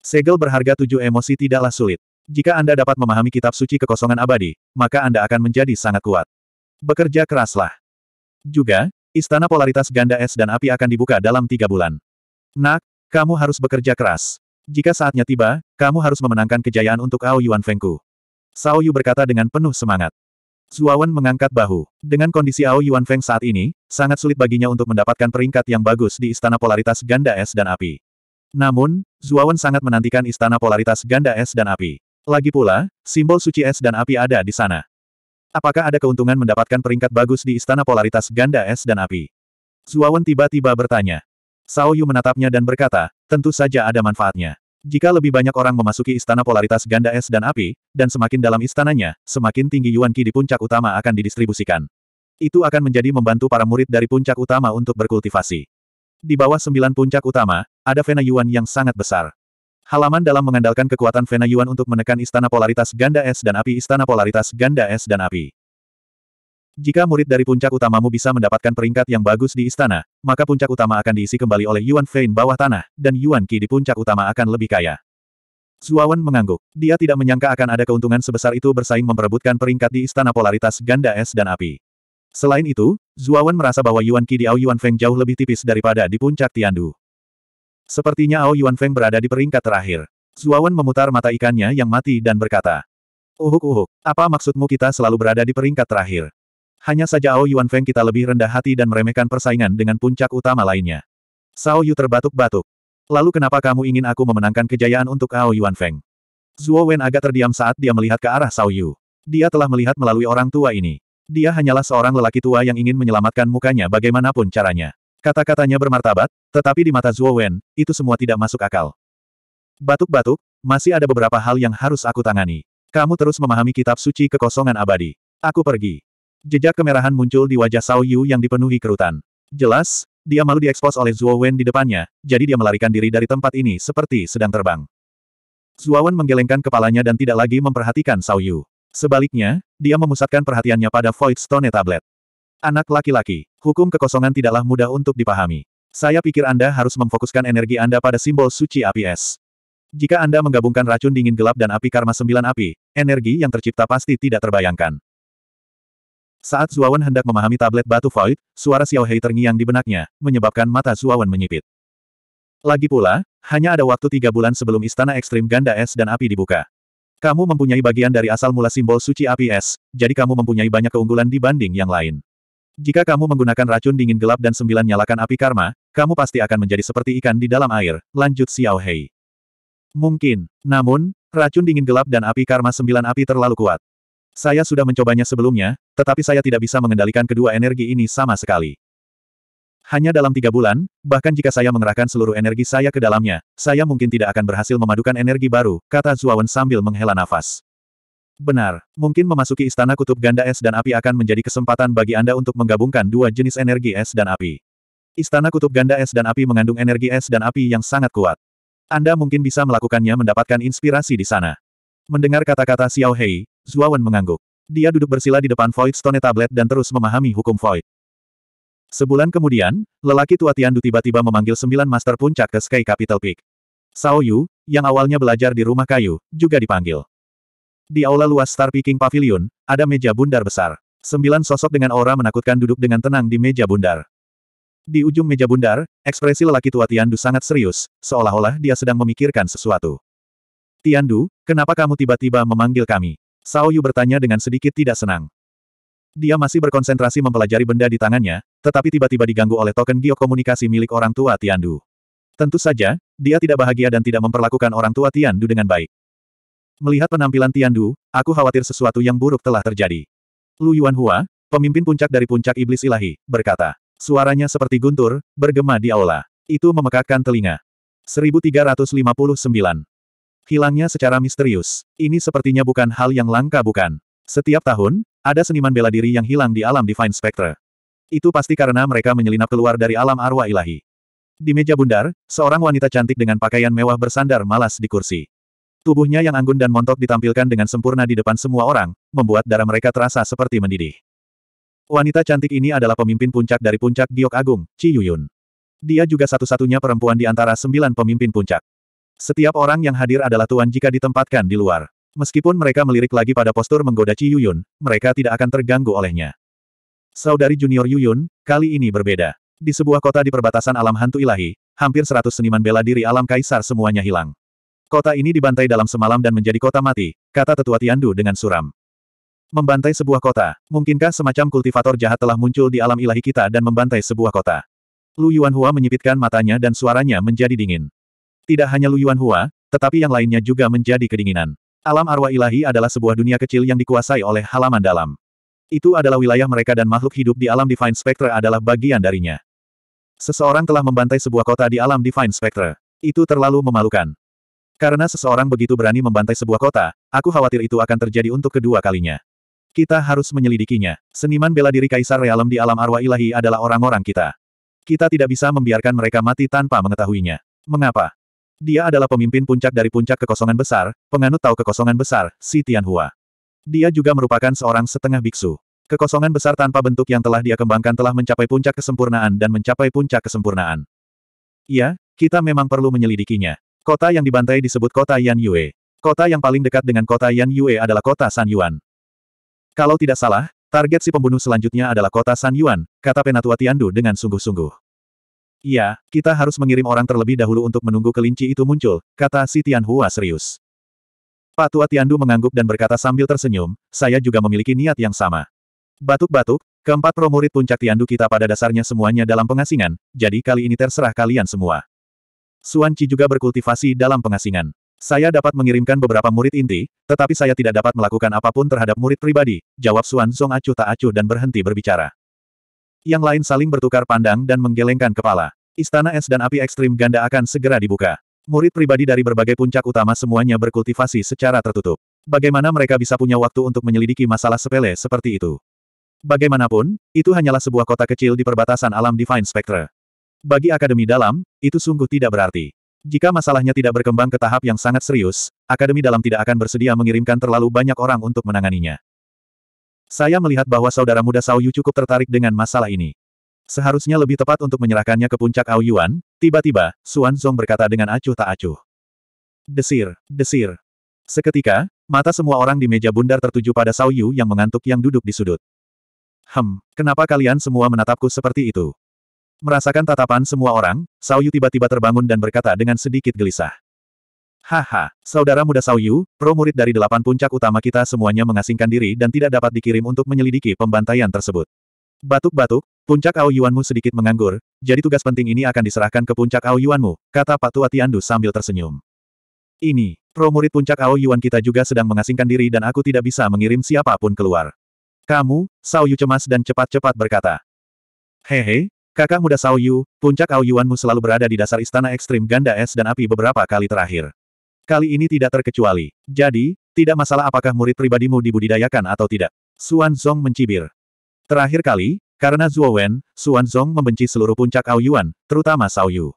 Segel berharga tujuh emosi tidaklah sulit. Jika Anda dapat memahami kitab suci kekosongan abadi, maka Anda akan menjadi sangat kuat. Bekerja keraslah. Juga, istana polaritas ganda es dan api akan dibuka dalam tiga bulan. Nak, kamu harus bekerja keras. Jika saatnya tiba, kamu harus memenangkan kejayaan untuk Ao Yuan Fengku. Sao Yu berkata dengan penuh semangat. Zuawan mengangkat bahu. Dengan kondisi Ao Yuan Feng saat ini, sangat sulit baginya untuk mendapatkan peringkat yang bagus di Istana Polaritas Ganda Es dan Api. Namun, Zuawan sangat menantikan Istana Polaritas Ganda Es dan Api. Lagi pula, simbol suci es dan api ada di sana. Apakah ada keuntungan mendapatkan peringkat bagus di Istana Polaritas Ganda Es dan Api? Zuawan tiba-tiba bertanya. Sao Yu menatapnya dan berkata, tentu saja ada manfaatnya. Jika lebih banyak orang memasuki istana polaritas ganda es dan api, dan semakin dalam istananya, semakin tinggi Yuan Qi di puncak utama akan didistribusikan. Itu akan menjadi membantu para murid dari puncak utama untuk berkultivasi. Di bawah sembilan puncak utama, ada Vena Yuan yang sangat besar. Halaman dalam mengandalkan kekuatan Vena Yuan untuk menekan istana polaritas ganda es dan api Istana polaritas ganda es dan api. Jika murid dari puncak utamamu bisa mendapatkan peringkat yang bagus di istana, maka puncak utama akan diisi kembali oleh Yuan Fein bawah tanah, dan Yuan Qi di puncak utama akan lebih kaya. Zuawan mengangguk. Dia tidak menyangka akan ada keuntungan sebesar itu bersaing memperebutkan peringkat di istana polaritas ganda es dan api. Selain itu, Zuawan merasa bahwa Yuan Qi di Ao Yuan Feng jauh lebih tipis daripada di puncak Tiandu. Sepertinya Ao Yuan Feng berada di peringkat terakhir. Zuawan memutar mata ikannya yang mati dan berkata, Uhuk-uhuk, apa maksudmu kita selalu berada di peringkat terakhir? Hanya saja Ao Yuan Feng kita lebih rendah hati dan meremehkan persaingan dengan puncak utama lainnya. Sao Yu terbatuk-batuk. Lalu kenapa kamu ingin aku memenangkan kejayaan untuk Ao Yuan Feng? Zhuo Wen agak terdiam saat dia melihat ke arah Sao Yu. Dia telah melihat melalui orang tua ini. Dia hanyalah seorang lelaki tua yang ingin menyelamatkan mukanya bagaimanapun caranya. Kata-katanya bermartabat, tetapi di mata Zhuo Wen, itu semua tidak masuk akal. Batuk-batuk, masih ada beberapa hal yang harus aku tangani. Kamu terus memahami kitab suci kekosongan abadi. Aku pergi. Jejak kemerahan muncul di wajah Sao Yu yang dipenuhi kerutan. Jelas, dia malu diekspos oleh Zhuo Wen di depannya, jadi dia melarikan diri dari tempat ini seperti sedang terbang. Zhuo Wen menggelengkan kepalanya dan tidak lagi memperhatikan Sao Yu. Sebaliknya, dia memusatkan perhatiannya pada Void Stone Tablet. Anak laki-laki, hukum kekosongan tidaklah mudah untuk dipahami. Saya pikir Anda harus memfokuskan energi Anda pada simbol suci api es. Jika Anda menggabungkan racun dingin gelap dan api karma sembilan api, energi yang tercipta pasti tidak terbayangkan. Saat Zuawan hendak memahami tablet batu void, suara Xiao Hei terngiang di benaknya, menyebabkan mata Zuawan menyipit. Lagi pula, hanya ada waktu tiga bulan sebelum Istana Ekstrim Ganda Es dan Api dibuka. Kamu mempunyai bagian dari asal mula simbol suci api es, jadi kamu mempunyai banyak keunggulan dibanding yang lain. Jika kamu menggunakan racun dingin gelap dan sembilan nyalakan api karma, kamu pasti akan menjadi seperti ikan di dalam air, lanjut Xiao Hei. Mungkin, namun, racun dingin gelap dan api karma sembilan api terlalu kuat. Saya sudah mencobanya sebelumnya, tetapi saya tidak bisa mengendalikan kedua energi ini sama sekali. Hanya dalam tiga bulan, bahkan jika saya mengerahkan seluruh energi saya ke dalamnya, saya mungkin tidak akan berhasil memadukan energi baru, kata Zuawan sambil menghela nafas. Benar, mungkin memasuki istana kutub ganda es dan api akan menjadi kesempatan bagi Anda untuk menggabungkan dua jenis energi es dan api. Istana kutub ganda es dan api mengandung energi es dan api yang sangat kuat. Anda mungkin bisa melakukannya mendapatkan inspirasi di sana. Mendengar kata-kata Xiao Hei, Zuawan mengangguk. Dia duduk bersila di depan Void Stone Tablet dan terus memahami hukum Void. Sebulan kemudian, lelaki tua Tiandu tiba-tiba memanggil sembilan master puncak ke Sky Capital Peak. Sao Yu, yang awalnya belajar di rumah kayu, juga dipanggil. Di aula luas Star Peking Pavilion, ada meja bundar besar. Sembilan sosok dengan aura menakutkan duduk dengan tenang di meja bundar. Di ujung meja bundar, ekspresi lelaki tua Tiandu sangat serius, seolah-olah dia sedang memikirkan sesuatu. Tiandu, kenapa kamu tiba-tiba memanggil kami? Sao Yu bertanya dengan sedikit tidak senang. Dia masih berkonsentrasi mempelajari benda di tangannya, tetapi tiba-tiba diganggu oleh token geokomunikasi milik orang tua Tiandu. Tentu saja, dia tidak bahagia dan tidak memperlakukan orang tua Tiandu dengan baik. Melihat penampilan Tiandu, aku khawatir sesuatu yang buruk telah terjadi. Lu Yuan Hua, pemimpin puncak dari puncak iblis ilahi, berkata. Suaranya seperti guntur, bergema di aula. Itu memekakkan telinga. 1359. Hilangnya secara misterius. Ini sepertinya bukan hal yang langka bukan? Setiap tahun, ada seniman bela diri yang hilang di alam Divine Spectre. Itu pasti karena mereka menyelinap keluar dari alam arwah ilahi. Di meja bundar, seorang wanita cantik dengan pakaian mewah bersandar malas di kursi. Tubuhnya yang anggun dan montok ditampilkan dengan sempurna di depan semua orang, membuat darah mereka terasa seperti mendidih. Wanita cantik ini adalah pemimpin puncak dari puncak Giok Agung, Ci Yuyun. Dia juga satu-satunya perempuan di antara sembilan pemimpin puncak. Setiap orang yang hadir adalah tuan jika ditempatkan di luar. Meskipun mereka melirik lagi pada postur menggoda Ci Yuyun, mereka tidak akan terganggu olehnya. Saudari junior Yuyun, kali ini berbeda. Di sebuah kota di perbatasan alam hantu ilahi, hampir seratus seniman bela diri alam kaisar semuanya hilang. Kota ini dibantai dalam semalam dan menjadi kota mati, kata tetua Tiandu dengan suram. Membantai sebuah kota, mungkinkah semacam kultivator jahat telah muncul di alam ilahi kita dan membantai sebuah kota? Lu Yuanhua menyipitkan matanya dan suaranya menjadi dingin. Tidak hanya Lu Yuanhua, tetapi yang lainnya juga menjadi kedinginan. Alam arwah ilahi adalah sebuah dunia kecil yang dikuasai oleh halaman dalam. Itu adalah wilayah mereka dan makhluk hidup di alam Divine Spectre adalah bagian darinya. Seseorang telah membantai sebuah kota di alam Divine Spectre. Itu terlalu memalukan. Karena seseorang begitu berani membantai sebuah kota, aku khawatir itu akan terjadi untuk kedua kalinya. Kita harus menyelidikinya. Seniman bela diri Kaisar Realem di alam arwah ilahi adalah orang-orang kita. Kita tidak bisa membiarkan mereka mati tanpa mengetahuinya. Mengapa? Dia adalah pemimpin puncak dari puncak kekosongan besar, penganut tahu kekosongan besar, si Tianhua. Dia juga merupakan seorang setengah biksu. Kekosongan besar tanpa bentuk yang telah dia kembangkan telah mencapai puncak kesempurnaan dan mencapai puncak kesempurnaan. Ya, kita memang perlu menyelidikinya. Kota yang dibantai disebut kota Yan Yue. Kota yang paling dekat dengan kota Yan Yue adalah kota San Yuan. Kalau tidak salah, target si pembunuh selanjutnya adalah kota San Yuan, kata Penatua Tiandu dengan sungguh-sungguh. Iya, kita harus mengirim orang terlebih dahulu untuk menunggu kelinci itu muncul, kata si Tianhua serius. Pak Tua Tiandu mengangguk dan berkata sambil tersenyum, saya juga memiliki niat yang sama. Batuk-batuk, keempat pro murid puncak Tiandu kita pada dasarnya semuanya dalam pengasingan, jadi kali ini terserah kalian semua. Suan Ci juga berkultivasi dalam pengasingan. Saya dapat mengirimkan beberapa murid inti, tetapi saya tidak dapat melakukan apapun terhadap murid pribadi, jawab Suan Song acuh tak acuh dan berhenti berbicara. Yang lain saling bertukar pandang dan menggelengkan kepala. Istana es dan api ekstrim ganda akan segera dibuka. Murid pribadi dari berbagai puncak utama semuanya berkultivasi secara tertutup. Bagaimana mereka bisa punya waktu untuk menyelidiki masalah sepele seperti itu? Bagaimanapun, itu hanyalah sebuah kota kecil di perbatasan alam Divine Spectre. Bagi Akademi Dalam, itu sungguh tidak berarti. Jika masalahnya tidak berkembang ke tahap yang sangat serius, Akademi Dalam tidak akan bersedia mengirimkan terlalu banyak orang untuk menanganinya. Saya melihat bahwa saudara muda Sao Yu cukup tertarik dengan masalah ini. Seharusnya lebih tepat untuk menyerahkannya ke puncak Ao Yuan, tiba-tiba, suan Zong berkata dengan acuh tak acuh. Desir, desir. Seketika, mata semua orang di meja bundar tertuju pada Sao Yu yang mengantuk yang duduk di sudut. Hem, kenapa kalian semua menatapku seperti itu? Merasakan tatapan semua orang, Sao Yu tiba-tiba terbangun dan berkata dengan sedikit gelisah. Haha, saudara muda Sauyu, pro murid dari delapan puncak utama kita semuanya mengasingkan diri dan tidak dapat dikirim untuk menyelidiki pembantaian tersebut. Batuk-batuk, puncak Aoyuanmu sedikit menganggur, jadi tugas penting ini akan diserahkan ke puncak Aoyuanmu, kata Pak Tua Tiandu sambil tersenyum. Ini, pro murid puncak Aoyuan kita juga sedang mengasingkan diri dan aku tidak bisa mengirim siapapun keluar. Kamu, Sauyu cemas dan cepat-cepat berkata. Hehe, kakak muda Sauyu, puncak Aoyuanmu selalu berada di dasar istana ekstrim ganda es dan api beberapa kali terakhir. Kali ini tidak terkecuali. Jadi, tidak masalah apakah murid pribadimu dibudidayakan atau tidak. Suan Zong mencibir. Terakhir kali, karena Zhuo Wen, Xuan Zong membenci seluruh puncak Aoyuan, terutama Sao Yu.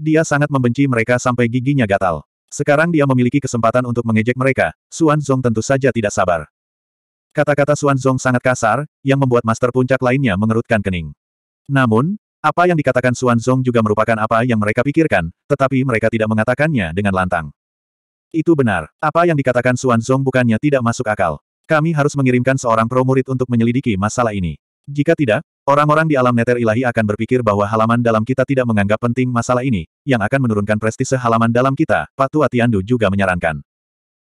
Dia sangat membenci mereka sampai giginya gatal. Sekarang dia memiliki kesempatan untuk mengejek mereka, Suan Zong tentu saja tidak sabar. Kata-kata Suan Zong sangat kasar, yang membuat master puncak lainnya mengerutkan kening. Namun, apa yang dikatakan Suan Zong juga merupakan apa yang mereka pikirkan, tetapi mereka tidak mengatakannya dengan lantang. Itu benar. Apa yang dikatakan Xuan Zong bukannya tidak masuk akal. Kami harus mengirimkan seorang pro murid untuk menyelidiki masalah ini. Jika tidak, orang-orang di alam neter ilahi akan berpikir bahwa halaman dalam kita tidak menganggap penting masalah ini, yang akan menurunkan prestise halaman dalam kita, Patu Atiandu juga menyarankan.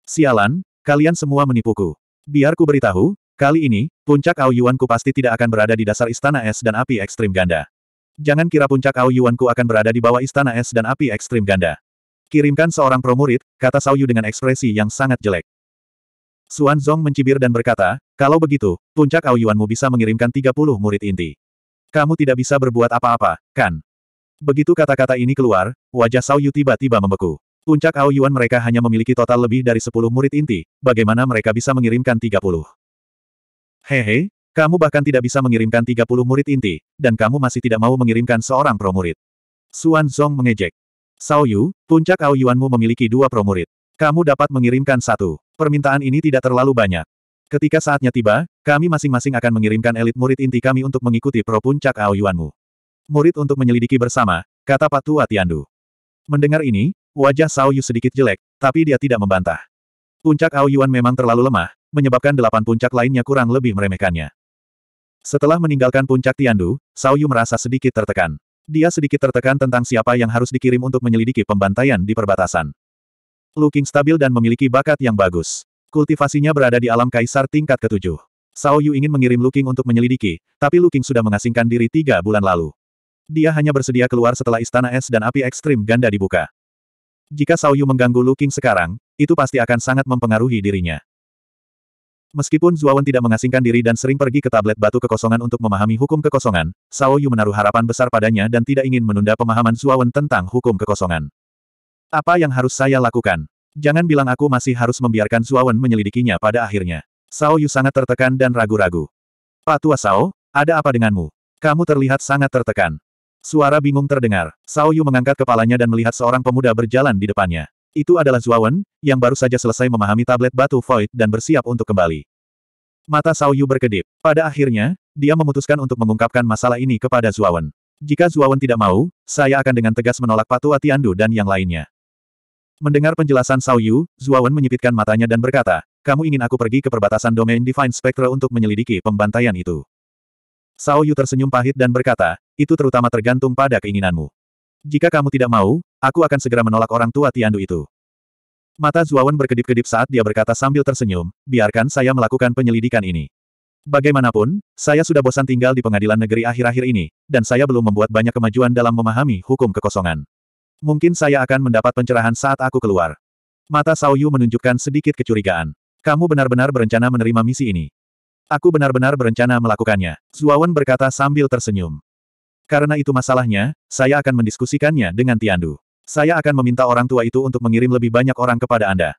Sialan, kalian semua menipuku. Biarku beritahu, kali ini, puncak Ao Yuanku pasti tidak akan berada di dasar istana es dan api ekstrim ganda. Jangan kira puncak Ao Yuanku akan berada di bawah istana es dan api ekstrim ganda. Kirimkan seorang promurid, kata Sauyu dengan ekspresi yang sangat jelek. Suan Zong mencibir dan berkata, kalau begitu, puncak Aoyuanmu bisa mengirimkan 30 murid inti. Kamu tidak bisa berbuat apa-apa, kan? Begitu kata-kata ini keluar, wajah Sauyu tiba-tiba membeku. Puncak Aoyuan mereka hanya memiliki total lebih dari 10 murid inti, bagaimana mereka bisa mengirimkan 30? Hehe, kamu bahkan tidak bisa mengirimkan 30 murid inti, dan kamu masih tidak mau mengirimkan seorang promurid. Suan Zong mengejek. Sao Yu, puncak Aoyuanmu memiliki dua promurid. Kamu dapat mengirimkan satu. Permintaan ini tidak terlalu banyak. Ketika saatnya tiba, kami masing-masing akan mengirimkan elit murid inti kami untuk mengikuti pro puncak Aoyuanmu. Murid untuk menyelidiki bersama, kata Patua Tiandu. Mendengar ini, wajah Sao Yu sedikit jelek, tapi dia tidak membantah. Puncak Aoyuan memang terlalu lemah, menyebabkan delapan puncak lainnya kurang lebih meremehkannya. Setelah meninggalkan puncak Tiandu, Sao Yu merasa sedikit tertekan. Dia sedikit tertekan tentang siapa yang harus dikirim untuk menyelidiki pembantaian di perbatasan. Looking stabil dan memiliki bakat yang bagus. Kultivasinya berada di alam kaisar tingkat ketujuh. Sao Yu ingin mengirim Looking untuk menyelidiki, tapi Looking sudah mengasingkan diri tiga bulan lalu. Dia hanya bersedia keluar setelah istana es dan api ekstrim ganda dibuka. Jika Sao Yu mengganggu Looking sekarang, itu pasti akan sangat mempengaruhi dirinya. Meskipun Zuawan tidak mengasingkan diri dan sering pergi ke tablet batu kekosongan untuk memahami hukum kekosongan, Sao Yu menaruh harapan besar padanya dan tidak ingin menunda pemahaman Zuawan tentang hukum kekosongan. Apa yang harus saya lakukan? Jangan bilang aku masih harus membiarkan Zuawan menyelidikinya pada akhirnya. Sao Yu sangat tertekan dan ragu-ragu. Pak Tua Sao, ada apa denganmu? Kamu terlihat sangat tertekan. Suara bingung terdengar. Sao Yu mengangkat kepalanya dan melihat seorang pemuda berjalan di depannya. Itu adalah Zuawan, yang baru saja selesai memahami tablet batu void dan bersiap untuk kembali. Mata Sao Yu berkedip. Pada akhirnya, dia memutuskan untuk mengungkapkan masalah ini kepada Zuawan. Jika Zuawan tidak mau, saya akan dengan tegas menolak Patua Tiandu dan yang lainnya. Mendengar penjelasan Sao Yu, Zuawan menyipitkan matanya dan berkata, kamu ingin aku pergi ke perbatasan domain Divine Spectre untuk menyelidiki pembantaian itu. Sao Yu tersenyum pahit dan berkata, itu terutama tergantung pada keinginanmu. Jika kamu tidak mau, aku akan segera menolak orang tua Tiandu itu. Mata Zuawan berkedip-kedip saat dia berkata sambil tersenyum, biarkan saya melakukan penyelidikan ini. Bagaimanapun, saya sudah bosan tinggal di pengadilan negeri akhir-akhir ini, dan saya belum membuat banyak kemajuan dalam memahami hukum kekosongan. Mungkin saya akan mendapat pencerahan saat aku keluar. Mata Sao Yu menunjukkan sedikit kecurigaan. Kamu benar-benar berencana menerima misi ini. Aku benar-benar berencana melakukannya. Zuawan berkata sambil tersenyum. Karena itu masalahnya, saya akan mendiskusikannya dengan Tiandu. Saya akan meminta orang tua itu untuk mengirim lebih banyak orang kepada Anda.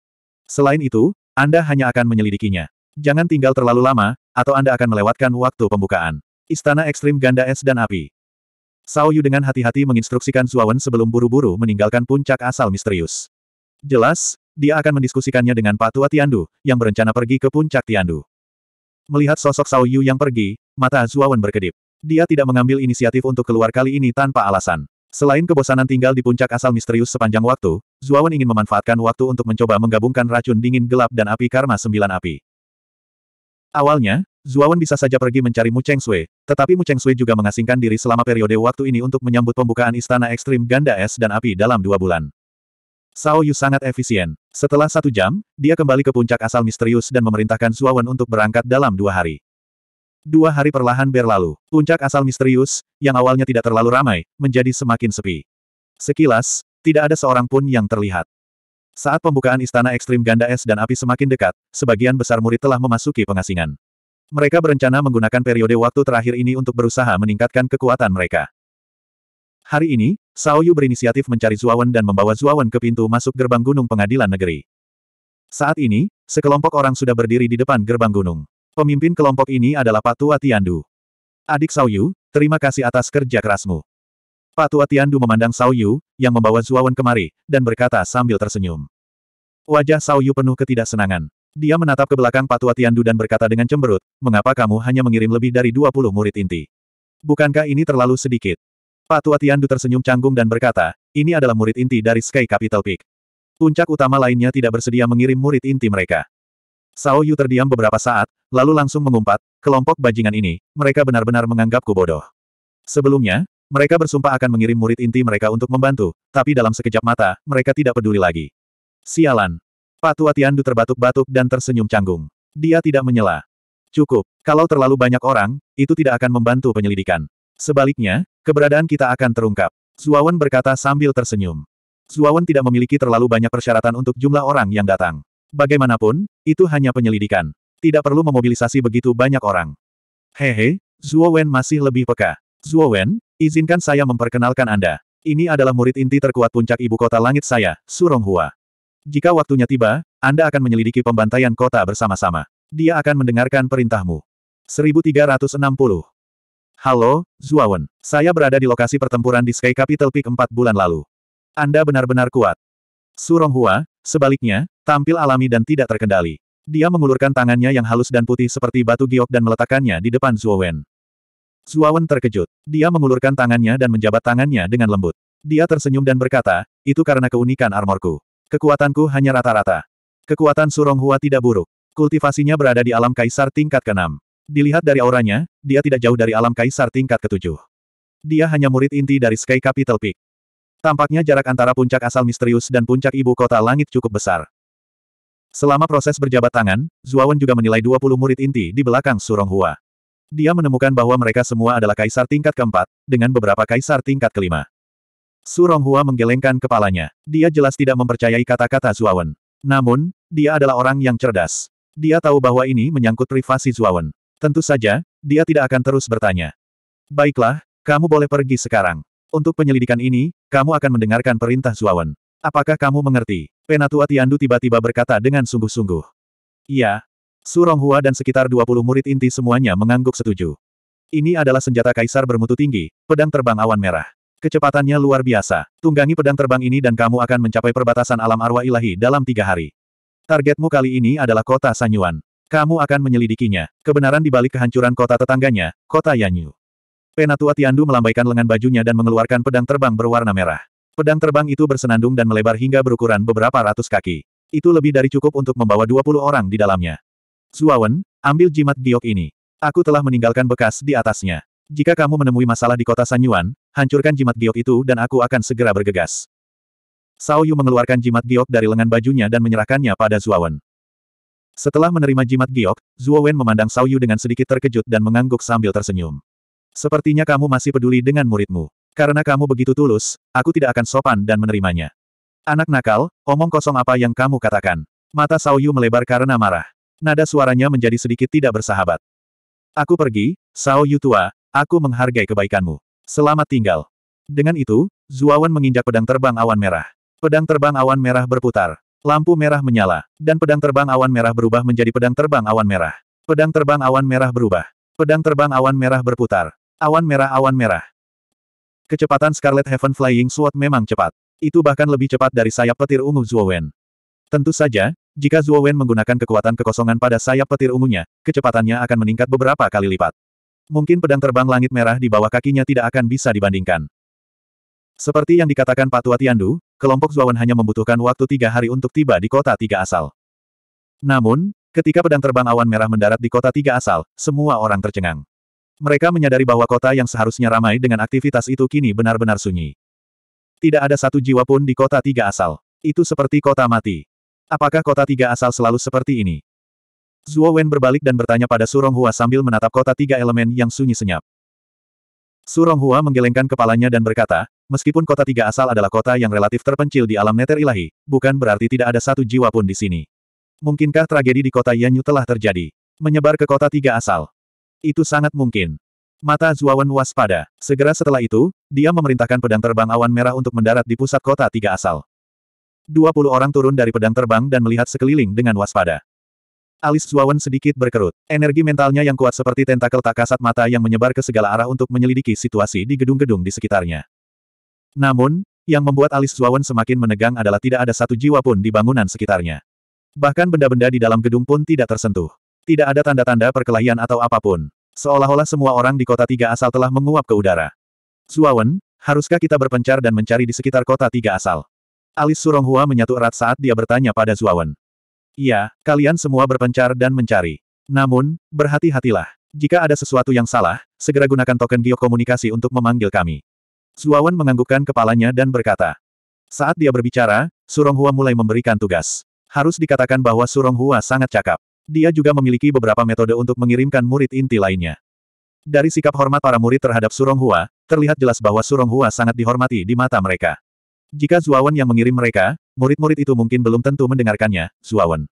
Selain itu, Anda hanya akan menyelidikinya. Jangan tinggal terlalu lama, atau Anda akan melewatkan waktu pembukaan. Istana Ekstrim Ganda Es dan Api Sao Yu dengan hati-hati menginstruksikan Zuawan sebelum buru-buru meninggalkan puncak asal misterius. Jelas, dia akan mendiskusikannya dengan Pak Tua Tiandu, yang berencana pergi ke puncak Tiandu. Melihat sosok Sao Yu yang pergi, mata Zuawan berkedip. Dia tidak mengambil inisiatif untuk keluar kali ini tanpa alasan. Selain kebosanan tinggal di puncak asal misterius sepanjang waktu, Zuawan ingin memanfaatkan waktu untuk mencoba menggabungkan racun dingin gelap dan api karma sembilan api. Awalnya, Zuawan bisa saja pergi mencari Mu Cheng Sui, tetapi Mu Cheng Sui juga mengasingkan diri selama periode waktu ini untuk menyambut pembukaan Istana Ekstrim Ganda Es dan Api dalam dua bulan. Sao Yu sangat efisien. Setelah satu jam, dia kembali ke puncak asal misterius dan memerintahkan Zuawan untuk berangkat dalam dua hari. Dua hari perlahan berlalu, puncak asal misterius, yang awalnya tidak terlalu ramai, menjadi semakin sepi. Sekilas, tidak ada seorang pun yang terlihat. Saat pembukaan Istana Ekstrim Ganda Es dan Api semakin dekat, sebagian besar murid telah memasuki pengasingan. Mereka berencana menggunakan periode waktu terakhir ini untuk berusaha meningkatkan kekuatan mereka. Hari ini, Sao Yu berinisiatif mencari Zuawan dan membawa Zuawan ke pintu masuk gerbang gunung pengadilan negeri. Saat ini, sekelompok orang sudah berdiri di depan gerbang gunung. Pemimpin kelompok ini adalah Patua Tiandu. Adik Sauyu, terima kasih atas kerja kerasmu. Patua Tiandu memandang Sauyu, yang membawa Zuawan kemari, dan berkata sambil tersenyum. Wajah Sauyu penuh ketidaksenangan. Dia menatap ke belakang Patua Tiandu dan berkata dengan cemberut, mengapa kamu hanya mengirim lebih dari 20 murid inti? Bukankah ini terlalu sedikit? Patua Tiandu tersenyum canggung dan berkata, ini adalah murid inti dari Sky Capital Peak. Puncak utama lainnya tidak bersedia mengirim murid inti mereka. Sao Yu terdiam beberapa saat, lalu langsung mengumpat, kelompok bajingan ini, mereka benar-benar menganggapku bodoh. Sebelumnya, mereka bersumpah akan mengirim murid inti mereka untuk membantu, tapi dalam sekejap mata, mereka tidak peduli lagi. Sialan. Pak Tua Tiandu terbatuk-batuk dan tersenyum canggung. Dia tidak menyela. Cukup, kalau terlalu banyak orang, itu tidak akan membantu penyelidikan. Sebaliknya, keberadaan kita akan terungkap. Zuawan berkata sambil tersenyum. Zuawan tidak memiliki terlalu banyak persyaratan untuk jumlah orang yang datang. Bagaimanapun, itu hanya penyelidikan. Tidak perlu memobilisasi begitu banyak orang. Hehe, Zhuo Wen masih lebih peka. Zhuo Wen, izinkan saya memperkenalkan Anda. Ini adalah murid inti terkuat puncak ibu kota langit saya, Hua. Jika waktunya tiba, Anda akan menyelidiki pembantaian kota bersama-sama. Dia akan mendengarkan perintahmu. 1360 Halo, Wen. Saya berada di lokasi pertempuran di Sky Capital Peak 4 bulan lalu. Anda benar-benar kuat. Surong Hua. sebaliknya, Tampil alami dan tidak terkendali. Dia mengulurkan tangannya yang halus dan putih seperti batu giok dan meletakkannya di depan Zuowen. Zuowen terkejut. Dia mengulurkan tangannya dan menjabat tangannya dengan lembut. Dia tersenyum dan berkata, itu karena keunikan armorku. Kekuatanku hanya rata-rata. Kekuatan Surong Hua tidak buruk. Kultivasinya berada di alam kaisar tingkat ke-6. Dilihat dari auranya, dia tidak jauh dari alam kaisar tingkat ke-7. Dia hanya murid inti dari Sky Capital Peak. Tampaknya jarak antara puncak asal misterius dan puncak ibu kota langit cukup besar. Selama proses berjabat tangan, Zuawan juga menilai 20 murid inti di belakang Surong Hua. Dia menemukan bahwa mereka semua adalah kaisar tingkat keempat, dengan beberapa kaisar tingkat kelima. Surong Hua menggelengkan kepalanya. Dia jelas tidak mempercayai kata-kata Zuawan. Namun, dia adalah orang yang cerdas. Dia tahu bahwa ini menyangkut privasi Zuawan. Tentu saja, dia tidak akan terus bertanya. Baiklah, kamu boleh pergi sekarang. Untuk penyelidikan ini, kamu akan mendengarkan perintah Zuawan. Apakah kamu mengerti? Penatua Tiandu tiba-tiba berkata dengan sungguh-sungguh. Iya. Su Ronghua dan sekitar 20 murid inti semuanya mengangguk setuju. Ini adalah senjata kaisar bermutu tinggi, pedang terbang awan merah. Kecepatannya luar biasa. Tunggangi pedang terbang ini dan kamu akan mencapai perbatasan alam arwah ilahi dalam tiga hari. Targetmu kali ini adalah kota Sanyuan. Kamu akan menyelidikinya. Kebenaran di balik kehancuran kota tetangganya, kota Yanyu. Penatua Tiandu melambaikan lengan bajunya dan mengeluarkan pedang terbang berwarna merah. Pedang terbang itu bersenandung dan melebar hingga berukuran beberapa ratus kaki. Itu lebih dari cukup untuk membawa 20 orang di dalamnya. Zuawan, ambil jimat giok ini. Aku telah meninggalkan bekas di atasnya. Jika kamu menemui masalah di kota Sanyuan, hancurkan jimat giok itu dan aku akan segera bergegas. Sao Yu mengeluarkan jimat giok dari lengan bajunya dan menyerahkannya pada Zuawan. Setelah menerima jimat giok, Zuawan memandang Sao Yu dengan sedikit terkejut dan mengangguk sambil tersenyum. Sepertinya kamu masih peduli dengan muridmu. Karena kamu begitu tulus, aku tidak akan sopan dan menerimanya. Anak nakal, omong kosong apa yang kamu katakan. Mata Yu melebar karena marah. Nada suaranya menjadi sedikit tidak bersahabat. Aku pergi, Yu tua, aku menghargai kebaikanmu. Selamat tinggal. Dengan itu, Zuawan menginjak pedang terbang awan merah. Pedang terbang awan merah berputar. Lampu merah menyala, dan pedang terbang awan merah berubah menjadi pedang terbang awan merah. Pedang terbang awan merah berubah. Pedang terbang awan merah berputar. Awan merah awan merah. Kecepatan Scarlet Heaven Flying Sword memang cepat. Itu bahkan lebih cepat dari sayap petir ungu Wen. Tentu saja, jika Wen menggunakan kekuatan kekosongan pada sayap petir ungunya, kecepatannya akan meningkat beberapa kali lipat. Mungkin pedang terbang langit merah di bawah kakinya tidak akan bisa dibandingkan. Seperti yang dikatakan Pak Patua Tiandu, kelompok Wen hanya membutuhkan waktu tiga hari untuk tiba di kota tiga asal. Namun, ketika pedang terbang awan merah mendarat di kota tiga asal, semua orang tercengang. Mereka menyadari bahwa kota yang seharusnya ramai dengan aktivitas itu kini benar-benar sunyi. Tidak ada satu jiwa pun di kota tiga asal. Itu seperti kota mati. Apakah kota tiga asal selalu seperti ini? Zuo Wen berbalik dan bertanya pada Surong Hua sambil menatap kota tiga elemen yang sunyi senyap. Surong Hua menggelengkan kepalanya dan berkata, meskipun kota tiga asal adalah kota yang relatif terpencil di alam neter ilahi, bukan berarti tidak ada satu jiwa pun di sini. Mungkinkah tragedi di kota Yanyu telah terjadi? Menyebar ke kota tiga asal. Itu sangat mungkin. Mata Zuawan waspada. Segera setelah itu, dia memerintahkan pedang terbang awan merah untuk mendarat di pusat kota tiga asal. Dua puluh orang turun dari pedang terbang dan melihat sekeliling dengan waspada. Alis Zuawan sedikit berkerut. Energi mentalnya yang kuat seperti tentakel tak kasat mata yang menyebar ke segala arah untuk menyelidiki situasi di gedung-gedung di sekitarnya. Namun, yang membuat alis Zuawan semakin menegang adalah tidak ada satu jiwa pun di bangunan sekitarnya. Bahkan benda-benda di dalam gedung pun tidak tersentuh. Tidak ada tanda-tanda perkelahian atau apapun. Seolah-olah semua orang di kota tiga asal telah menguap ke udara. Suawen, haruskah kita berpencar dan mencari di sekitar kota tiga asal? Alis Suronghua menyatu erat saat dia bertanya pada Suawen. Iya, kalian semua berpencar dan mencari. Namun, berhati-hatilah. Jika ada sesuatu yang salah, segera gunakan token geokomunikasi untuk memanggil kami. Suawen menganggukkan kepalanya dan berkata. Saat dia berbicara, Suronghua mulai memberikan tugas. Harus dikatakan bahwa Suronghua sangat cakap. Dia juga memiliki beberapa metode untuk mengirimkan murid inti lainnya. Dari sikap hormat para murid terhadap Surong Hua, terlihat jelas bahwa Surong Hua sangat dihormati di mata mereka. Jika Zuawan yang mengirim mereka, murid-murid itu mungkin belum tentu mendengarkannya, Zuawan.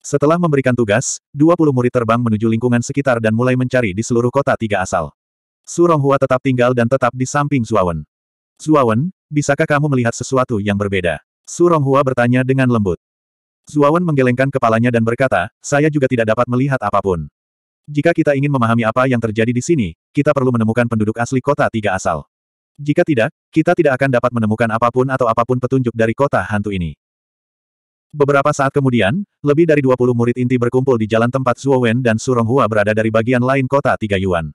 Setelah memberikan tugas, 20 murid terbang menuju lingkungan sekitar dan mulai mencari di seluruh kota tiga asal. Surong Hua tetap tinggal dan tetap di samping Zuawan. Zuawan, bisakah kamu melihat sesuatu yang berbeda? Surong Hua bertanya dengan lembut. Zuawan menggelengkan kepalanya dan berkata, saya juga tidak dapat melihat apapun. Jika kita ingin memahami apa yang terjadi di sini, kita perlu menemukan penduduk asli kota tiga asal. Jika tidak, kita tidak akan dapat menemukan apapun atau apapun petunjuk dari kota hantu ini. Beberapa saat kemudian, lebih dari 20 murid inti berkumpul di jalan tempat Zuowen dan Suronghua berada dari bagian lain kota Tiga Yuan.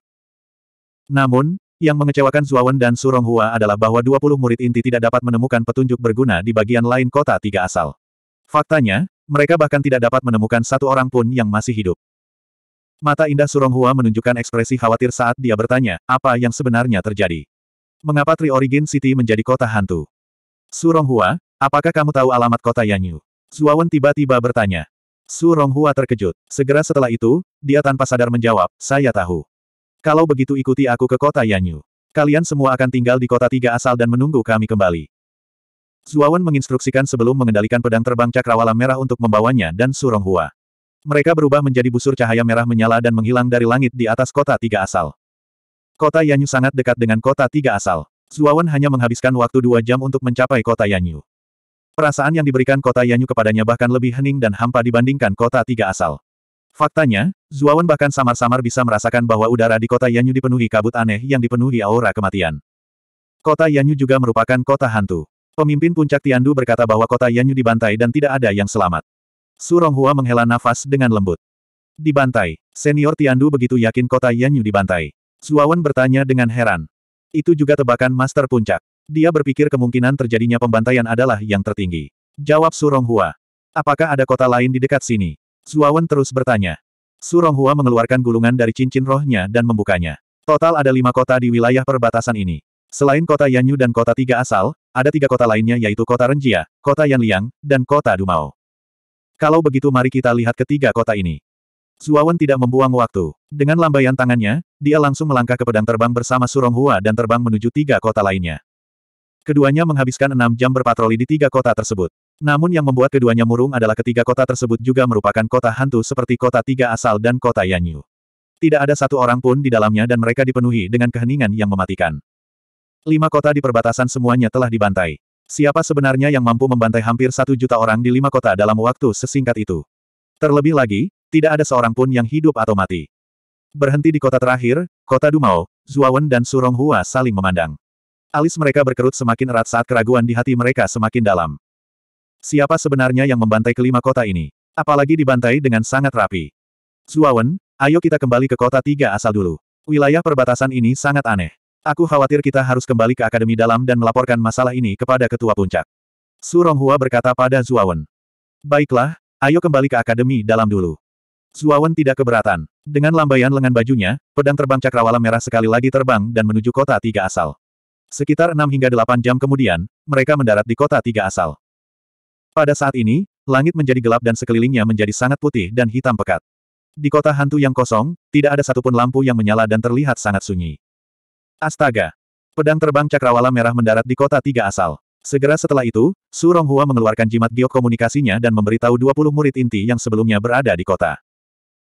Namun, yang mengecewakan Zuowen dan Suronghua adalah bahwa 20 murid inti tidak dapat menemukan petunjuk berguna di bagian lain kota Tiga Asal. Faktanya, mereka bahkan tidak dapat menemukan satu orang pun yang masih hidup. Mata indah Surong Hua menunjukkan ekspresi khawatir saat dia bertanya, apa yang sebenarnya terjadi? Mengapa Tri Origin City menjadi kota hantu? Surong Hua, apakah kamu tahu alamat kota Yanyu? Zuawan tiba-tiba bertanya. Suronghua terkejut. Segera setelah itu, dia tanpa sadar menjawab, saya tahu. Kalau begitu ikuti aku ke kota Yanyu. Kalian semua akan tinggal di kota tiga asal dan menunggu kami kembali. Zuawan menginstruksikan sebelum mengendalikan pedang terbang cakrawala merah untuk membawanya dan Suronghua. Mereka berubah menjadi busur cahaya merah menyala dan menghilang dari langit di atas kota tiga asal. Kota Yanyu sangat dekat dengan kota tiga asal. Zuawan hanya menghabiskan waktu dua jam untuk mencapai kota Yanyu. Perasaan yang diberikan kota Yanyu kepadanya bahkan lebih hening dan hampa dibandingkan kota tiga asal. Faktanya, Zuawan bahkan samar-samar bisa merasakan bahwa udara di kota Yanyu dipenuhi kabut aneh yang dipenuhi aura kematian. Kota Yanyu juga merupakan kota hantu. Pemimpin puncak Tiandu berkata bahwa kota Yanyu dibantai dan tidak ada yang selamat. Su Ronghua menghela nafas dengan lembut. Dibantai, senior Tiandu begitu yakin kota Yanyu dibantai. Zuawan bertanya dengan heran. Itu juga tebakan Master Puncak. Dia berpikir kemungkinan terjadinya pembantaian adalah yang tertinggi. Jawab Su Ronghua. Apakah ada kota lain di dekat sini? Zuawan terus bertanya. Su Ronghua mengeluarkan gulungan dari cincin rohnya dan membukanya. Total ada lima kota di wilayah perbatasan ini. Selain kota Yanyu dan kota tiga asal, ada tiga kota lainnya yaitu kota Renjia, kota Yanliang, dan kota Dumao. Kalau begitu mari kita lihat ketiga kota ini. Zuawan tidak membuang waktu. Dengan lambaian tangannya, dia langsung melangkah ke pedang terbang bersama Surong Hua dan terbang menuju tiga kota lainnya. Keduanya menghabiskan enam jam berpatroli di tiga kota tersebut. Namun yang membuat keduanya murung adalah ketiga kota tersebut juga merupakan kota hantu seperti kota tiga asal dan kota Yanyu. Tidak ada satu orang pun di dalamnya dan mereka dipenuhi dengan keheningan yang mematikan. Lima kota di perbatasan semuanya telah dibantai. Siapa sebenarnya yang mampu membantai hampir satu juta orang di lima kota dalam waktu sesingkat itu? Terlebih lagi, tidak ada seorang pun yang hidup atau mati. Berhenti di kota terakhir, kota Dumao, Zuawan dan Suronghua saling memandang. Alis mereka berkerut semakin erat saat keraguan di hati mereka semakin dalam. Siapa sebenarnya yang membantai kelima kota ini? Apalagi dibantai dengan sangat rapi. Zuawan, ayo kita kembali ke kota tiga asal dulu. Wilayah perbatasan ini sangat aneh. Aku khawatir kita harus kembali ke Akademi Dalam dan melaporkan masalah ini kepada Ketua Puncak. Su Ronghua berkata pada Zuawan. Baiklah, ayo kembali ke Akademi Dalam dulu. Zuawan tidak keberatan. Dengan lambaian lengan bajunya, pedang terbang cakrawala merah sekali lagi terbang dan menuju kota tiga asal. Sekitar enam hingga delapan jam kemudian, mereka mendarat di kota tiga asal. Pada saat ini, langit menjadi gelap dan sekelilingnya menjadi sangat putih dan hitam pekat. Di kota hantu yang kosong, tidak ada satupun lampu yang menyala dan terlihat sangat sunyi. Astaga! Pedang terbang cakrawala merah mendarat di kota tiga asal. Segera setelah itu, Su Ronghua mengeluarkan jimat giok komunikasinya dan memberitahu 20 murid inti yang sebelumnya berada di kota.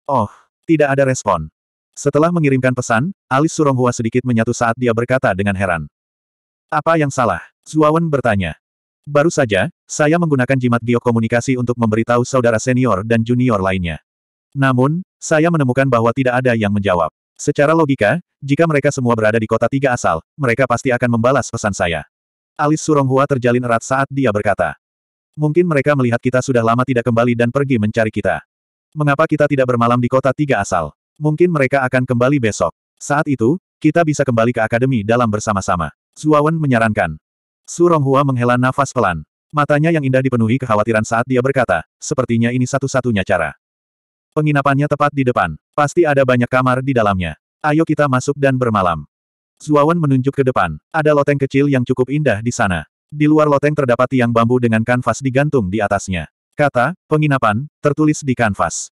Oh, tidak ada respon. Setelah mengirimkan pesan, alis Suronghua sedikit menyatu saat dia berkata dengan heran. Apa yang salah? Zuawan bertanya. Baru saja, saya menggunakan jimat giok komunikasi untuk memberitahu saudara senior dan junior lainnya. Namun, saya menemukan bahwa tidak ada yang menjawab. Secara logika, jika mereka semua berada di kota tiga asal, mereka pasti akan membalas pesan saya. Alis Suronghua terjalin erat saat dia berkata. Mungkin mereka melihat kita sudah lama tidak kembali dan pergi mencari kita. Mengapa kita tidak bermalam di kota tiga asal? Mungkin mereka akan kembali besok. Saat itu, kita bisa kembali ke akademi dalam bersama-sama. Zuawan menyarankan. Suronghua Hua menghela nafas pelan. Matanya yang indah dipenuhi kekhawatiran saat dia berkata, sepertinya ini satu-satunya cara. Penginapannya tepat di depan. Pasti ada banyak kamar di dalamnya. Ayo kita masuk dan bermalam. Zuawan menunjuk ke depan. Ada loteng kecil yang cukup indah di sana. Di luar loteng terdapat tiang bambu dengan kanvas digantung di atasnya. Kata, penginapan, tertulis di kanvas.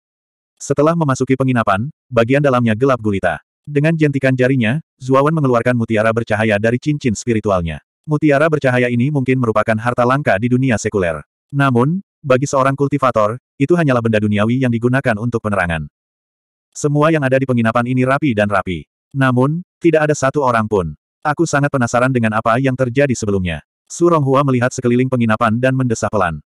Setelah memasuki penginapan, bagian dalamnya gelap gulita. Dengan jentikan jarinya, Zuawan mengeluarkan mutiara bercahaya dari cincin spiritualnya. Mutiara bercahaya ini mungkin merupakan harta langka di dunia sekuler. Namun, bagi seorang kultivator, itu hanyalah benda duniawi yang digunakan untuk penerangan. Semua yang ada di penginapan ini rapi dan rapi. Namun, tidak ada satu orang pun. Aku sangat penasaran dengan apa yang terjadi sebelumnya. Surong Hua melihat sekeliling penginapan dan mendesah pelan.